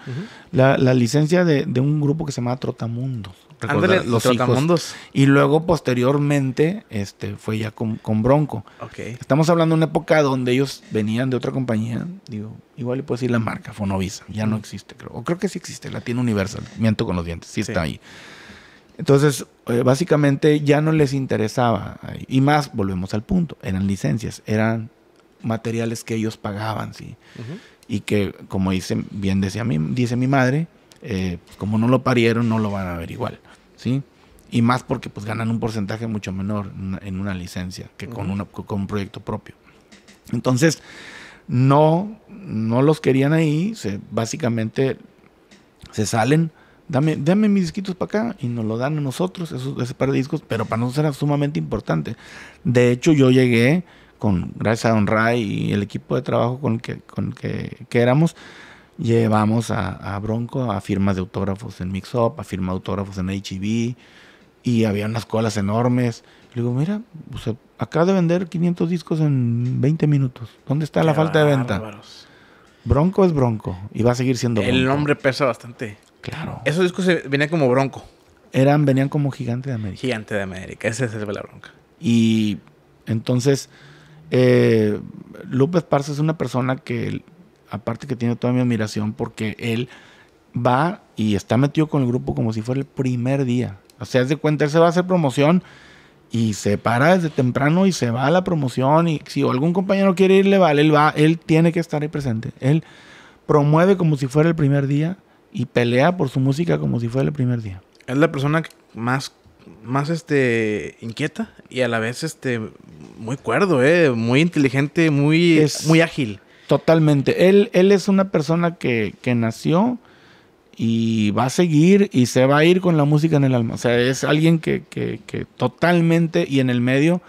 la, la, licencia de, de, un grupo que se llamaba Trotamundos los hijos. Y luego posteriormente este, fue ya con, Bronco. Estamos hablando de una época donde ellos venían de otra compañía, digo, igual le puedo decir la marca, Fonovisa, ya no existe, creo. O creo que sí existe, la tiene Universal, miento con los dientes, sí, está ahí. Entonces, eh, básicamente ya no les interesaba. Eh, y más, volvemos al punto, eran licencias, eran materiales que ellos pagaban, ¿sí? Y que, como dice, bien decía mi, dice mi madre, eh, pues como no lo parieron, no lo van a ver igual. ¿sí? Y más porque pues ganan un porcentaje mucho menor en una, licencia que con, una, un proyecto propio. Entonces, no, no los querían ahí, se, básicamente se salen, dame, dame mis disquitos para acá y nos lo dan a nosotros, ese par de discos, pero para nosotros era sumamente importante. De hecho, yo llegué, con, gracias a Don Ray y el equipo de trabajo con el que, con que éramos, Llevamos a, Bronco a firmas de autógrafos en Mixup, a firma de autógrafos en HB, e y había unas colas enormes. Le digo, mira, acaba de vender 500 discos en 20 minutos. ¿Dónde está la falta de venta? Bronco es bronco y va a seguir siendo bronco. El nombre pesa bastante. Claro. Esos discos venían como bronco. Eran, venían como Gigante de América. Gigante de América, Ese es la bronca. Y entonces, eh, Parce es una persona que aparte que tiene toda mi admiración porque él va y está metido con el grupo como si fuera el primer día. O sea, es de cuenta, él se va a hacer promoción y se para desde temprano y se va a la promoción y si algún compañero quiere ir le vale, él va, él tiene que estar ahí presente. Él promueve como si fuera el primer día y pelea por su música como si fuera el primer día. Es la persona más más este inquieta y a la vez este muy cuerdo, eh, muy inteligente, muy muy ágil. Totalmente. Él, él es una persona que, nació y va a seguir y se va a ir con la música en el alma. O sea, es alguien que, que, que totalmente y en el medio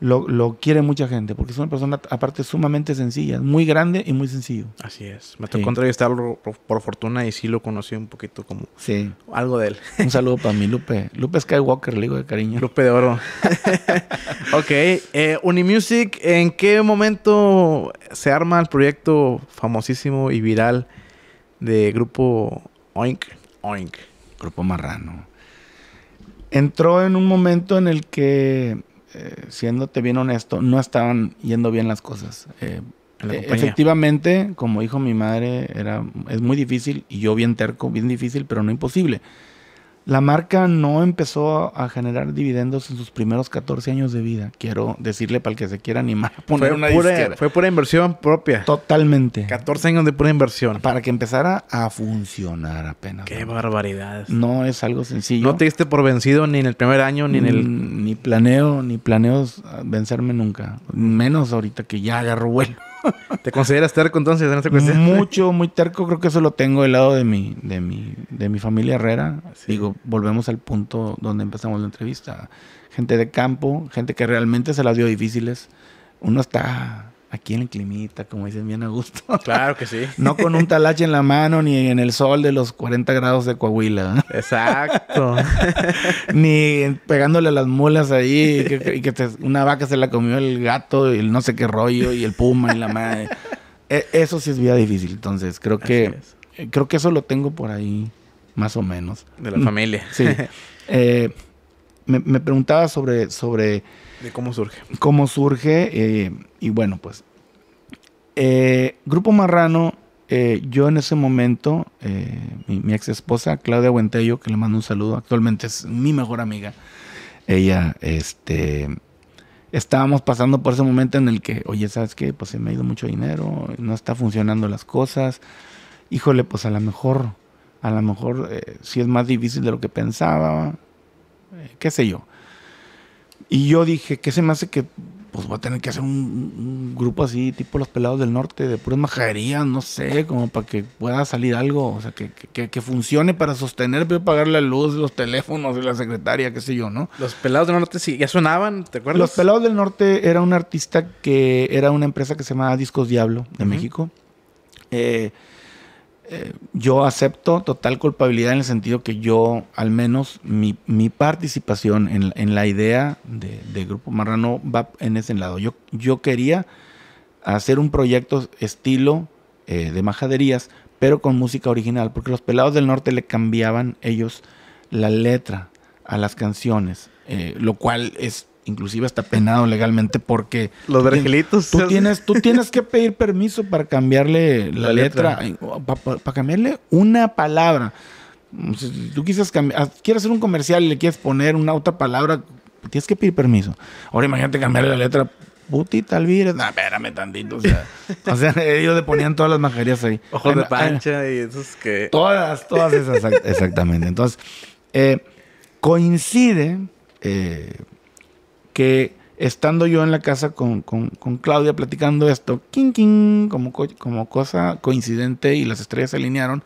lo, quiere mucha gente, porque es una persona aparte sumamente sencilla, muy grande y muy sencillo. Así es. Me tocó sí. entrevistarlo por, fortuna y sí lo conocí un poquito como algo de él. Un saludo para mi Lupe. Lupe Skywalker, le digo de cariño. Lupe de oro. ok. Eh, Unimusic, ¿en qué momento se arma el proyecto famosísimo y viral de grupo Oink? Oink. Grupo Marrano. Entró en un momento en el que eh, siéndote bien honesto, no estaban yendo bien las cosas. Eh, eh, efectivamente, como dijo mi madre, era, es muy difícil, y yo bien terco, bien difícil, pero no imposible. La marca no empezó a generar dividendos en sus primeros 14 años de vida. Quiero decirle para el que se quiera animar fue una pura, Fue pura inversión propia. Totalmente. 14 años de pura inversión. Para que empezara a funcionar apenas. Qué barbaridad. No es algo sencillo. No te diste por vencido ni en el primer año, ni en el... Mm, ni planeo, ni planeos vencerme nunca. Menos ahorita que ya agarró vuelo. ¿Te consideras terco entonces Mucho, muy terco. Creo que eso lo tengo del lado de mi, de mi, de mi familia Herrera. Digo, volvemos al punto donde empezamos la entrevista. Gente de campo, gente que realmente se las dio difíciles. Uno está aquí en el climita, como dicen bien a gusto. Claro que sí. no con un talache en la mano ni en el sol de los 40 grados de Coahuila. Exacto. ni pegándole a las mulas ahí y que, una vaca se la comió el gato y el no sé qué rollo y el puma y la madre. E, eso sí es vida difícil, entonces creo que eh, creo que eso lo tengo por ahí más o menos. De la familia. Sí. Eh, me, preguntaba sobre, sobre... De cómo surge. Cómo surge eh, y bueno, pues... Eh, Grupo Marrano, eh, yo en ese momento, mi, ex esposa, Claudia Huenteyo, que le mando un saludo, actualmente es mi mejor amiga, ella, este... Estábamos pasando por ese momento en el que, oye, ¿sabes qué? Pues se me ha ido mucho dinero, no está funcionando las cosas. Híjole, pues a lo mejor a lo mejor si sí es más difícil de lo que pensaba, eh, qué sé yo. Y yo dije, ¿qué se me hace que pues voy a tener que hacer un, grupo así, tipo los pelados del norte, de puras majaderías, no sé, como para que pueda salir algo, o sea, que, que, funcione para sostener, para pues, pagar la luz, los teléfonos, la secretaria, qué sé yo, ¿no? Los pelados del norte sí, ya sonaban, ¿te acuerdas? Los pelados del norte era un artista que era una empresa que se llamaba Discos Diablo de México. Eh, eh, yo acepto total culpabilidad en el sentido que yo, al menos mi, mi participación en, en, la idea de, Grupo Marrano va en ese lado. Yo, yo quería hacer un proyecto estilo eh, de majaderías, pero con música original, porque los pelados del norte le cambiaban ellos la letra a las canciones, eh, lo cual es inclusive está penado legalmente porque los vergelitos tú, tienes tú tienes que pedir permiso para cambiarle la, letra, para eh, cambiarle una palabra mm, si tú ah, quieres hacer un comercial y le quieres poner una otra palabra tienes que pedir permiso ahora imagínate cambiarle la letra putita Alvira no espérame tantito o sea, o sea, ellos le ponían todas las majerías ahí ojos de pancha y esos que todas todas esas exactamente entonces eh, coincide eh, que estando yo en la casa con, Claudia platicando esto, king, king, como, como cosa coincidente y las estrellas se alinearon,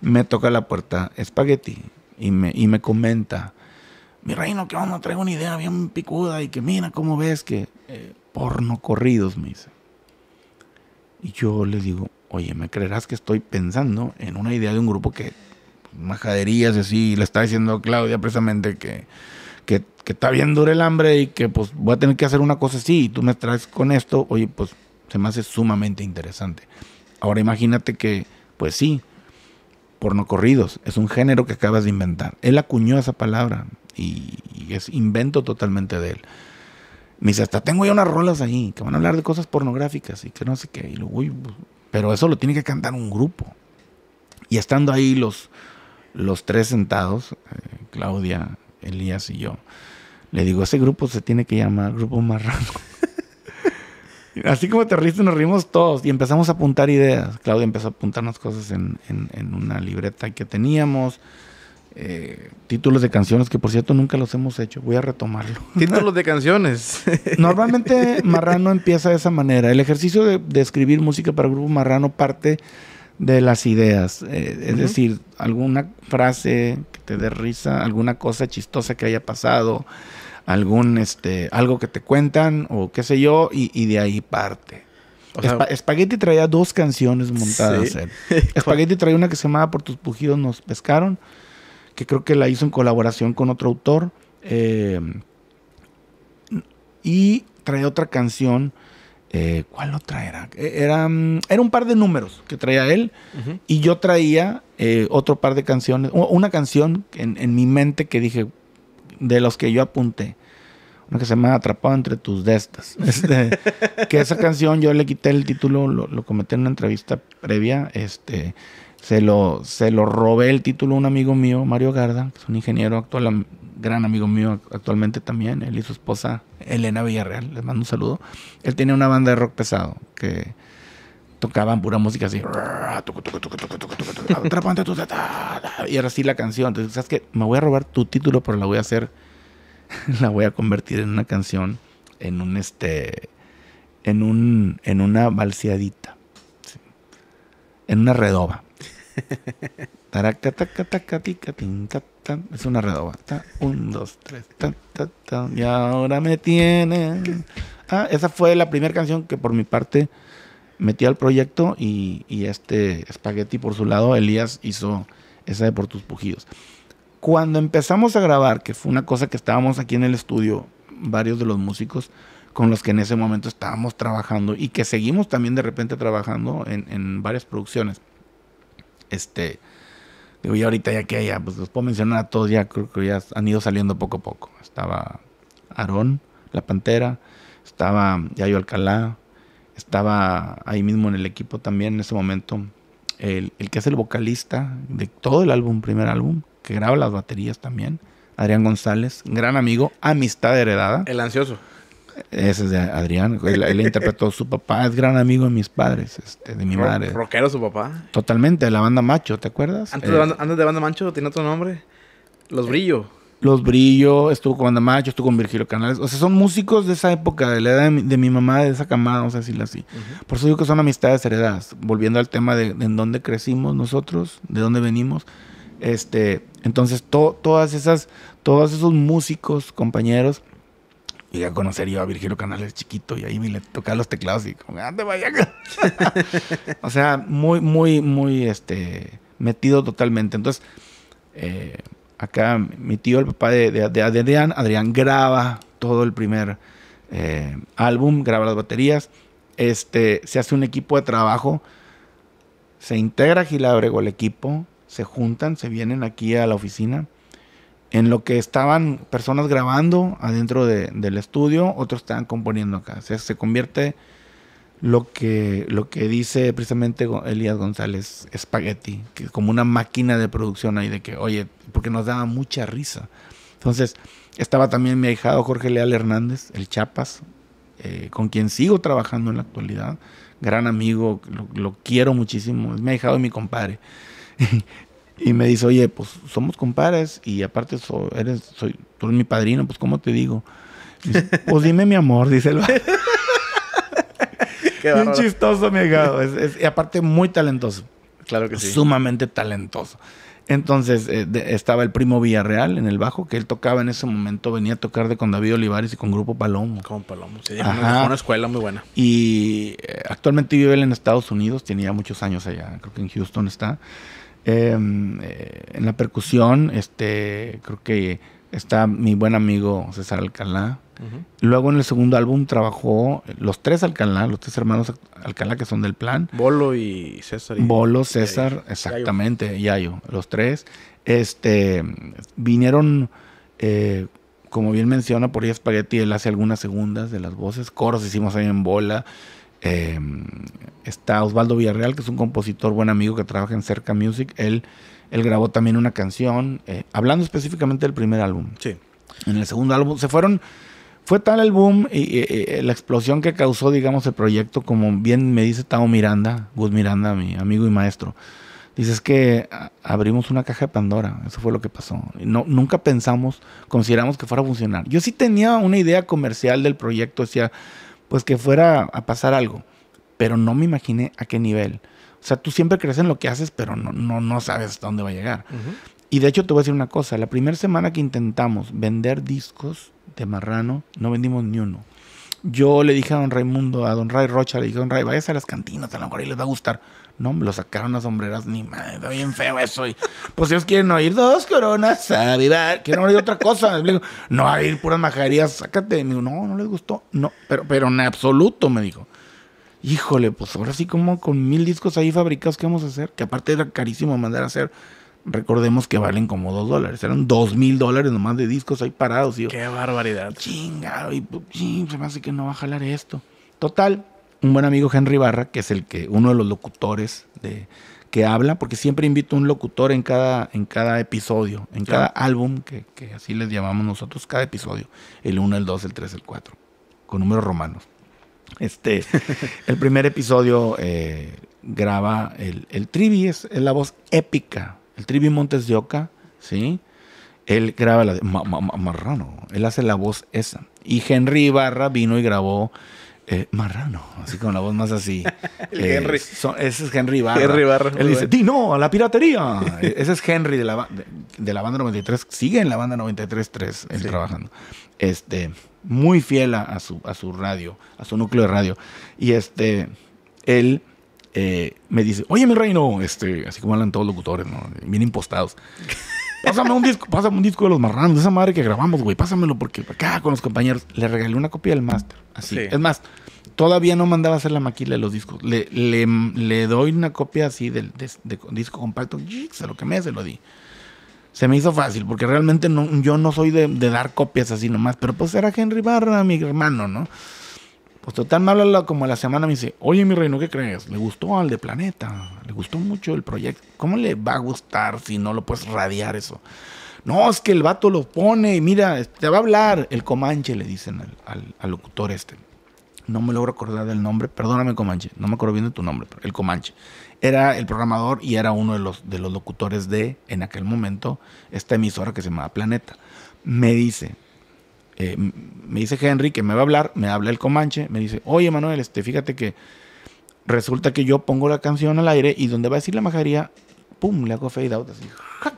me toca la puerta Spaghetti y me, y me comenta, mi reino, que onda, traigo una idea bien picuda y que mira, ¿cómo ves que eh, porno corridos? Me dice. Y yo le digo, oye, ¿me creerás que estoy pensando en una idea de un grupo que majaderías y así, le está diciendo Claudia precisamente que que, está bien duro el hambre y que pues voy a tener que hacer una cosa así y tú me traes con esto, oye, pues se me hace sumamente interesante. Ahora imagínate que, pues sí, porno corridos, es un género que acabas de inventar. Él acuñó esa palabra y, es invento totalmente de él. Me dice, hasta tengo ya unas rolas ahí que van a hablar de cosas pornográficas y que no sé qué. Pues, pero eso lo tiene que cantar un grupo. Y estando ahí los, los tres sentados, eh, Claudia, Elías y yo. Le digo, ese grupo se tiene que llamar Grupo Marrano. Así como te riste, nos rimos todos y empezamos a apuntar ideas. Claudia empezó a apuntarnos cosas en, una libreta que teníamos. Eh, títulos de canciones, que por cierto nunca los hemos hecho. Voy a retomarlo. Títulos de canciones. Normalmente Marrano empieza de esa manera. El ejercicio de, escribir música para Grupo Marrano parte de las ideas. Eh, es decir, alguna frase de risa, alguna cosa chistosa que haya pasado, algún este, algo que te cuentan o qué sé yo, y, de ahí parte. Spaghetti traía dos canciones montadas. Spaghetti traía una que se llamaba Por tus pujidos nos pescaron, que creo que la hizo en colaboración con otro autor. Eh, y traía otra canción eh, ¿Cuál otra era? E, era? Mm, era un par de números que traía él y yo traía eh, otro par de canciones, una canción en, mi mente que dije, de los que yo apunté, una que se me ha Atrapado entre tus destas. Este, que esa canción yo le quité el título, lo, lo comenté en una entrevista previa, este, se lo, se lo robé el título a un amigo mío, Mario Garda, que es un ingeniero actual, gran amigo mío actualmente también, él y su esposa Elena Villarreal, les mando un saludo. Él tenía una banda de rock pesado que tocaban pura música así. y era así la canción. Entonces, ¿sabes qué? Me voy a robar tu título, pero la voy a hacer, la voy a convertir en una canción, en un este, en un, en una balseadita, en una redoba es una redoba. Un, dos, tres. Y ahora me tiene Ah, esa fue la primera canción que por mi parte metí al proyecto y, este Spaghetti por su lado, Elías hizo esa de Por tus pujillos. Cuando empezamos a grabar, que fue una cosa que estábamos aquí en el estudio, varios de los músicos con los que en ese momento estábamos trabajando y que seguimos también de repente trabajando en, en varias producciones este, digo, ya ahorita ya que ya, pues los puedo mencionar a todos, ya creo que ya han ido saliendo poco a poco. Estaba Aarón, La Pantera, estaba Yayo Alcalá, estaba ahí mismo en el equipo también en ese momento, el que es el vocalista de todo el álbum, primer álbum, que graba las baterías también, Adrián González, gran amigo, amistad heredada. El ansioso. Ese es de Adrián. Él, interpretó su papá, es gran amigo de mis padres, este, de mi madre. ¿Rockero su papá? Totalmente, de la banda Macho, ¿te acuerdas? Antes, de, eh, banda, banda Macho ¿Tiene otro nombre. Los eh, Brillo. Los Brillo, estuvo con Banda Macho, estuvo con Virgilio Canales. O sea, son músicos de esa época, de la edad de mi, mamá, de esa camada, vamos a decirlo así. Por eso digo que son amistades heredadas. Volviendo al tema de, en dónde crecimos nosotros, de dónde venimos. Este, entonces, todas esas, todos esos músicos, compañeros, y ya conocería a Virgilio Canales chiquito y ahí me le tocaba los teclados y como, ¡ande ah, vaya! o sea, muy, muy, muy este, metido totalmente. Entonces, eh, acá mi tío, el papá de, Adrián, Adrián graba todo el primer eh, álbum, graba las baterías, este, se hace un equipo de trabajo, se integra Gilabrego el equipo, se juntan, se vienen aquí a la oficina en lo que estaban personas grabando adentro del estudio, otros estaban componiendo acá. O sea, se convierte lo que, lo que dice precisamente Elías González Spaghetti, que como una máquina de producción ahí de que, oye, porque nos daba mucha risa. Entonces, estaba también mi ahijado Jorge Leal Hernández, el Chapas, eh, con quien sigo trabajando en la actualidad, gran amigo, lo, quiero muchísimo, es mi ahijado y mi compadre. Y me dice, oye, pues somos compadres y aparte eres, soy, tú eres mi padrino, pues ¿cómo te digo? pues dime mi amor, dice el Un chistoso, mi y aparte muy talentoso. Claro que sí. Sumamente talentoso. Entonces eh, estaba el primo Villarreal en el bajo, que él tocaba en ese momento, venía a tocar de con David Olivares y con Grupo Palomo. Con Palomo, sí, una, una, escuela muy buena. Y eh, actualmente vive él en Estados Unidos, tenía muchos años allá, creo que en Houston está. Em, eh, en la percusión, este, creo que está mi buen amigo César Alcalá. Luego en el segundo álbum trabajó los tres Alcalá, los tres hermanos Alcalá que son del plan. Bolo y César. Bolo, César, exactamente, Yayo. los tres. Este, vinieron, eh, como bien menciona, por ahí Spaghetti, él hace algunas segundas de las voces, coros hicimos ahí en bola. Em, está Osvaldo Villarreal, que es un compositor buen amigo que trabaja en Cerca Music. Él, él grabó también una canción, eh, hablando específicamente del primer álbum. Sí. En el segundo álbum se fueron. Fue tal el boom y, eh, la explosión que causó, digamos, el proyecto, como bien me dice Tao Miranda, Gus Miranda, mi amigo y maestro. Dices que abrimos una caja de Pandora, eso fue lo que pasó. No, nunca pensamos, consideramos que fuera a funcionar. Yo sí tenía una idea comercial del proyecto, decía, pues que fuera a pasar algo, pero no me imaginé a qué nivel. O sea, tú siempre crees en lo que haces, pero no, no, no sabes dónde va a llegar. Y de hecho te voy a decir una cosa, la primera semana que intentamos vender discos de Marrano, no vendimos ni uno. Yo le dije a don Raimundo, a don Ray Rocha, le dije, don Ray, vayas a las cantinas, a lo mejor ahí les va a gustar. No, lo sacaron las sombreras, ni madre, bien feo eso. Y, pues ellos quieren oír dos coronas a vivar, quieren oír otra cosa. Le digo, no a ir puras majaderías, sácate. Me digo, no, no les gustó. No, pero, pero en absoluto, me dijo. Híjole, pues ahora sí, como con mil discos ahí fabricados, ¿qué vamos a hacer? Que aparte era carísimo mandar a hacer. Recordemos que valen como dos dólares. Eran dos mil dólares nomás de discos ahí parados. Qué barbaridad. Chingado. Y, ching, pues, se me hace que no va a jalar esto. Total, un buen amigo Henry Barra, que es el que, uno de los locutores de, que habla, porque siempre invito a un locutor en cada, en cada episodio, en cada álbum, que, así les llamamos nosotros, cada episodio, el 1, el 2, el 3, el 4, con números romanos. Este, el primer episodio eh, graba el, el trivi, es, la voz épica, el trivi Montes de Oca, ¿sí? Él graba la Marrano, él hace la voz esa. Y Henry Barra vino y grabó eh, marrano, así con la voz más así. el eh, Henry. ese es Henry Barra. Henry Él dice, di no a la piratería. Eh, ese es Henry de la, de, la banda 93. Sigue en la banda 93 3 trabajando. Este, muy fiel a, su, a su radio, a su núcleo de radio. Y este, él... me dice, oye mi reino, este, así como hablan todos los locutores, bien impostados. Pásame un disco, pásame un disco de los marranos, esa madre que grabamos, güey. Pásamelo porque acá con los compañeros le regalé una copia del máster. Así. Es más, todavía no mandaba a hacer la maquila de los discos. Le, le, doy una copia así del disco compacto. Se lo quemé, se lo di. Se me hizo fácil porque realmente no, yo no soy de, de dar copias así nomás. Pero pues era Henry Barra, mi hermano, ¿no? Pues total, me habla como la semana, me dice, oye mi reino, ¿qué crees? Le gustó al de Planeta, le gustó mucho el proyecto. ¿Cómo le va a gustar si no lo puedes radiar eso? No, es que el vato lo pone y mira, te va a hablar. El Comanche le dicen al, locutor este. No me logro acordar del nombre, perdóname Comanche, no me acuerdo bien de tu nombre, pero el Comanche. Era el programador y era uno de los, de los locutores de, en aquel momento, esta emisora que se llamaba Planeta. Me dice, eh, me dice Henry que me va a hablar, me habla el Comanche, me dice, oye Manuel, este, fíjate que resulta que yo pongo la canción al aire y donde va a decir la majaría, pum, le hago fade out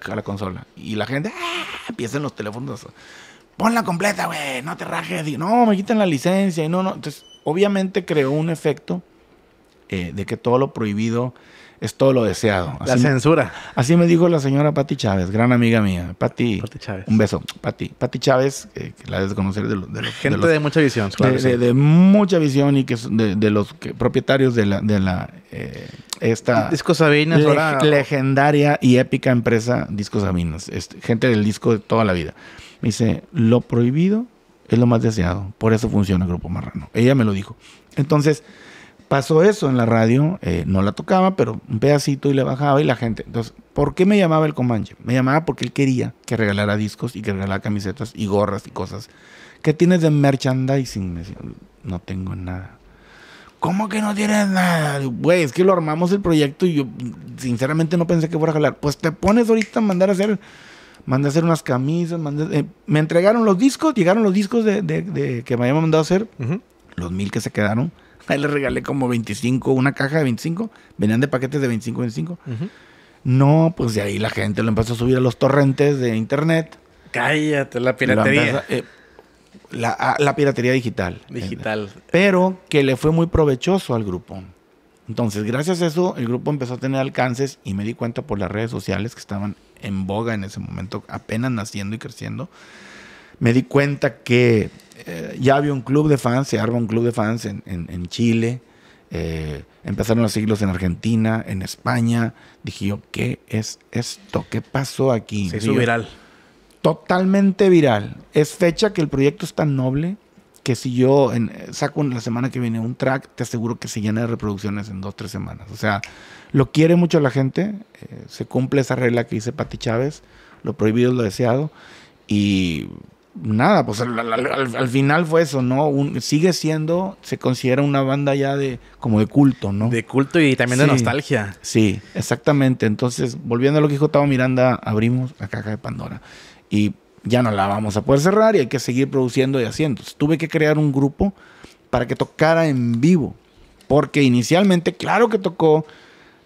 a la consola. Y la gente, ah", empieza en los teléfonos, ponla completa, güey, no te rajes, y, no, me quitan la licencia, y no, no. Entonces, obviamente creó un efecto eh, de que todo lo prohibido es todo lo deseado. la censura. Así me dijo la señora Pati Chávez, gran amiga mía. Pati Chávez. un beso. Pati. Pati Chávez, eh, que la debes conocer de, los... Gente de, mucha visión. Claro, de, mucha visión y que de, los propietarios de la... De la eh, esta Disco Sabinas, legendaria y épica empresa Discos Sabinas, este, gente del disco de toda la vida. Me dice, lo prohibido es lo más deseado, por eso funciona Grupo Marrano. Ella me lo dijo. Entonces, pasó eso en la radio, eh, no la tocaba, pero un pedacito y le bajaba y la gente. Entonces, ¿por qué me llamaba el Comanche? Me llamaba porque él quería que regalara discos y que regalara camisetas y gorras y cosas. ¿Qué tienes de merchandising? no tengo nada. ¿Cómo que no tienes nada? Güey, es que lo armamos el proyecto y yo sinceramente no pensé que fuera a jalar. Pues te pones ahorita a mandar a hacer, a hacer unas camisas, eh, me entregaron los discos, llegaron los discos de, que me habían mandado a hacer, los mil que se quedaron Ahí le regalé como 25, una caja de 25. Venían de paquetes de 25, 25. No, pues de ahí la gente lo empezó a subir a los torrentes de internet. Cállate, la piratería. Eh, ah, la, piratería digital. Digital. Pero que le fue muy provechoso al grupo. Entonces, gracias a eso, el grupo empezó a tener alcances y me di cuenta por las redes sociales que estaban en boga en ese momento, apenas naciendo y creciendo me di cuenta que eh, ya había un club de fans, se arma un club de fans en, Chile, eh, empezaron los siglos en Argentina, en España. Dije yo, ¿qué es esto? ¿Qué pasó aquí? Se hizo viral. Totalmente viral. Es fecha que el proyecto es tan noble que si yo en, saco la semana que viene un track, te aseguro que se llena de reproducciones en dos, tres semanas. O sea, lo quiere mucho la gente. Eh, se cumple esa regla que dice Pati Chávez. Lo prohibido es lo deseado. Y nada, pues al, final fue eso, ¿no? sigue siendo, se considera una banda ya de como de culto, ¿no? De culto y también de nostalgia. Sí, exactamente. Entonces, volviendo a lo que dijo Tavo Miranda, abrimos la caja de Pandora y ya no la vamos a poder cerrar y hay que seguir produciendo y haciendo. tuve que crear un grupo para que tocara en vivo, porque inicialmente, claro que tocó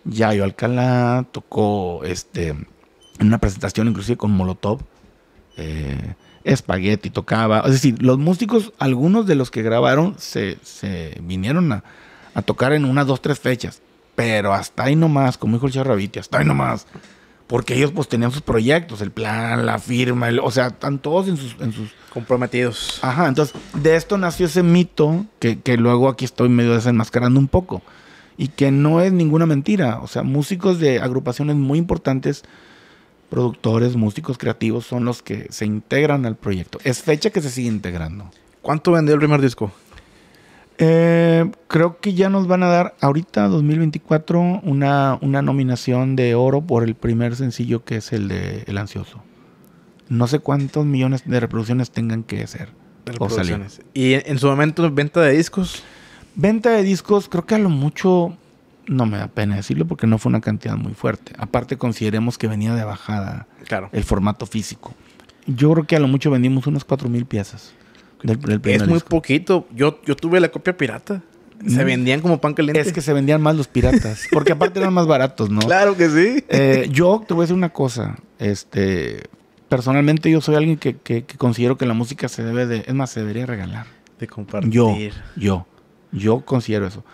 Yayo Alcalá, tocó este en una presentación inclusive con Molotov. Eh, espagueti, tocaba. Es decir, los músicos, algunos de los que grabaron, se, vinieron a, tocar en unas dos, tres fechas. Pero hasta ahí nomás, como dijo el Charraviti, hasta ahí nomás. Porque ellos pues tenían sus proyectos, el plan, la firma, o sea, están todos en sus, en sus... Comprometidos. Ajá, entonces de esto nació ese mito que, que luego aquí estoy medio desenmascarando un poco. Y que no es ninguna mentira. O sea, músicos de agrupaciones muy importantes productores, músicos creativos son los que se integran al proyecto. Es fecha que se sigue integrando. ¿Cuánto vendió el primer disco? Eh, creo que ya nos van a dar ahorita 2024 una, una nominación de oro por el primer sencillo que es el de El Ansioso. No sé cuántos millones de reproducciones tengan que ser. O salir. ¿Y en su momento venta de discos? Venta de discos, creo que a lo mucho no me da pena decirlo porque no fue una cantidad muy fuerte. Aparte, consideremos que venía de bajada el formato físico. Yo creo que a lo mucho vendimos unas 4.000 piezas. es muy poquito. Yo, yo tuve la copia pirata. Se mm. vendían como pan caliente. Es que se vendían más los piratas. Porque aparte eran más baratos, ¿no? Claro que sí. Eh, yo te voy a decir una cosa. Este, personalmente yo soy alguien que, que, considero que la música se debe de... Es más, se debería regalar. De compartir. Yo, yo. Yo considero eso.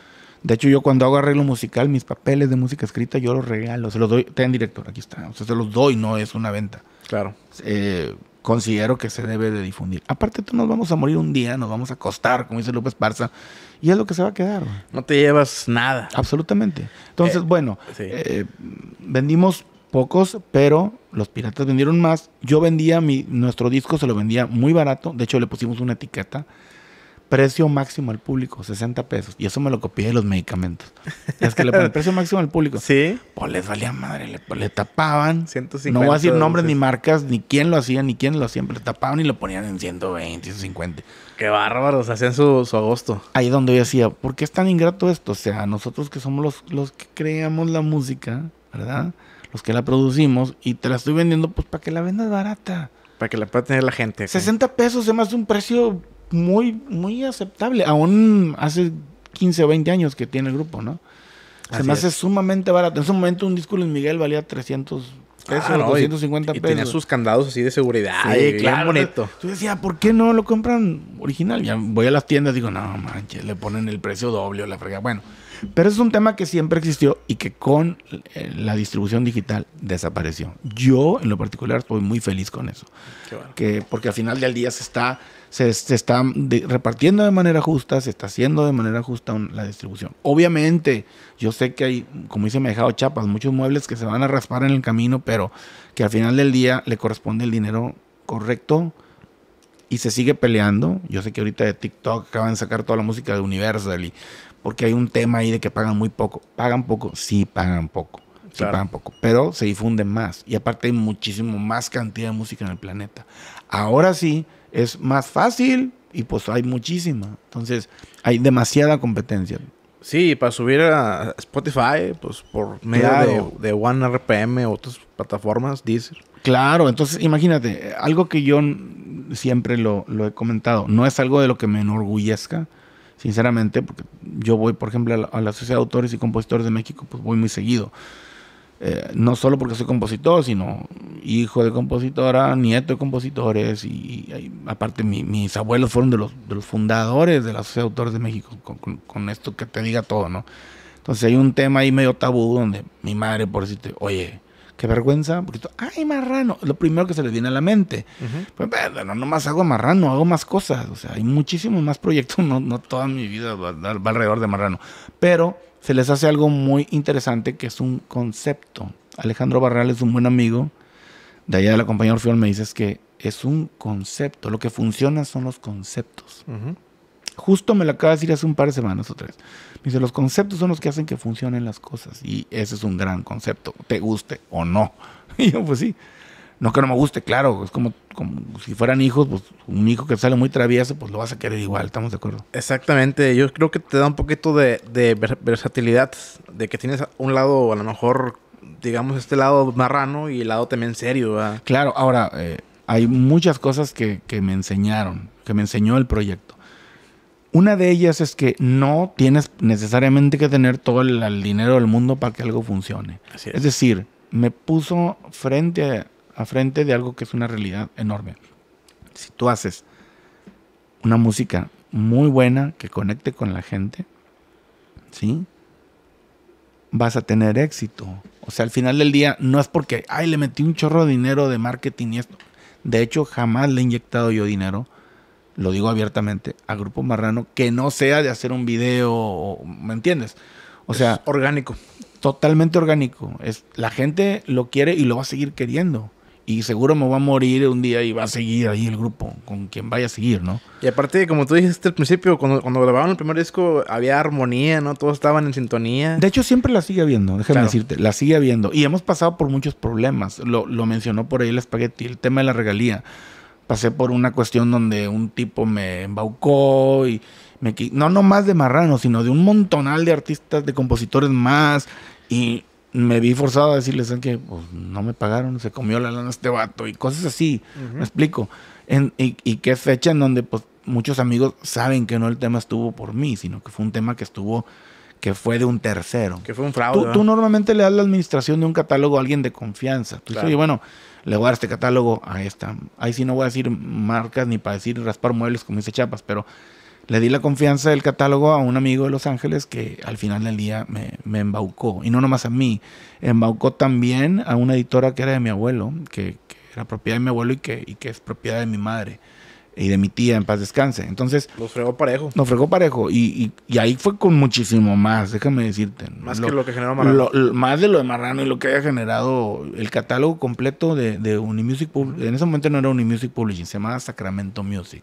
De hecho, yo cuando hago arreglo musical, mis papeles de música escrita, yo los regalo, se los doy, ten director, aquí está, o sea, se los doy, no es una venta. Claro. Eh, considero que se debe de difundir. Aparte, tú nos vamos a morir un día, nos vamos a acostar, como dice López Parza, y es lo que se va a quedar. No te llevas nada. Absolutamente. Entonces, eh, bueno, eh, vendimos pocos, pero los piratas vendieron más. Yo vendía mi, nuestro disco, se lo vendía muy barato, de hecho le pusimos una etiqueta precio máximo al público, 60 pesos. Y eso me lo copié de los medicamentos. Es que le ponen precio máximo al público. Sí. Pues les valía madre, le, tapaban. 150. No voy a decir nombres ni marcas, ni quién lo hacía, ni quién lo hacía, le tapaban y lo ponían en 120, 150. Qué bárbaros, hacían su, su, agosto. Ahí donde yo decía, ¿por qué es tan ingrato esto? O sea, nosotros que somos los, los que creamos la música, ¿verdad? Los que la producimos y te la estoy vendiendo, pues para que la vendas barata. Para que la pueda tener la gente. 60 pesos, además, un precio muy, muy aceptable, aún hace 15 o 20 años que tiene el grupo, ¿no? Se hace es. sumamente barato. En su momento un disco Luis Miguel valía 300 pesos, 250 y, tenía sus candados así de seguridad. claro. bonito. Tú decía ¿por qué no lo compran original? Ya voy a las tiendas, y digo, no manches, le ponen el precio doble o la frega, Bueno, pero es un tema que siempre existió y que con eh, la distribución digital desapareció. Yo, en lo particular, estoy muy feliz con eso. que, porque al final del día se está se, está repartiendo de manera justa, se está haciendo de manera justa la distribución. Obviamente, yo sé que hay, como dice dejado Chapas, muchos muebles que se van a raspar en el camino, pero que al final del día le corresponde el dinero correcto y se sigue peleando. Yo sé que ahorita de TikTok acaban de sacar toda la música de Universal y porque hay un tema ahí de que pagan muy poco. ¿Pagan poco? Sí, pagan poco. Sí, pagan poco. Pero se difunden más. Y aparte hay muchísimo más cantidad de música en el planeta. Ahora sí, es más fácil y pues hay muchísima. Entonces, hay demasiada competencia. Sí, para subir a Spotify, pues por medio de, One RPM o otras plataformas, dice Claro, entonces imagínate, algo que yo siempre lo, he comentado, no es algo de lo que me enorgullezca, sinceramente, porque yo voy, por ejemplo, a la, a de Autores y Compositores de México, pues voy muy seguido. Eh, no solo porque soy compositor, sino hijo de compositora, nieto de compositores, y, aparte mis abuelos fueron de los, fundadores de la Sociedad de Autores de México, con, esto que te diga todo, ¿no? Entonces hay un tema ahí medio tabú donde mi madre, por decirte, oye, qué vergüenza, porque tú, ay, marrano, lo primero que se le viene a la mente. Pues, bueno, no más hago marrano, hago más cosas, o sea, hay muchísimos más proyectos, no, no toda mi vida va alrededor de marrano, pero se les hace algo muy interesante que es un concepto. Alejandro Barral es un buen amigo de allá de la compañía Orfeón, me dices que es un concepto, lo que funciona son los conceptos. Justo me lo acaba de decir hace un par de semanas o tres. dice, los conceptos son los que hacen que funcionen las cosas y ese es un gran concepto, te guste o no. Y yo, pues sí, no que no me guste, claro, es como, como si fueran hijos, pues un hijo que sale muy travieso, pues lo vas a querer igual, estamos de acuerdo. Exactamente, yo creo que te da un poquito de, versatilidad, de que tienes un lado a lo mejor, digamos, este lado marrano y el lado también serio. Claro, ahora, eh, hay muchas cosas que, me enseñaron, que me enseñó el proyecto. Una de ellas es que no tienes necesariamente que tener todo el, dinero del mundo para que algo funcione. es decir, me puso frente a a frente de algo que es una realidad enorme. Si tú haces una música muy buena que conecte con la gente, ¿sí? Vas a tener éxito. O sea, al final del día no es porque, ay, le metí un chorro de dinero de marketing y esto. De hecho, jamás le he inyectado yo dinero, lo digo abiertamente, a Grupo Marrano que no sea de hacer un video, ¿me entiendes? O sea, orgánico. Totalmente orgánico. Es, la gente lo quiere y lo va a seguir queriendo y seguro me va a morir un día y va a seguir ahí el grupo, con quien vaya a seguir, ¿no? Y aparte, como tú dijiste al principio, cuando, grababan el primer disco había armonía, ¿no? Todos estaban en sintonía. De hecho, siempre la sigue habiendo, déjame decirte, la sigue habiendo. Y hemos pasado por muchos problemas, lo, lo mencionó por ahí el espagueti, el tema de la regalía. Pasé por una cuestión donde un tipo me embaucó y me... No, no más de marrano, sino de un montonal de artistas, de compositores más. Y me vi forzado a decirles que pues, no me pagaron, se comió la lana este vato y cosas así, me explico. En, y, qué fecha en donde pues, muchos amigos saben que no el tema estuvo por mí, sino que fue un tema que estuvo, que fue de un tercero. Que fue un fraude. Tú, normalmente le das la administración de un catálogo a alguien de confianza. Tú dices, bueno, le voy a dar este catálogo a esta. Ahí sí no voy a decir marcas ni para decir raspar muebles, como dice Chapas, pero le di la confianza del catálogo a un amigo de Los Ángeles que al final del día me, embaucó. Y no nomás a mí, embaucó también a una editora que era de mi abuelo, que, era propiedad de mi abuelo y que, es propiedad de mi madre y de mi tía en paz descanse. Entonces... Nos fregó parejo. Nos fregó parejo. Y, ahí fue con muchísimo más, déjame decirte. Más lo, que lo que generó Marrano. más de lo de Marrano y lo que haya generado el catálogo completo de, de Unimusic. En ese momento no era Unimusic Publishing, se llamaba Sacramento Music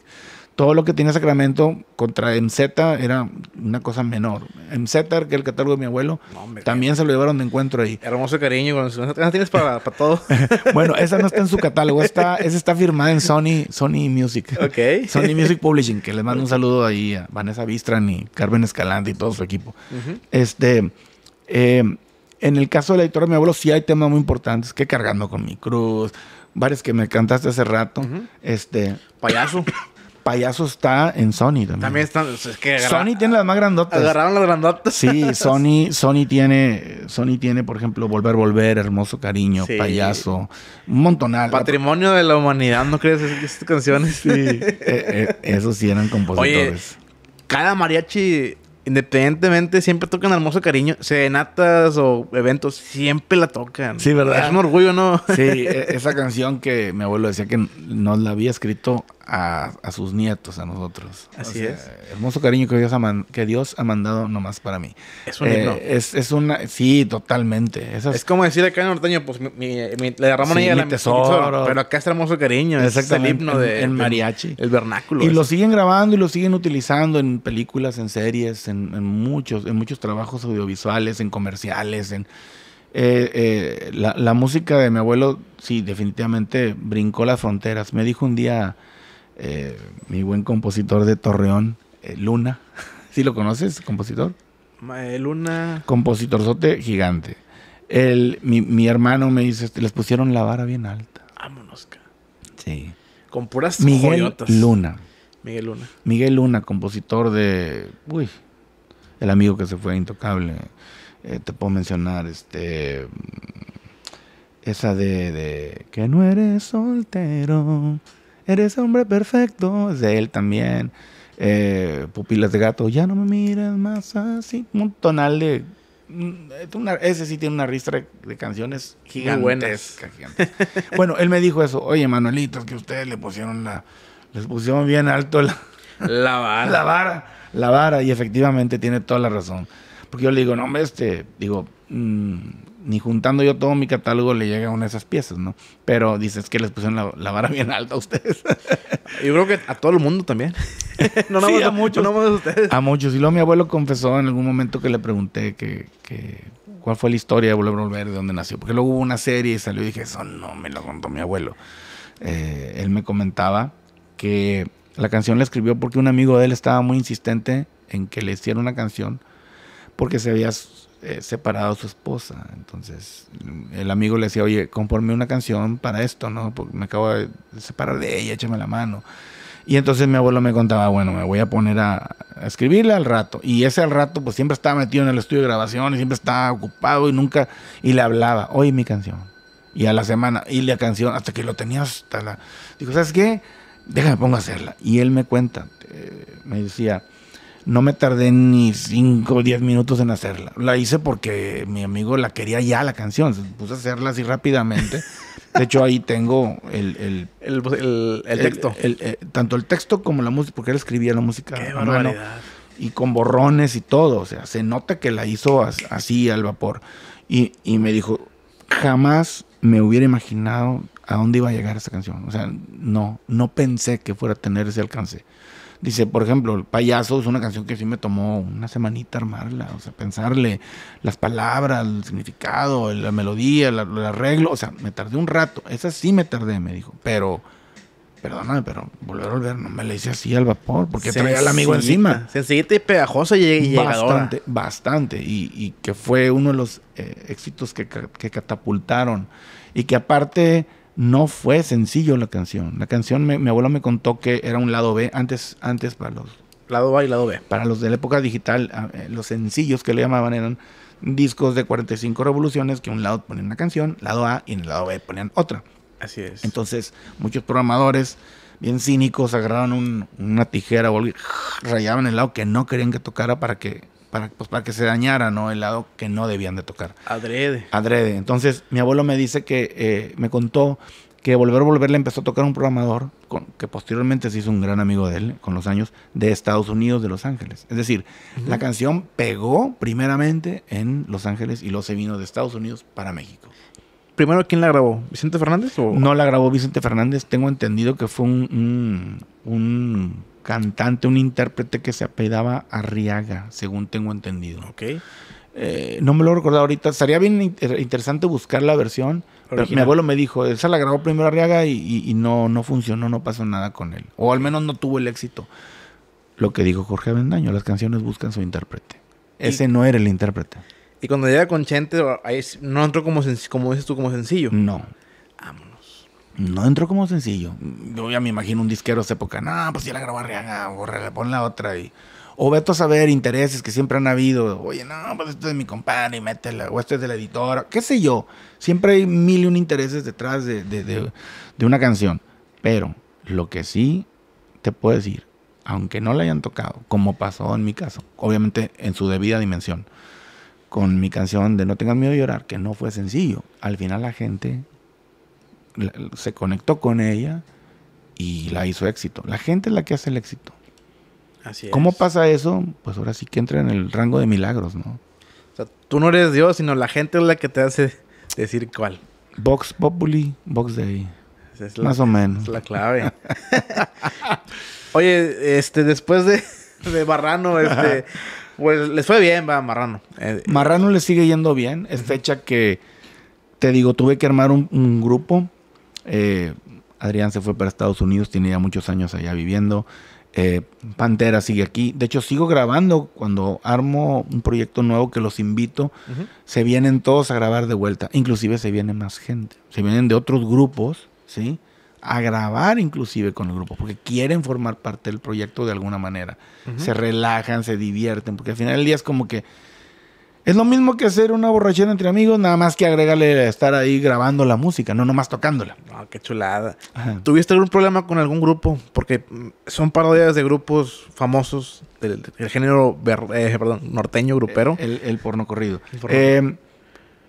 todo lo que tenía Sacramento contra MZ era una cosa menor. MZ, que es el catálogo de mi abuelo, también se lo llevaron de encuentro ahí. Hermoso cariño, Esa tienes para, todo. bueno, esa no está en su catálogo, esa está firmada en Sony, Sony Music. Ok. Sony Music Publishing, que les mando un saludo ahí a Vanessa Bistran y Carmen Escalante y todo su equipo. Este. Eh, en el caso de la editora de mi abuelo, sí hay temas muy importantes, que cargando con mi cruz, varios que me cantaste hace rato. Este. Payaso. payaso está en Sony también. También está. Sony tiene las más grandotas. Agarraron las grandotas. Sí, Sony, Sony tiene, Sony tiene, por ejemplo, Volver, Volver, Hermoso Cariño, Payaso, un montonal. Patrimonio de la humanidad, ¿no crees? Esas canciones. Sí. Eh, eh, esos sí eran compositores. Oye, cada mariachi, independientemente, siempre tocan Hermoso Cariño. Serenatas o eventos, siempre la tocan. Sí, ¿verdad? Es un orgullo, ¿no? sí, e, esa canción que mi abuelo decía que no la había escrito a, sus nietos, a nosotros. Así es. Hermoso cariño que Dios, ha, que Dios ha mandado nomás para mí. Es un himno. Eh, es, una, sí, totalmente. es como decir acá en Norteño, pues le derramo a mi tesoro, Pero acá está Hermoso cariño. Es el himno del mariachi. El vernáculo. Y lo siguen grabando y lo siguen utilizando en películas, en series, en, muchos, en muchos trabajos audiovisuales, en comerciales, en... Eh, eh, la, música de mi abuelo, sí, definitivamente brincó las fronteras. Me dijo un día eh, mi buen compositor de Torreón, eh, Luna. ¿Sí lo conoces, compositor? Eh, Luna. Compositorzote gigante. El, mi, hermano me dice, este, les pusieron la vara bien alta. Vámonos, Sí. Con puras Miguel Luna. Miguel Luna. Miguel Luna, compositor de... Uy, el amigo que se fue intocable. te puedo mencionar, este... Esa de, de... Que no eres soltero eres hombre perfecto, es de él también. Eh, pupilas de gato, ya no me mires más así. Un tonal de. Mm, ese sí tiene una ristra de canciones gigantes bueno, él me dijo eso. Oye, Manuelito, es que ustedes le pusieron la. Les pusieron bien alto la. La vara. La vara. La vara. Y efectivamente tiene toda la razón. Porque yo le digo, no, hombre, este. Digo, mm, ni juntando yo todo mi catálogo le llega a una de esas piezas, ¿no? Pero dices que les pusieron la, vara bien alta a ustedes. yo creo que a todo el mundo también. no nada sí, a muchos. No a ustedes. A muchos. Y luego mi abuelo confesó en algún momento que le pregunté que, cuál fue la historia de Volver a Volver, de dónde nació. Porque luego hubo una serie y salió y dije, eso no me lo contó mi abuelo. Eh, él me comentaba que la canción la escribió porque un amigo de él estaba muy insistente en que le hiciera una canción porque se había eh, separado separado su esposa. Entonces el amigo le decía, oye, compórme una canción para esto, ¿no? Porque me acabo de separar de ella, échame la mano. Y entonces mi abuelo me contaba, bueno, me voy a poner a, escribirle al rato. Y ese al rato, pues siempre estaba metido en el estudio de grabación y siempre estaba ocupado y nunca. Y le hablaba, oye, mi canción. Y a la semana, y la canción, hasta que lo tenía hasta la. Digo, ¿sabes qué? Déjame pongo a hacerla. Y él me cuenta, eh, me decía, no me tardé ni 5 o 10 minutos en hacerla. La hice porque mi amigo la quería ya la canción. Se a hacerla así rápidamente. De hecho, ahí tengo el, el, texto. Eh, tanto el texto como la música, porque él escribía la música. Qué barbaridad. y con borrones y todo. O sea, se nota que la hizo así al vapor. Y, y me dijo, jamás me hubiera imaginado a dónde iba a llegar esa canción. O sea, no, no pensé que fuera a tener ese alcance. Dice, por ejemplo, El payaso es una canción que sí me tomó una semanita armarla, o sea, pensarle las palabras, el significado, la melodía, el, arreglo, o sea, me tardé un rato. Esa sí me tardé, me dijo, pero perdóname, pero volver a volver, no me la hice así al vapor, porque traía al amigo encima. Sencillita y pegajosa y llegadora. Bastante, bastante. Y, que fue uno de los eh, éxitos que, que, catapultaron. Y que aparte no fue sencillo la canción. La canción, mi abuelo me contó que era un lado B, antes, antes para los... Lado A y lado B. Para los de la época digital, ah, eh, los sencillos que le llamaban eran discos de 45 revoluciones, que un lado ponían una canción, lado A, y en el lado B ponían otra. Así es. Entonces, muchos programadores bien cínicos agarraban una tijera o rayaban el lado que no querían que tocara para que pues, para, que se dañara, ¿no? El lado que no debían de tocar. Adrede. Adrede. Entonces, mi abuelo me dice que, eh, me contó que Volver Volver le empezó a tocar un programador con, que posteriormente se hizo un gran amigo de él con los años de Estados Unidos de Los Ángeles. Es decir, la canción pegó primeramente en Los Ángeles y luego se vino de Estados Unidos para México primero quién la grabó? ¿Vicente Fernández? O? No la grabó Vicente Fernández. Tengo entendido que fue un, cantante, un intérprete que se apellidaba Arriaga, según tengo entendido. Ok. Eh, no me lo he recordado ahorita. Estaría bien interesante buscar la versión. Pero mi abuelo me dijo, esa la grabó primero Arriaga y, y, no, no funcionó, no pasó nada con él. O al menos no tuvo el éxito. Lo que dijo Jorge Avendaño, las canciones buscan su intérprete. Ese no era el intérprete. Y cuando llega con Chente, no entró como, como dices tú, como sencillo. No. Vámonos. No entró como sencillo. Yo ya me imagino un disquero de esa época. No, pues ya la grabó Arriaga, O pon la otra. Y... O vete a saber intereses que siempre han habido. Oye, no, pues esto es de mi compadre y métela. O esto es de la editora. Qué sé yo. Siempre hay mil y un intereses detrás de, de, de una canción. Pero lo que sí te puedo decir, aunque no la hayan tocado, como pasó en mi caso, obviamente en su debida dimensión con mi canción de No tengas miedo de llorar, que no fue sencillo. Al final la gente se conectó con ella y la hizo éxito. La gente es la que hace el éxito. Así es. ¿Cómo pasa eso? Pues ahora sí que entra en el rango de milagros, ¿no? O sea, tú no eres Dios, sino la gente es la que te hace decir cuál. Box Populi, Box de Es Más o menos. Es la clave. Oye, este, después de, de Barrano, este, Pues les fue bien, va, Marrano. Eh, Marrano le sigue yendo bien. Es fecha que, te digo, tuve que armar un, grupo. Eh, Adrián se fue para Estados Unidos, tiene ya muchos años allá viviendo. Eh, Pantera sigue aquí. De hecho, sigo grabando cuando armo un proyecto nuevo que los invito. Se vienen todos a grabar de vuelta. Inclusive se viene más gente. Se vienen de otros grupos, ¿sí? a grabar inclusive con el grupo, porque quieren formar parte del proyecto de alguna manera. Se relajan, se divierten, porque al final del día es como que es lo mismo que hacer una borrachera entre amigos, nada más que agregarle estar ahí grabando la música, no nomás tocándola. Ah, qué chulada. ¿Tuviste algún problema con algún grupo? Porque mm, son parodias de grupos famosos del, género eh, norteño grupero. El, porno eh, corrido.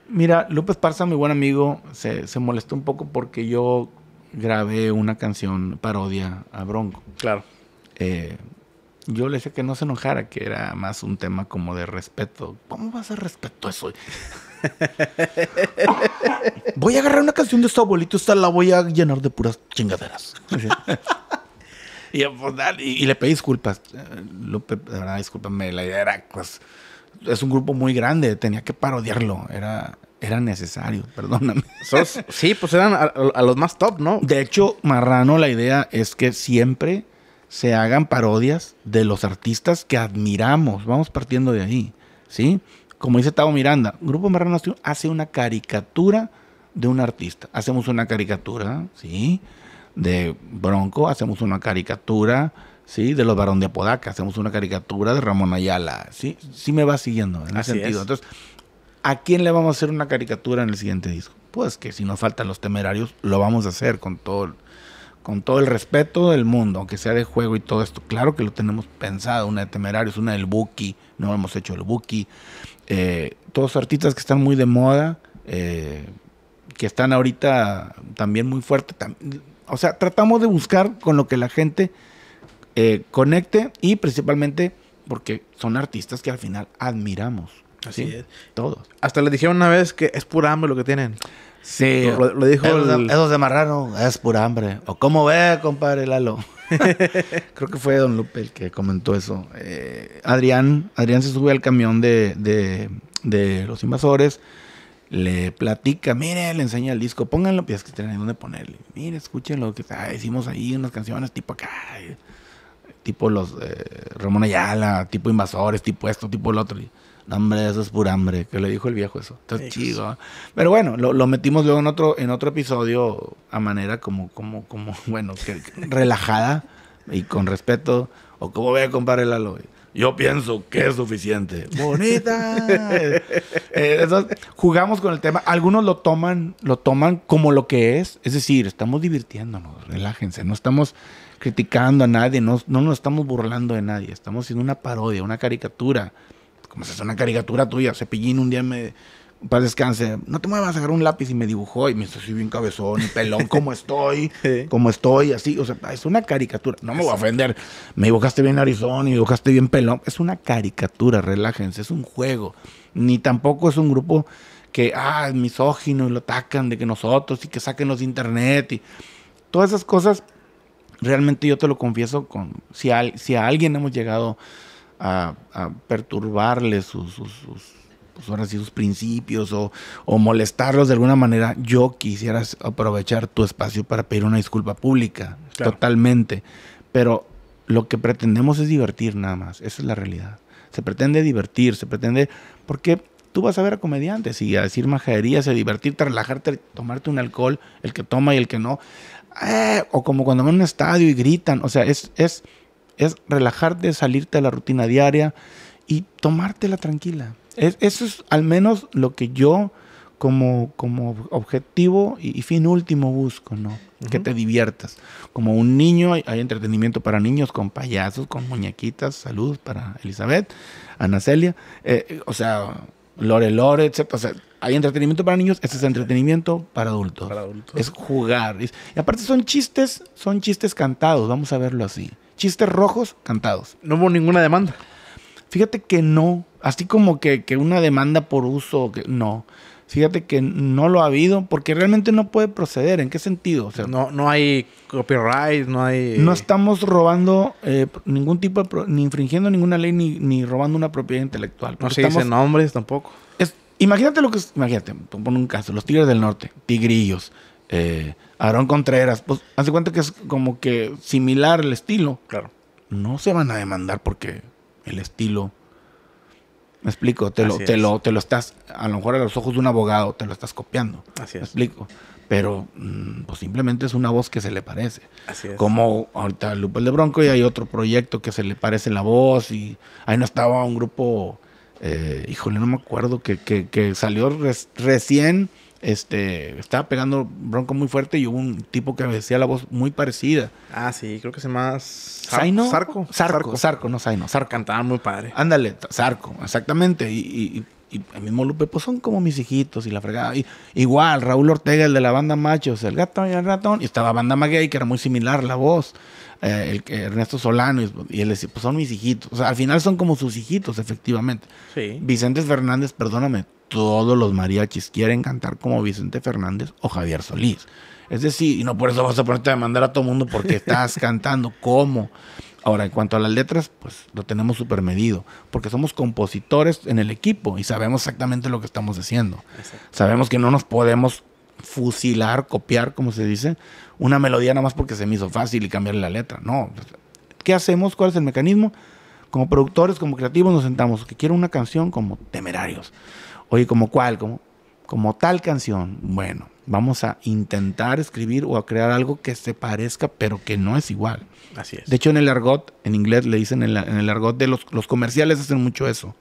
mira, López Parza, mi buen amigo, se, se molestó un poco porque yo grabé una canción parodia a Bronco. Claro. Eh, yo le decía que no se enojara, que era más un tema como de respeto. ¿Cómo va a ser respeto eso? voy a agarrar una canción de este abuelito, esta la voy a llenar de puras chingaderas. Pues, y, le pedí disculpas. Eh, Lupe, de verdad, discúlpame, la idea era, pues, es un grupo muy grande, tenía que parodiarlo. Era, eran necesarios, perdóname. sí, pues eran a, los más top, ¿no? De hecho, Marrano, la idea es que siempre se hagan parodias de los artistas que admiramos. Vamos partiendo de ahí, ¿sí? Como dice Tavo Miranda, Grupo Marrano hace una caricatura de un artista. Hacemos una caricatura, ¿sí? De Bronco, hacemos una caricatura, ¿sí? De los Barón de Apodaca, hacemos una caricatura de Ramón Ayala, ¿sí? Sí me va siguiendo en ese sentido. Entonces ¿A quién le vamos a hacer una caricatura en el siguiente disco? Pues que si nos faltan los temerarios, lo vamos a hacer con todo, con todo el respeto del mundo, aunque sea de juego y todo esto. Claro que lo tenemos pensado, una de temerarios, una del Buki, no hemos hecho el Buki. Eh, todos artistas que están muy de moda, eh, que están ahorita también muy fuerte. o sea, tratamos de buscar con lo que la gente eh, conecte y principalmente porque son artistas que al final admiramos. Así es. Todos. Hasta le dijeron una vez que es pura hambre lo que tienen. Sí. Lo, dijo esos, de, marrano es pura hambre. O cómo ve, compadre Lalo. Creo que fue Don Lupe el que comentó eso. Eh, Adrián, Adrián se sube al camión de, de, de los invasores le platica, mire, le enseña el disco, pónganlo, pues es que tienen Donde ponerle. Mire, Escuchen lo que decimos hicimos ahí unas canciones tipo acá, eh, tipo los eh, Ramón Ayala, tipo Invasores, tipo esto, tipo el otro. Hombre, eso es pura hambre, que le dijo el viejo eso. Está chido. Pero bueno, lo, metimos luego en otro, en otro episodio a manera como, como, como, bueno, relajada y con respeto. O como comprar el Aloe. Yo pienso que es suficiente. Bonita. Eh, jugamos con el tema. Algunos lo toman, lo toman como lo que es. Es decir, estamos divirtiéndonos, relájense. No estamos criticando a nadie, no, no nos estamos burlando de nadie. Estamos haciendo una parodia, una caricatura. Es una caricatura tuya, Cepillín un día me, para descanse, no te muevas, sacar un lápiz y me dibujó y me hizo así bien cabezón, y pelón, como estoy, como estoy, así, o sea, ah, es una caricatura, no me voy a ofender, me dibujaste bien Arizona, y dibujaste bien pelón, es una caricatura, relájense, es un juego, ni tampoco es un grupo que, ah, misógino y lo atacan de que nosotros y que saquen los internet y todas esas cosas, realmente yo te lo confieso, con, si a alguien hemos llegado a, perturbarles sus, sus pues principios o, molestarlos de alguna manera, yo quisiera aprovechar tu espacio para pedir una disculpa pública, totalmente. Pero lo que pretendemos es divertir nada más, esa es la realidad. Se pretende divertir, se pretende... Porque tú vas a ver a comediantes y a decir majaderías, a divertirte, a relajarte, a tomarte un alcohol, el que toma y el que no. Eh, o como cuando van a un estadio y gritan, o sea, es es relajarte, salirte de la rutina diaria y tomártela tranquila. eso es al menos lo que yo como, como objetivo y, fin último busco, ¿no? Que te diviertas. Como un niño, hay, entretenimiento para niños con payasos, con muñequitas. Saludos para Elizabeth, Ana Celia. Eh, o sea, Lore Lore, etc. O sea, hay entretenimiento para niños, ese es entretenimiento para adultos. Para adultos. Es jugar. y aparte son chistes, son chistes cantados, vamos a verlo así chistes rojos cantados. No hubo ninguna demanda. Fíjate que no, así como que, una demanda por uso, que, no. Fíjate que no lo ha habido porque realmente no puede proceder. ¿En qué sentido? O sea, no, no hay copyright, no hay... No estamos robando eh, ningún tipo de... ni infringiendo ninguna ley ni, robando una propiedad intelectual. No se estamos... dicen nombres tampoco. imagínate lo que... Imagínate, pon un caso. Los Tigres del Norte, Tigrillos, eh, Aarón Contreras, pues hace cuenta que es como que similar el estilo. Claro. No se van a demandar porque el estilo. Me explico, te lo, te lo, te lo estás, a lo mejor a los ojos de un abogado te lo estás copiando. Así es. Me explico. Pero mm, pues simplemente es una voz que se le parece. Así es. Como ahorita Lupe de Bronco y hay otro proyecto que se le parece la voz y ahí no estaba un grupo, eh, híjole, no me acuerdo, que, que, salió recién este, estaba pegando bronco muy fuerte y hubo un tipo que decía la voz muy parecida. Ah, sí, creo que se llama Saino... Sarco. Sarco, Sarco, no Saino... Sarco. Cantaba muy padre. Ándale, Sarco, exactamente. Y, y, y el mismo Lupe, pues son como mis hijitos y la fregada. igual, Raúl Ortega, el de la banda Machos, el gato y el ratón. Y estaba Banda Maguey, que era muy similar la voz. Eh, Ernesto Solano, y, él decía, pues son mis hijitos. O sea, al final son como sus hijitos, efectivamente. Sí. Vicente Fernández, perdóname, todos los mariachis quieren cantar como Vicente Fernández o Javier Solís. Es decir, y no por eso vas a ponerte a mandar a todo mundo porque estás cantando como. Ahora, en cuanto a las letras, pues lo tenemos súper medido, porque somos compositores en el equipo y sabemos exactamente lo que estamos haciendo. Sabemos que no nos podemos fusilar, copiar, como se dice, una melodía nada más porque se me hizo fácil y cambiarle la letra. No. ¿Qué hacemos? ¿Cuál es el mecanismo? Como productores, como creativos, nos sentamos. Que quiero una canción como Temerarios. Oye, ¿como cuál? Como como tal canción. Bueno, vamos a intentar escribir o a crear algo que se parezca, pero que no es igual. Así es. De hecho, en el argot, en inglés le dicen en, el argot de los, comerciales hacen mucho eso.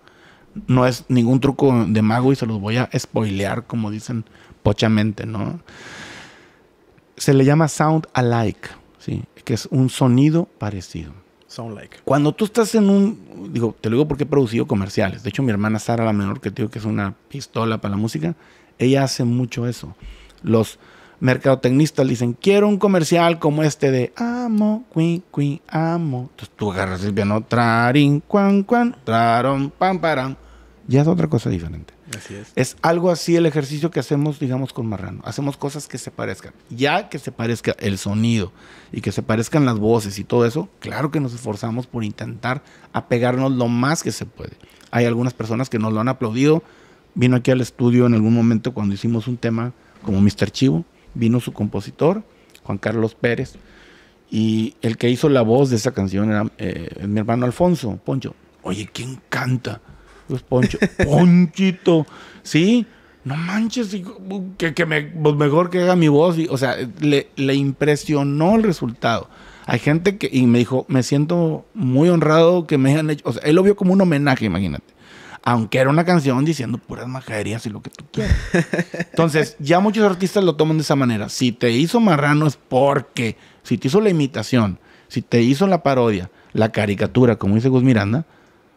No es ningún truco de mago y se los voy a spoilear, como dicen pochamente, ¿no? Se le llama sound alike, ¿sí? Que es un sonido parecido. Sound like. Cuando tú estás en un, digo, te lo digo porque he producido comerciales. De hecho, mi hermana Sara, la menor que tengo que es una pistola para la música, ella hace mucho eso. Los mercadotecnistas dicen, quiero un comercial como este de amo, qui, qui, amo. Entonces tú agarras el piano, trarín cuan, cuan, traron, pam, paran. Ya es otra cosa diferente. Así es. Es algo así el ejercicio que hacemos, digamos, con Marrano. Hacemos cosas que se parezcan. Ya que se parezca el sonido y que se parezcan las voces y todo eso, claro que nos esforzamos por intentar apegarnos lo más que se puede. Hay algunas personas que nos lo han aplaudido, vino aquí al estudio en algún momento cuando hicimos un tema como Mr. Chivo, vino su compositor, Juan Carlos Pérez, y el que hizo la voz de esa canción era eh, mi hermano Alfonso, Poncho. Oye, ¿quién canta? Pues Poncho, Ponchito, sí, no manches, que, que me, pues mejor que haga mi voz. o sea, le, le, impresionó el resultado. Hay gente que, y me dijo, me siento muy honrado que me hayan hecho, o sea, él lo vio como un homenaje, imagínate aunque era una canción diciendo puras majaderías y lo que tú quieras. Entonces, ya muchos artistas lo toman de esa manera. Si te hizo marrano es porque, si te hizo la imitación, si te hizo la parodia, la caricatura, como dice Gus Miranda,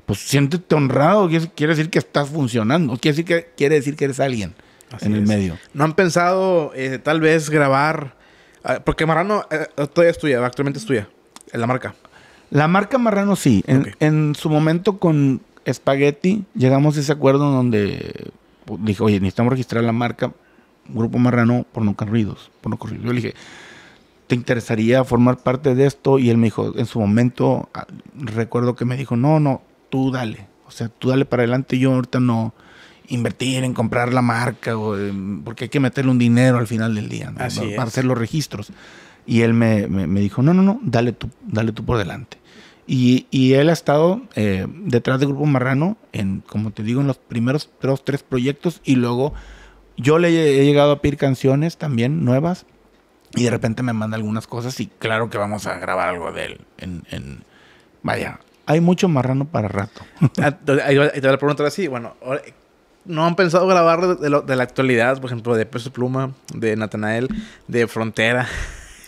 pues siéntete honrado, quiere decir que estás funcionando, quiere decir que, quiere decir que eres alguien en el medio. ¿No han pensado eh, tal vez grabar? Ah, porque Marrano eh, todavía es tuya, actualmente es tuya, la marca. La marca Marrano sí, en, en su momento con, Spaghetti, llegamos a ese acuerdo donde pues, dijo, oye, necesitamos registrar la marca Grupo Marrano por no corridos, por no corridos. Yo le dije, ¿te interesaría formar parte de esto? Y él me dijo, en su momento, ah, recuerdo que me dijo, no, no, tú dale. O sea, tú dale para adelante, yo ahorita no invertir en comprar la marca, o, eh, porque hay que meterle un dinero al final del día, para hacer los registros. Y él me, me, me, dijo, no, no, no, dale tú, dale tú por delante. Y, él ha estado eh, detrás de Grupo Marrano, en, como te digo, en los primeros dos, tres proyectos. Y luego yo le he llegado a pedir canciones también nuevas. Y de repente me manda algunas cosas y claro que vamos a grabar algo de él. En, Vaya, hay mucho marrano para rato. Ah, ahí te voy a preguntar así, bueno, ¿no han pensado grabar de, la actualidad? Por ejemplo, de Peso Pluma, de Natanael, de Frontera.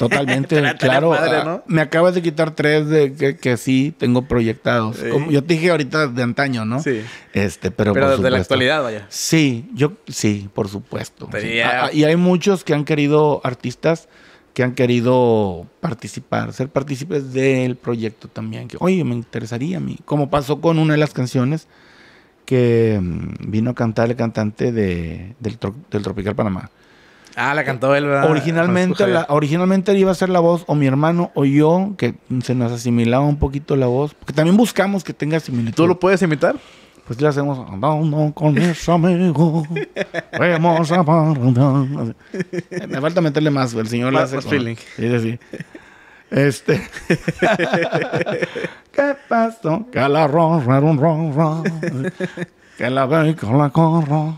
Totalmente, claro. Ah, me acabas de quitar tres de que, sí tengo proyectados. Como yo te dije ahorita de antaño, ¿no? Sí. Este, pero pero desde la actualidad, vaya. Sí, yo sí, por supuesto. Ah, y hay muchos que han querido artistas que han querido participar, ser partícipes del proyecto también. Que, Oye, me interesaría a mí. Como pasó con una de las canciones que mm, vino a cantar el cantante de, del Tropical Panamá. Ah, la cantó él, Originalmente, originalmente iba a ser la voz o mi hermano o yo, que se nos asimilaba un poquito la voz. Porque también buscamos que tenga similitud. ¿Tú lo puedes imitar? Pues ya hacemos andando con mis amigos. Vamos a Me falta meterle más, el señor más, hace más feeling. Sí, sí. Este. ¿Qué pasó? Que la ron, ron, ron, ron. Que la ve con la corro.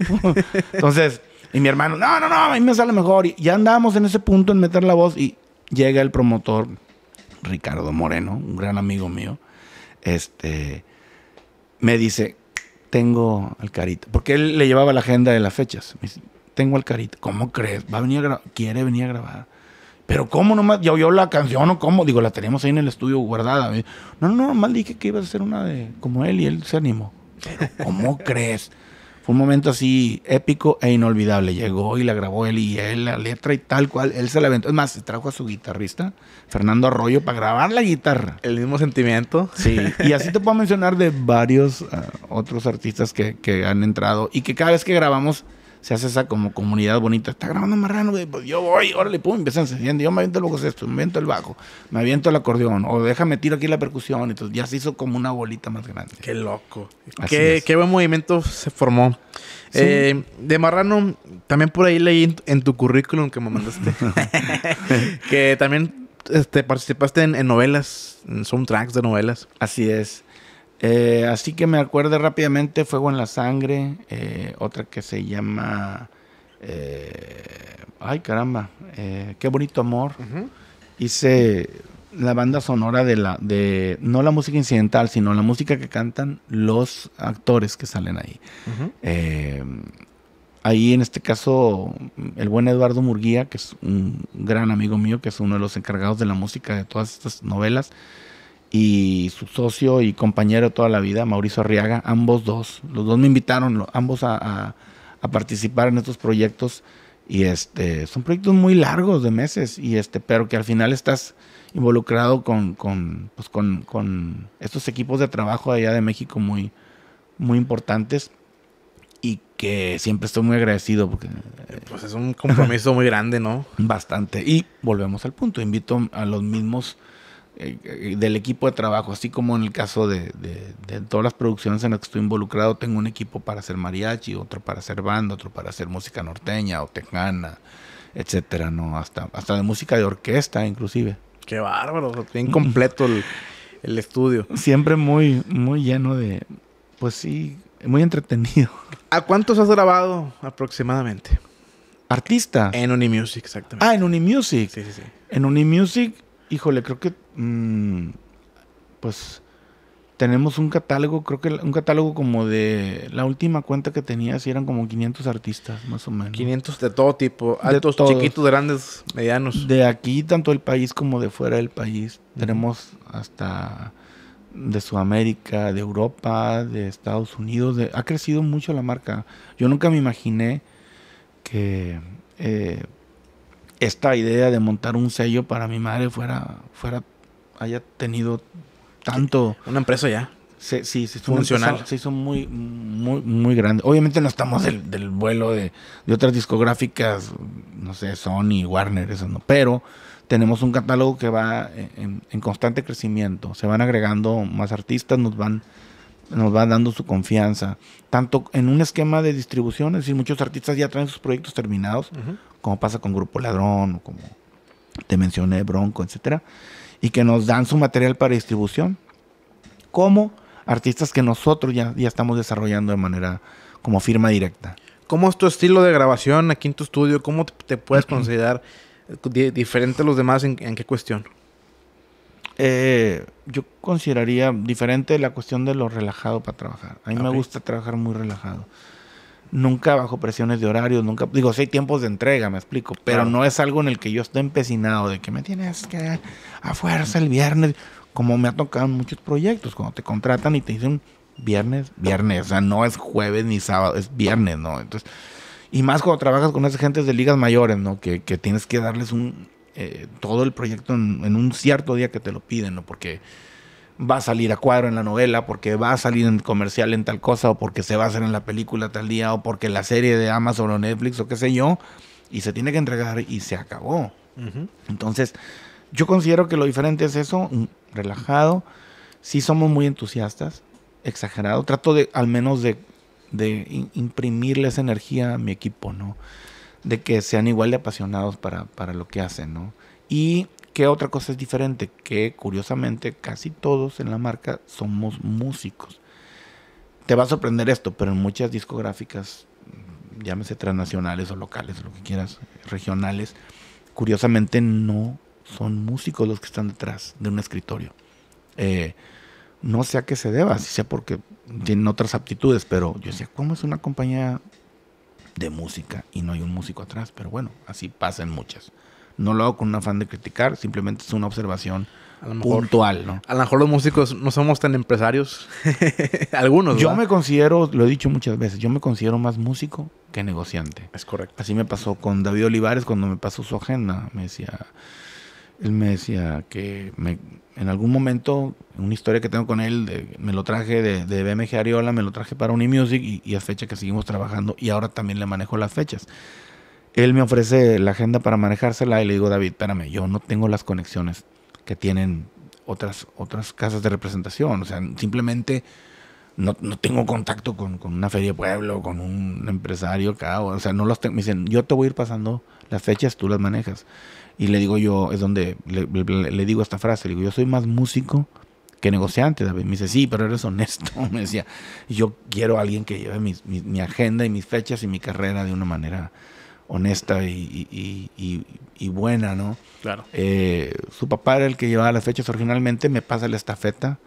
Entonces y mi hermano, no, no, no, a mí me sale mejor. Y ya andábamos en ese punto en meter la voz y llega el promotor, Ricardo Moreno, un gran amigo mío, este, me dice, tengo al carito. porque él le llevaba la agenda de las fechas. Me dice, tengo al carito. ¿cómo crees? Va a venir a grabar, quiere venir a grabar. Pero ¿cómo nomás? Ya oyó la canción o cómo. Digo, la teníamos ahí en el estudio guardada. No, no, no, nomás dije que iba a hacer una de como él y él se animó. ¿cómo crees? Fue un momento así épico e inolvidable. Llegó y la grabó él y él, la letra y tal cual. Él se la aventó. Es más, trajo a su guitarrista, Fernando Arroyo, para grabar la guitarra. El mismo sentimiento. Sí. Y así te puedo mencionar de varios eh, otros artistas que, que han entrado y que cada vez que grabamos se hace esa como comunidad bonita. Está grabando marrano, pues yo voy, órale, pum, empieza Yo me aviento el esto, me aviento el bajo, me aviento el acordeón, o déjame tiro aquí la percusión. Entonces ya se hizo como una bolita más grande. Qué loco. Qué, qué, buen movimiento se formó. Eh, de marrano, también por ahí leí en tu currículum que me mandaste que también este, participaste en, en, novelas, en soundtracks de novelas. Así es. Eh, así que me acuerdo rápidamente Fuego en la Sangre, eh, otra que se llama... Eh, ay caramba, qué bonito amor. Hice la banda sonora de la de no la música incidental sino la música que cantan los actores que salen ahí ahí en este caso el buen Eduardo Murguía que es un gran amigo mío que es uno de los encargados de la música de todas estas novelas y su socio y compañero toda la vida, Mauricio Arriaga, ambos dos, los dos me invitaron, ambos a, a, participar en estos proyectos y este, son proyectos muy largos de meses y este, pero que al final estás involucrado con, con, pues, estos equipos de trabajo allá de México muy, muy importantes y que siempre estoy muy agradecido porque... Eh, pues es un compromiso muy grande, ¿no? Bastante. Y volvemos al punto, invito a los mismos eh, eh, del equipo de trabajo, así como en el caso de, de, todas las producciones en las que estoy involucrado, tengo un equipo para hacer mariachi, otro para hacer banda, otro para hacer música norteña o tejana, etcétera, ¿no? Hasta, hasta de música de orquesta, inclusive. Qué bárbaro, bien completo el, estudio. Siempre muy, muy lleno de, pues sí, muy entretenido. ¿A cuántos has grabado aproximadamente? ¿Artista? En Unimusic, exactamente. Ah, en Unimusic. Sí, sí, sí. En Unimusic híjole, creo que, mm, pues, tenemos un catálogo, creo que un catálogo como de la última cuenta que tenía, si eran como 500 artistas, más o menos. 500 de todo tipo, altos, chiquitos, grandes, medianos. De aquí, tanto del país como de fuera del país. Tenemos hasta de Sudamérica, de Europa, de Estados Unidos. ha crecido mucho la marca. Yo nunca me imaginé que eh, esta idea de montar un sello para mi madre fuera, fuera haya tenido tanto. Una empresa ya. Se, sí, se hizo funcional. se hizo muy, muy, muy grande. Obviamente no estamos del, vuelo de, otras discográficas, no sé, Sony, Warner, eso no. Pero tenemos un catálogo que va en, constante crecimiento. Se van agregando más artistas, nos van nos va dando su confianza, tanto en un esquema de distribución, es decir, muchos artistas ya traen sus proyectos terminados, como pasa con Grupo Ladrón, o como te mencioné, Bronco, etcétera, y que nos dan su material para distribución, como artistas que nosotros ya, ya estamos desarrollando de manera como firma directa. ¿Cómo es tu estilo de grabación aquí en tu estudio? ¿Cómo te puedes considerar diferente a los demás? ¿En, qué cuestión? Eh, yo consideraría diferente la cuestión de lo relajado para trabajar. A mí me gusta trabajar muy relajado nunca bajo presiones de horarios, nunca, digo, si hay tiempos de entrega, me explico, pero no es algo en el que yo esté empecinado de que me tienes que a fuerza el viernes, como me ha tocado en muchos proyectos, cuando te contratan y te dicen viernes, viernes, o sea, no es jueves ni sábado, es viernes, ¿no? Entonces, y más cuando trabajas con esas gentes de ligas mayores, ¿no? Que, que tienes que darles un, eh, todo el proyecto en, un cierto día que te lo piden, ¿no? Porque va a salir a cuadro en la novela, porque va a salir en comercial en tal cosa, o porque se va a hacer en la película tal día, o porque la serie de Amazon o Netflix o qué sé yo, y se tiene que entregar y se acabó. Entonces, yo considero que lo diferente es eso, relajado, sí somos muy entusiastas, exagerado, trato de al menos de, de imprimirle esa energía a mi equipo, ¿no? De que sean igual de apasionados para, para lo que hacen, ¿no? Y ¿Qué otra cosa es diferente? Que curiosamente casi todos en la marca somos músicos. Te va a sorprender esto, pero en muchas discográficas, llámese transnacionales o locales, lo que quieras, regionales, curiosamente no son músicos los que están detrás de un escritorio. Eh, no sé a qué se deba, si sea porque tienen otras aptitudes, pero yo decía, ¿cómo es una compañía de música y no hay un músico atrás? Pero bueno, así pasan muchas. No lo hago con un afán de criticar, simplemente es una observación puntual, ¿no? A lo mejor los músicos no somos tan empresarios. Algunos. Yo me considero, lo he dicho muchas veces, yo me considero más músico que negociante. Es correcto. Así me pasó con David Olivares cuando me pasó su agenda. Me decía, él me decía que me, en algún momento, una historia que tengo con él, de, me lo traje de, BMG Ariola, me lo traje para Unimusic y, y a fecha que seguimos trabajando y ahora también le manejo las fechas. Él me ofrece la agenda para manejársela y le digo, David, espérame, yo no tengo las conexiones que tienen otras, otras casas de representación. O sea, simplemente no, no tengo contacto con, con, una feria de pueblo, con un empresario acá. O sea, no los Me dicen, yo te voy a ir pasando las fechas, tú las manejas. Y le digo yo, es donde le, digo esta frase, le digo, yo soy más músico que negociante, David. Me dice, sí, pero eres honesto. Me decía, yo quiero a alguien que lleve mi, mi agenda y mis fechas y mi carrera de una manera honesta y, y, y, buena, ¿no? Claro. Eh, su papá era el que llevaba las fechas originalmente, me pasa la estafeta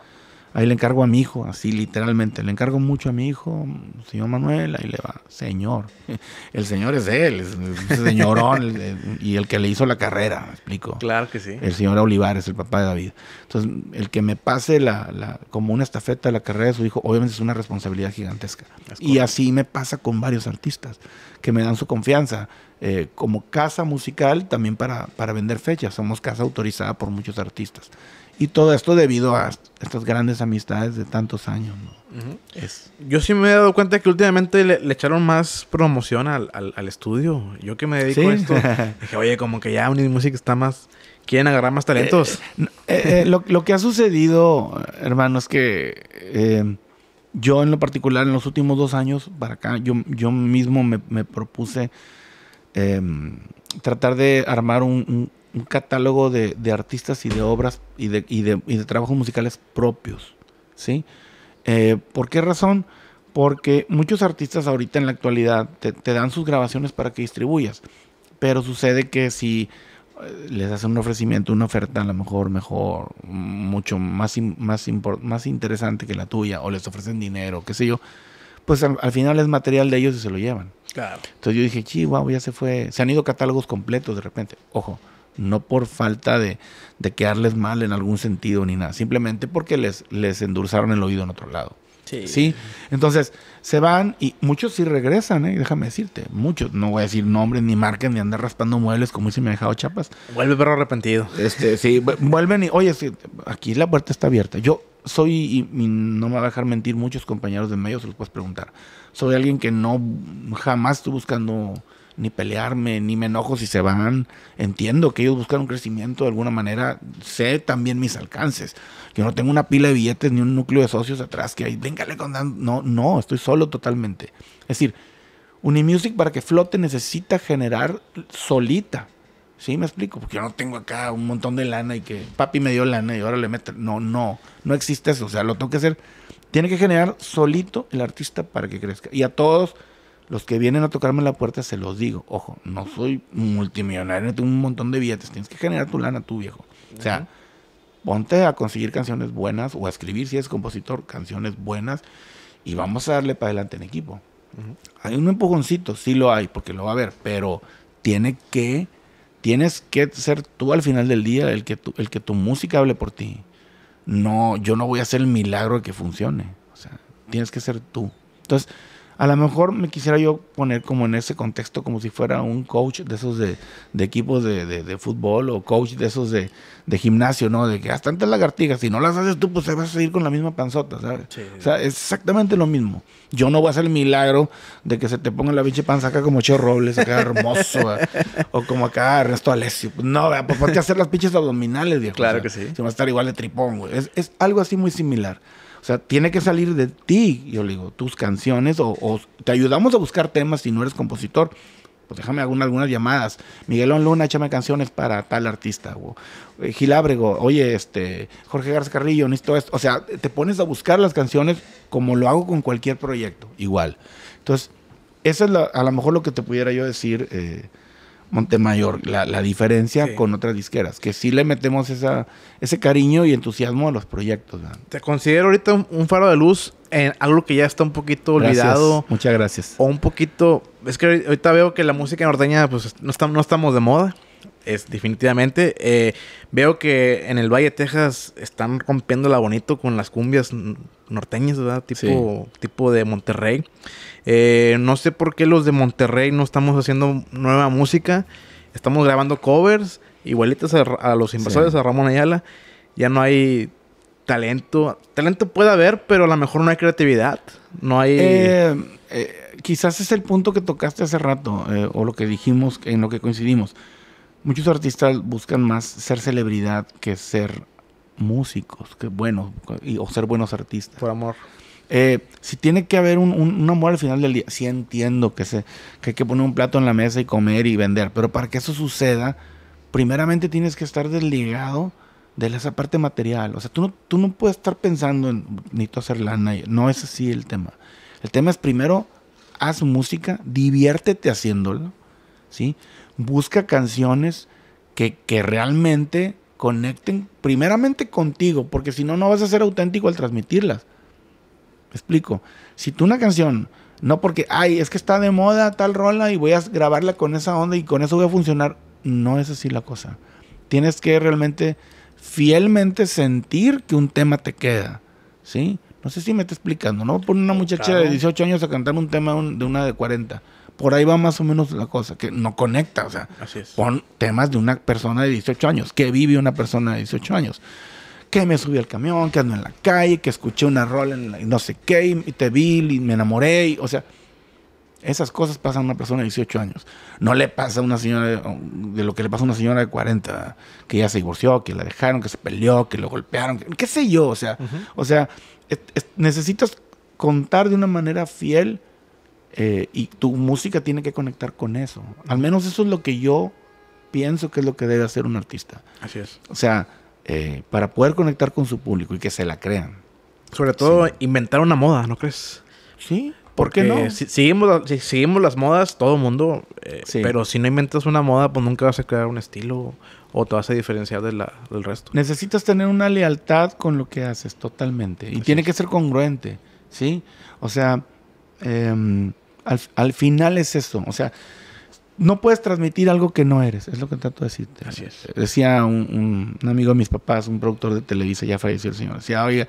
ahí le encargo a mi hijo, así literalmente, le encargo mucho a mi hijo, señor Manuel, ahí le va, señor. El señor es él, es el señorón y el que le hizo la carrera, me explico. Claro que sí. El señor Olivares, el papá de David. Entonces, el que me pase la, como una estafeta de la carrera de su hijo, obviamente es una responsabilidad gigantesca. Y así me pasa con varios artistas que me dan su confianza. Eh, como casa musical, también para, para vender fechas. Somos casa autorizada por muchos artistas. Y todo esto debido a estas grandes amistades de tantos años. es. Yo sí me he dado cuenta que últimamente le, echaron más promoción al, estudio. Yo que me dedico a esto, dije, oye, como que ya music está más. Quieren agarrar más talentos. Eh, eh, eh, lo, que ha sucedido, hermano, es que yo en lo particular en los últimos dos años para acá, yo, mismo me, propuse em, tratar de armar un, un catálogo de, artistas y de obras y de, trabajos musicales propios. ¿sí? Eh, ¿Por qué razón? Porque muchos artistas ahorita en la actualidad te, dan sus grabaciones para que distribuyas, pero sucede que si eh, les hacen un ofrecimiento, una oferta a lo mejor mejor, mucho más, más, más interesante que la tuya, o les ofrecen dinero, qué sé yo, pues al, final es material de ellos y se lo llevan. Claro. Entonces yo dije, sí, ya se fue. Se han ido catálogos completos de repente. Ojo, no por falta de, quedarles mal en algún sentido ni nada, simplemente porque les, les endulzaron el oído en otro lado. Sí. Entonces, se van y muchos sí regresan, ¿eh? déjame decirte. Muchos, no voy a decir nombres ni marcas ni andar raspando muebles como me mi dejado Chapas. Vuelve perro arrepentido. Este, sí, vuelven y, oye, aquí la puerta está abierta. Yo soy, y, no me va a dejar mentir, muchos compañeros de medios, se los puedes preguntar. Soy alguien que no jamás estoy buscando ni pelearme, ni me enojo si se van. Entiendo que ellos buscan un crecimiento de alguna manera. Sé también mis alcances. Yo no tengo una pila de billetes ni un núcleo de socios atrás que ahí, véngale con... No, no, estoy solo totalmente. Es decir, Unimusic para que flote necesita generar solita. ¿Sí me explico? Porque yo no tengo acá un montón de lana y que papi me dio lana y ahora le meto. No, no, no existe eso. O sea, lo tengo que hacer. Tiene que generar solito el artista para que crezca. Y a todos los que vienen a tocarme la puerta, se los digo. Ojo, no soy multimillonario, tengo un montón de billetes. Tienes que generar tu lana tú, viejo. O sea, ponte a conseguir canciones buenas o a escribir, si eres compositor, canciones buenas y vamos a darle para adelante en equipo. Hay un empujoncito, sí lo hay, porque lo va a haber, pero tiene que, tienes que ser tú al final del día el que tu, el que tu música hable por ti. No, yo no voy a hacer el milagro de que funcione. O sea, tienes que ser tú. Entonces, a lo mejor me quisiera yo poner como en ese contexto, como si fuera un coach de esos de, equipos de, de, fútbol o coach de esos de, gimnasio, ¿no? De que hasta antes lagartijas, si no las haces tú, pues se vas a seguir con la misma panzota, ¿sabes? O sea, es exactamente lo mismo. Yo no voy a hacer el milagro de que se te ponga la pinche panza acá como Cheo Robles, acá hermoso, o como acá Ernesto Alessio. Pues no, ¿verdad? pues por a hacer las pinches abdominales, viejo. Claro que sí. Se va a estar igual de tripón, güey. Es, es algo así muy similar. O sea, tiene que salir de ti, yo le digo, tus canciones o, te ayudamos a buscar temas si no eres compositor. Pues déjame algunas llamadas. Miguelón Luna, échame canciones para tal artista. O, eh, Gilábrego, oye, este, Jorge Garza Carrillo, necesito esto. O sea, te pones a buscar las canciones como lo hago con cualquier proyecto, igual. Entonces, eso es a lo mejor lo que te pudiera yo decir. Eh, Montemayor, la, la diferencia con otras disqueras, que sí le metemos esa, ese cariño y entusiasmo a los proyectos. Te considero ahorita un, faro de luz en algo que ya está un poquito olvidado. Muchas gracias. O un poquito, es que ahorita veo que la música norteña pues no, está, no estamos de moda es definitivamente. Eh, veo que en el Valle de Texas están rompiendo la bonito con las cumbias norteñas, ¿verdad? Tipo, tipo de Monterrey. Eh, no sé por qué los de Monterrey no estamos haciendo nueva música. Estamos grabando covers igualitas a, los invasores, a Ramón Ayala. Ya no hay talento. Talento puede haber, pero a lo mejor no hay creatividad. No hay... Eh, quizás es el punto que tocaste hace rato, o lo que dijimos, en lo que coincidimos Muchos artistas buscan más ser celebridad que ser músicos, que bueno, o ser buenos artistas. Por amor. Eh, si tiene que haber un, amor al final del día, sí entiendo que, se, que hay que poner un plato en la mesa y comer y vender, pero para que eso suceda, primeramente tienes que estar desligado de esa parte material. O sea, tú no, tú no puedes estar pensando en necesito hacer lana. No es así el tema. El tema es primero, haz música, diviértete haciéndolo, ¿sí? busca canciones que, realmente conecten primeramente contigo, porque si no, no vas a ser auténtico al transmitirlas. explico? Si tú una canción, no porque, ay, es que está de moda tal rola y voy a grabarla con esa onda y con eso voy a funcionar, no es así la cosa. Tienes que realmente, fielmente sentir que un tema te queda, ¿sí? No sé si me está explicando, ¿no? Por una muchacha de 18 años a cantar un tema de una de 40 por ahí va más o menos la cosa, que no conecta, o sea, con temas de una persona de 18 años, que vive una persona de 18 años, que me subí al camión, que ando en la calle, que escuché una rola en la, no sé qué, y te vi y me enamoré, o sea, esas cosas pasan a una persona de 18 años. No le pasa a una señora de, lo que le pasa a una señora de 40, que ya se divorció, que la dejaron, que se peleó, que lo golpearon, qué sé yo, o sea, o sea, necesitas contar de una manera fiel eh, y tu música tiene que conectar con eso. Al menos eso es lo que yo pienso que es lo que debe hacer un artista. Así es. O sea, eh, para poder conectar con su público y que se la crean. Sobre todo inventar una moda, ¿no crees? Sí. ¿Por qué no? Si, seguimos, seguimos las modas, todo el mundo, eh, pero si no inventas una moda, pues nunca vas a crear un estilo o te vas a diferenciar del resto. Necesitas tener una lealtad con lo que haces totalmente y tiene que ser congruente, ¿sí? O sea, em, al, final es eso. O sea, no puedes transmitir algo que no eres. Es lo que trato de decirte. Así es. Decía un, amigo de mis papás, un productor de Televisa, ya falleció el señor. Decía, oye,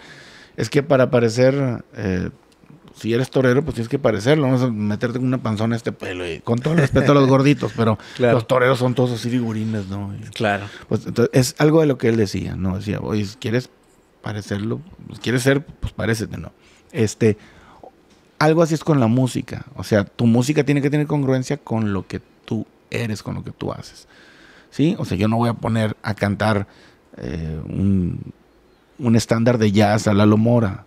es que para parecer... Eh, si eres torero, pues tienes que parecerlo. Vamos a meterte con una panzona este pelo. con todo el respeto a los gorditos, pero los toreros son todos así figurines, ¿no? claro. Pues entonces, es algo de lo que él decía, ¿no? Decía, oye, quieres parecerlo, pues, quieres ser, pues parécete, ¿no? Este, algo así es con la música. O sea, tu música tiene que tener congruencia con lo que tú eres, con lo que tú haces. ¿Sí? O sea, yo no voy a poner a cantar eh, un, estándar de jazz a Lalo Mora.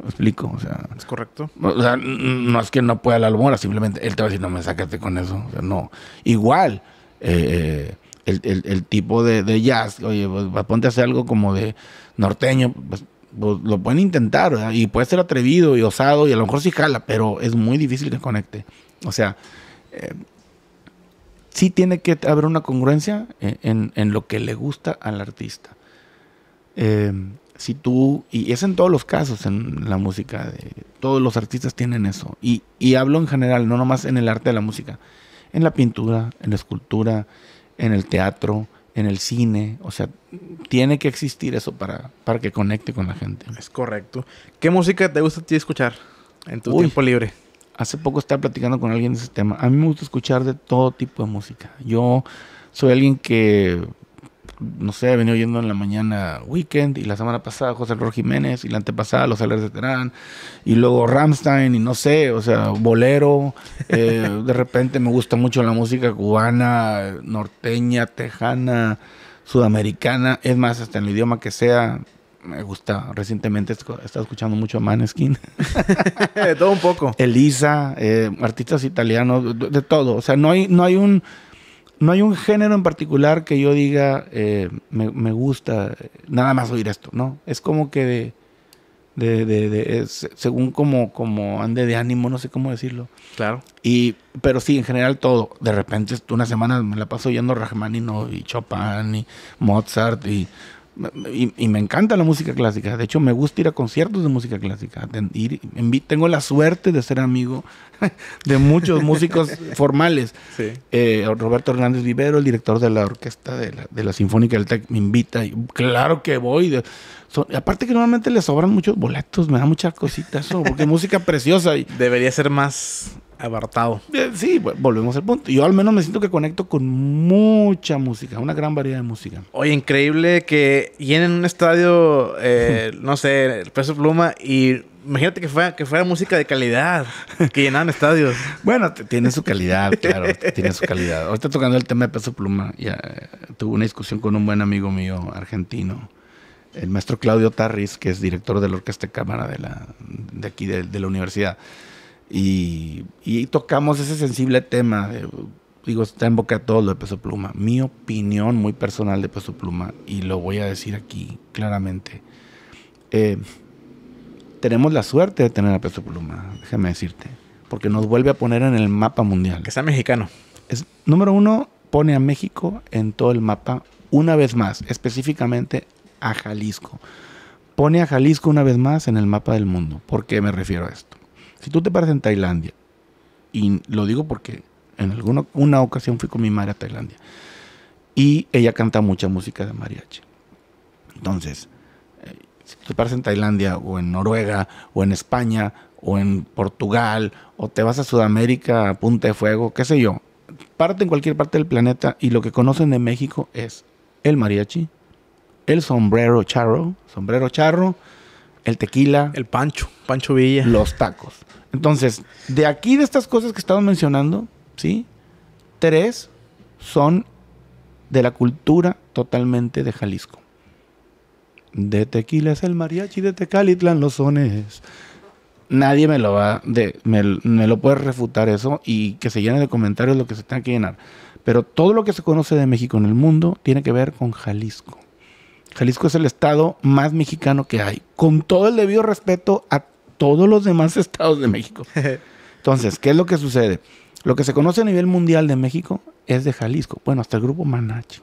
¿Me explico? O sea, es correcto. O sea, no es que no pueda Lalo Mora, simplemente él te va a decir, no me sácate con eso. O sea, no. Igual, eh, eh, el, tipo de, jazz, oye, pues, ponte a hacer algo como de norteño, pues, pues, lo pueden intentar y puede ser atrevido y osado y a lo mejor sí jala, pero es muy difícil que conecte. O sea, eh, sí tiene que haber una congruencia en, lo que le gusta al artista. Eh, si tú, y es en todos los casos en la música, de, todos los artistas tienen eso. Y, y, hablo en general, no nomás en el arte de la música, en la pintura, en la escultura, en el teatro, en el cine. O sea, tiene que existir eso para, para que conecte con la gente. Es correcto. ¿Qué música te gusta a ti escuchar en tu tiempo libre? Hace poco estaba platicando con alguien de ese tema. A mí me gusta escuchar de todo tipo de música. Yo soy alguien que no sé, he venido yendo en la mañana Weekend y la semana pasada José Rojiménez Jiménez y la antepasada Los Álvares de Terán y luego Ramstein y no sé, o sea, bolero. Eh, de repente me gusta mucho la música cubana, norteña, tejana, sudamericana. Es más, hasta en el idioma que sea, me gusta. Recientemente he estado escuchando mucho a Maneskin. todo un poco. Elisa, eh, artistas italianos, de, de, todo. O sea, no hay, no hay un no hay un género en particular que yo diga, eh, me, gusta nada más oír esto, ¿no? Es como que de, según como, como ande de ánimo, no sé cómo decirlo. Claro. Y, pero sí, en general todo. De repente una semana me la paso oyendo Rachmaninoff y Chopin y Mozart y y, me encanta la música clásica. De hecho, me gusta ir a conciertos de música clásica. tengo la suerte de ser amigo de muchos músicos formales. Eh, Roberto Hernández Vivero, el director de la orquesta de la, Sinfónica del TEC, me invita. claro que voy. aparte que normalmente le sobran muchos boletos, me da muchas cositas eso, porque música preciosa. Debería ser más abartado. Eh, sí, pues, volvemos al punto. Yo al menos me siento que conecto con mucha música, una gran variedad de música. Oye, increíble que llenen un estadio, eh, no sé, el peso pluma y imagínate que fuera, que fuera música de calidad, que llenaban estadios. Bueno, tiene su calidad, claro, tiene su calidad. Ahorita tocando el tema de peso pluma, ya eh, tuve una discusión con un buen amigo mío argentino el maestro Claudio Tarris, que es director de la Orquesta Cámara de, la, de aquí de, la universidad. Y, tocamos ese sensible tema. digo, está en boca de todos lo de peso pluma. Mi opinión muy personal de peso pluma, y lo voy a decir aquí claramente. Eh, tenemos la suerte de tener a peso pluma, déjame decirte, porque nos vuelve a poner en el mapa mundial. Que está mexicano. Es, número uno, pone a México en todo el mapa, una vez más, específicamente a Jalisco. Pone a Jalisco una vez más en el mapa del mundo. ¿Por qué me refiero a esto? Si tú te paras en Tailandia, y lo digo porque en alguna una ocasión fui con mi madre a Tailandia, y ella canta mucha música de mariachi. Entonces, eh, si tú te paras en Tailandia, o en Noruega, o en España, o en Portugal, o te vas a Sudamérica a Punta de Fuego, qué sé yo, parte en cualquier parte del planeta y lo que conocen de México es el mariachi, el sombrero charro, sombrero charro, el tequila. El pancho, Pancho Villa. Los tacos. Entonces, de aquí, de estas cosas que estamos mencionando, ¿sí? Tres son de la cultura totalmente de Jalisco. De tequila es el mariachi, de tecalitlan los sones. Nadie me lo va de, me, me lo puede refutar eso y que se llene de comentarios lo que se tenga que llenar. Pero todo lo que se conoce de México en el mundo tiene que ver con Jalisco. Jalisco es el estado más mexicano que hay, con todo el debido respeto a todos los demás estados de México. Entonces, ¿qué es lo que sucede? Lo que se conoce a nivel mundial de México es de Jalisco. Bueno, hasta el grupo Manachi.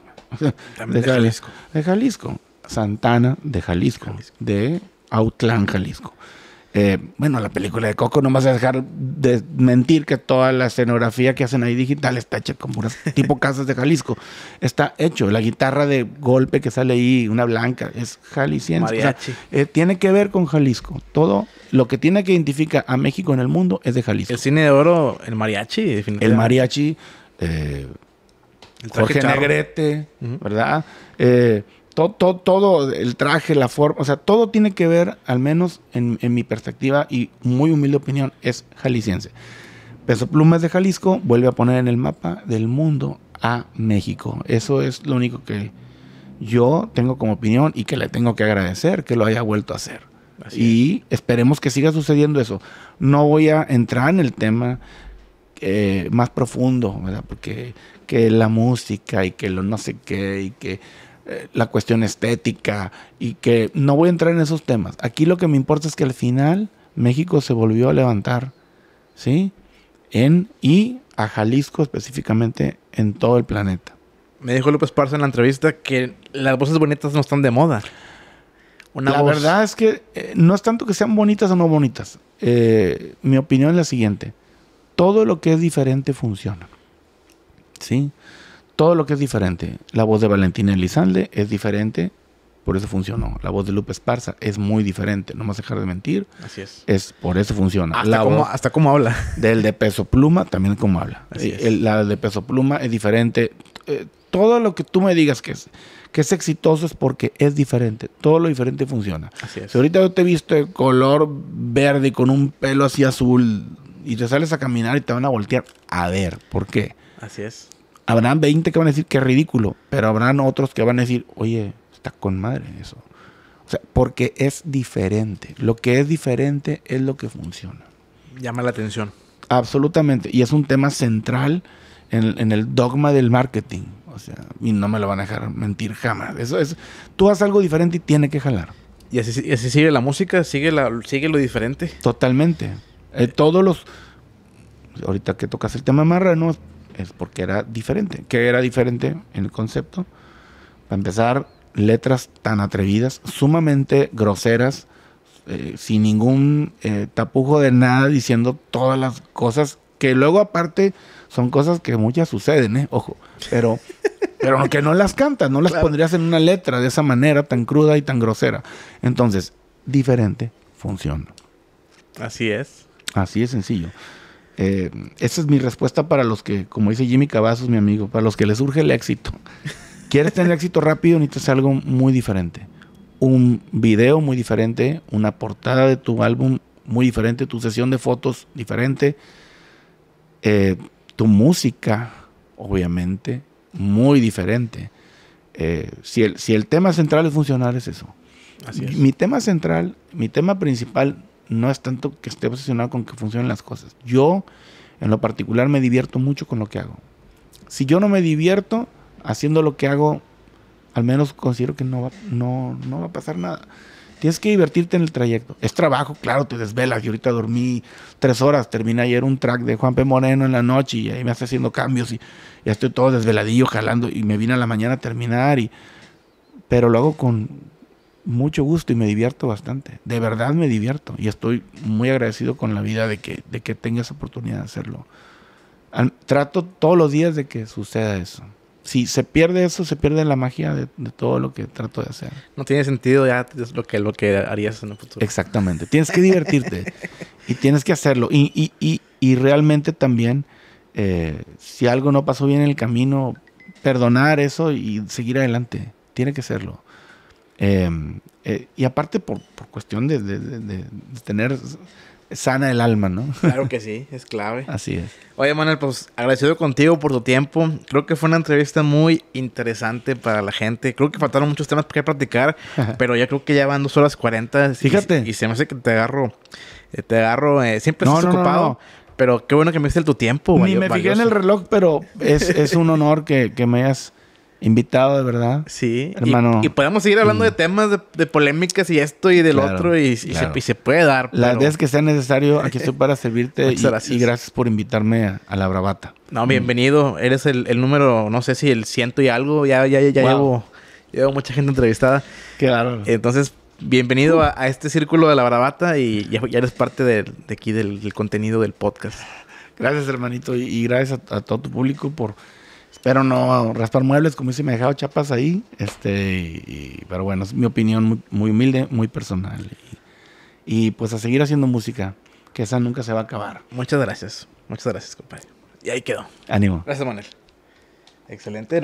de, Jalisco. De Jalisco. Santana de Jalisco. Jalisco. De Autlán, Jalisco. Eh, bueno, la película de Coco, no vas a dejar de mentir que toda la escenografía que hacen ahí digital está hecha como un tipo casas de Jalisco. Está hecho. La guitarra de golpe que sale ahí, una blanca, es jalisciense. Eh, tiene que ver con Jalisco. Todo lo que tiene que identificar a México en el mundo es de Jalisco. El cine de oro, el mariachi, definitivamente. El mariachi, eh, Jorge Negrete, ¿verdad? Todo, todo, el traje, la forma, o sea, todo tiene que ver, al menos en, mi perspectiva y muy humilde opinión, es jalisciense. Peso Plumas de Jalisco vuelve a poner en el mapa del mundo a México. Eso es lo único que yo tengo como opinión y que le tengo que agradecer que lo haya vuelto a hacer. y esperemos que siga sucediendo eso. No voy a entrar en el tema eh, más profundo, ¿verdad? Porque que la música y que lo no sé qué y que eh, la cuestión estética y que no voy a entrar en esos temas. Aquí lo que me importa es que al final México se volvió a levantar, ¿sí? En, y a Jalisco específicamente en todo el planeta. Me dijo López Parza en la entrevista que las voces bonitas no están de moda. la verdad es que eh, no es tanto que sean bonitas o no bonitas. Eh, mi opinión es la siguiente. Todo lo que es diferente funciona. ¿Sí? todo lo que es diferente. La voz de Valentina Elizalde es diferente, por eso funcionó. La voz de Lupe Esparza es muy diferente, no vas a dejar de mentir. Así es. Es por eso funciona. Hasta, cómo, hasta habla. Del de peso pluma también como habla. Eh, la de peso pluma es diferente. Eh, todo lo que tú me digas que es, que es exitoso es porque es diferente. Todo lo diferente funciona. Así es. Si ahorita te he visto de color verde con un pelo así azul y te sales a caminar y te van a voltear, a ver, ¿por qué? Así es. Habrán 20 que van a decir que es ridículo, pero habrán otros que van a decir, oye, está con madre eso. O sea, porque es diferente. Lo que es diferente es lo que funciona. Llama la atención. Absolutamente. Y es un tema central en, en el dogma del marketing. O sea, y no me lo van a dejar mentir jamás. Eso es, tú haces algo diferente y tiene que jalar. Y así, así, sigue la música, sigue, la, sigue lo diferente. Totalmente. Eh, todos los. Ahorita que tocas el tema no es porque era diferente. ¿Qué era diferente en el concepto? Para empezar, letras tan atrevidas, sumamente groseras, eh, sin ningún eh, tapujo de nada, diciendo todas las cosas que luego aparte son cosas que muchas suceden, ¿eh? ojo, pero, pero que no las cantas, no las pondrías en una letra de esa manera tan cruda y tan grosera. Entonces, diferente funciona. Así es. Así es sencillo. Eh, esa es mi respuesta para los que, como dice Jimmy Cavazos, mi amigo, para los que les surge el éxito. ¿Quieres tener éxito rápido? Necesitas algo muy diferente. Un video muy diferente, una portada de tu álbum muy diferente, tu sesión de fotos diferente, eh, tu música, obviamente, muy diferente. Eh, si, el, si el tema central es funcional, es eso. Mi tema central, mi tema principal no es tanto que esté obsesionado con que funcionen las cosas. Yo, en lo particular, me divierto mucho con lo que hago. Si yo no me divierto haciendo lo que hago, al menos considero que no va, no, no va a pasar nada. Tienes que divertirte en el trayecto. Es trabajo, claro, te desvelas. Yo ahorita dormí tres horas. Terminé ayer un track de Juan P. Moreno en la noche y ahí me hace haciendo cambios y ya estoy todo desveladillo, jalando. Y me vine a la mañana a terminar. Y, pero lo hago con, mucho gusto y me divierto bastante. De verdad me divierto y estoy muy agradecido con la vida de que, de que tenga esa oportunidad de hacerlo. trato todos los días de que suceda eso. Si se pierde eso, se pierde la magia de, todo lo que trato de hacer. No tiene sentido ya lo que, lo que harías en el futuro. Exactamente. Tienes que divertirte y tienes que hacerlo. Y, y, y, realmente también, eh, si algo no pasó bien en el camino, perdonar eso y seguir adelante. Tiene que serlo. Em, eh, y aparte por, cuestión de, tener sana el alma, ¿no? Claro que sí, es clave. Así es. Oye, Manuel, pues agradecido contigo por tu tiempo. Creo que fue una entrevista muy interesante para la gente. Creo que faltaron muchos temas que platicar, pero ya creo que ya van dos horas cuarenta. Fíjate. Y, se me hace que te agarro, eh, te agarro, eh, siempre no, estás ocupado. pero qué bueno que me diste tu tiempo. Ni me fijé en el reloj, pero es, un honor que me hayas Invitado, de verdad. Sí, hermano. Y, y podemos seguir hablando mm. de temas de, polémicas y esto y del otro y, se, puede dar. Las veces que sea necesario, aquí estoy para servirte y, gracias por invitarme a, la bravata. No, mm. bienvenido. Eres el, número, no sé si el ciento y algo. Ya, ya, ya llevo, llevo mucha gente entrevistada. Qué Entonces, bienvenido uh. a, este círculo de la bravata y ya, eres parte de, aquí del, contenido del podcast. Gracias, hermanito. Y, gracias a todo tu público por pero no, raspar muebles, como si me dejado chapas ahí. Este, pero bueno, es mi opinión muy, humilde, muy personal. Y, y, pues a seguir haciendo música, que esa nunca se va a acabar. Muchas gracias. Muchas gracias, compañero Y ahí quedó. Ánimo. Gracias, Manuel. Excelente.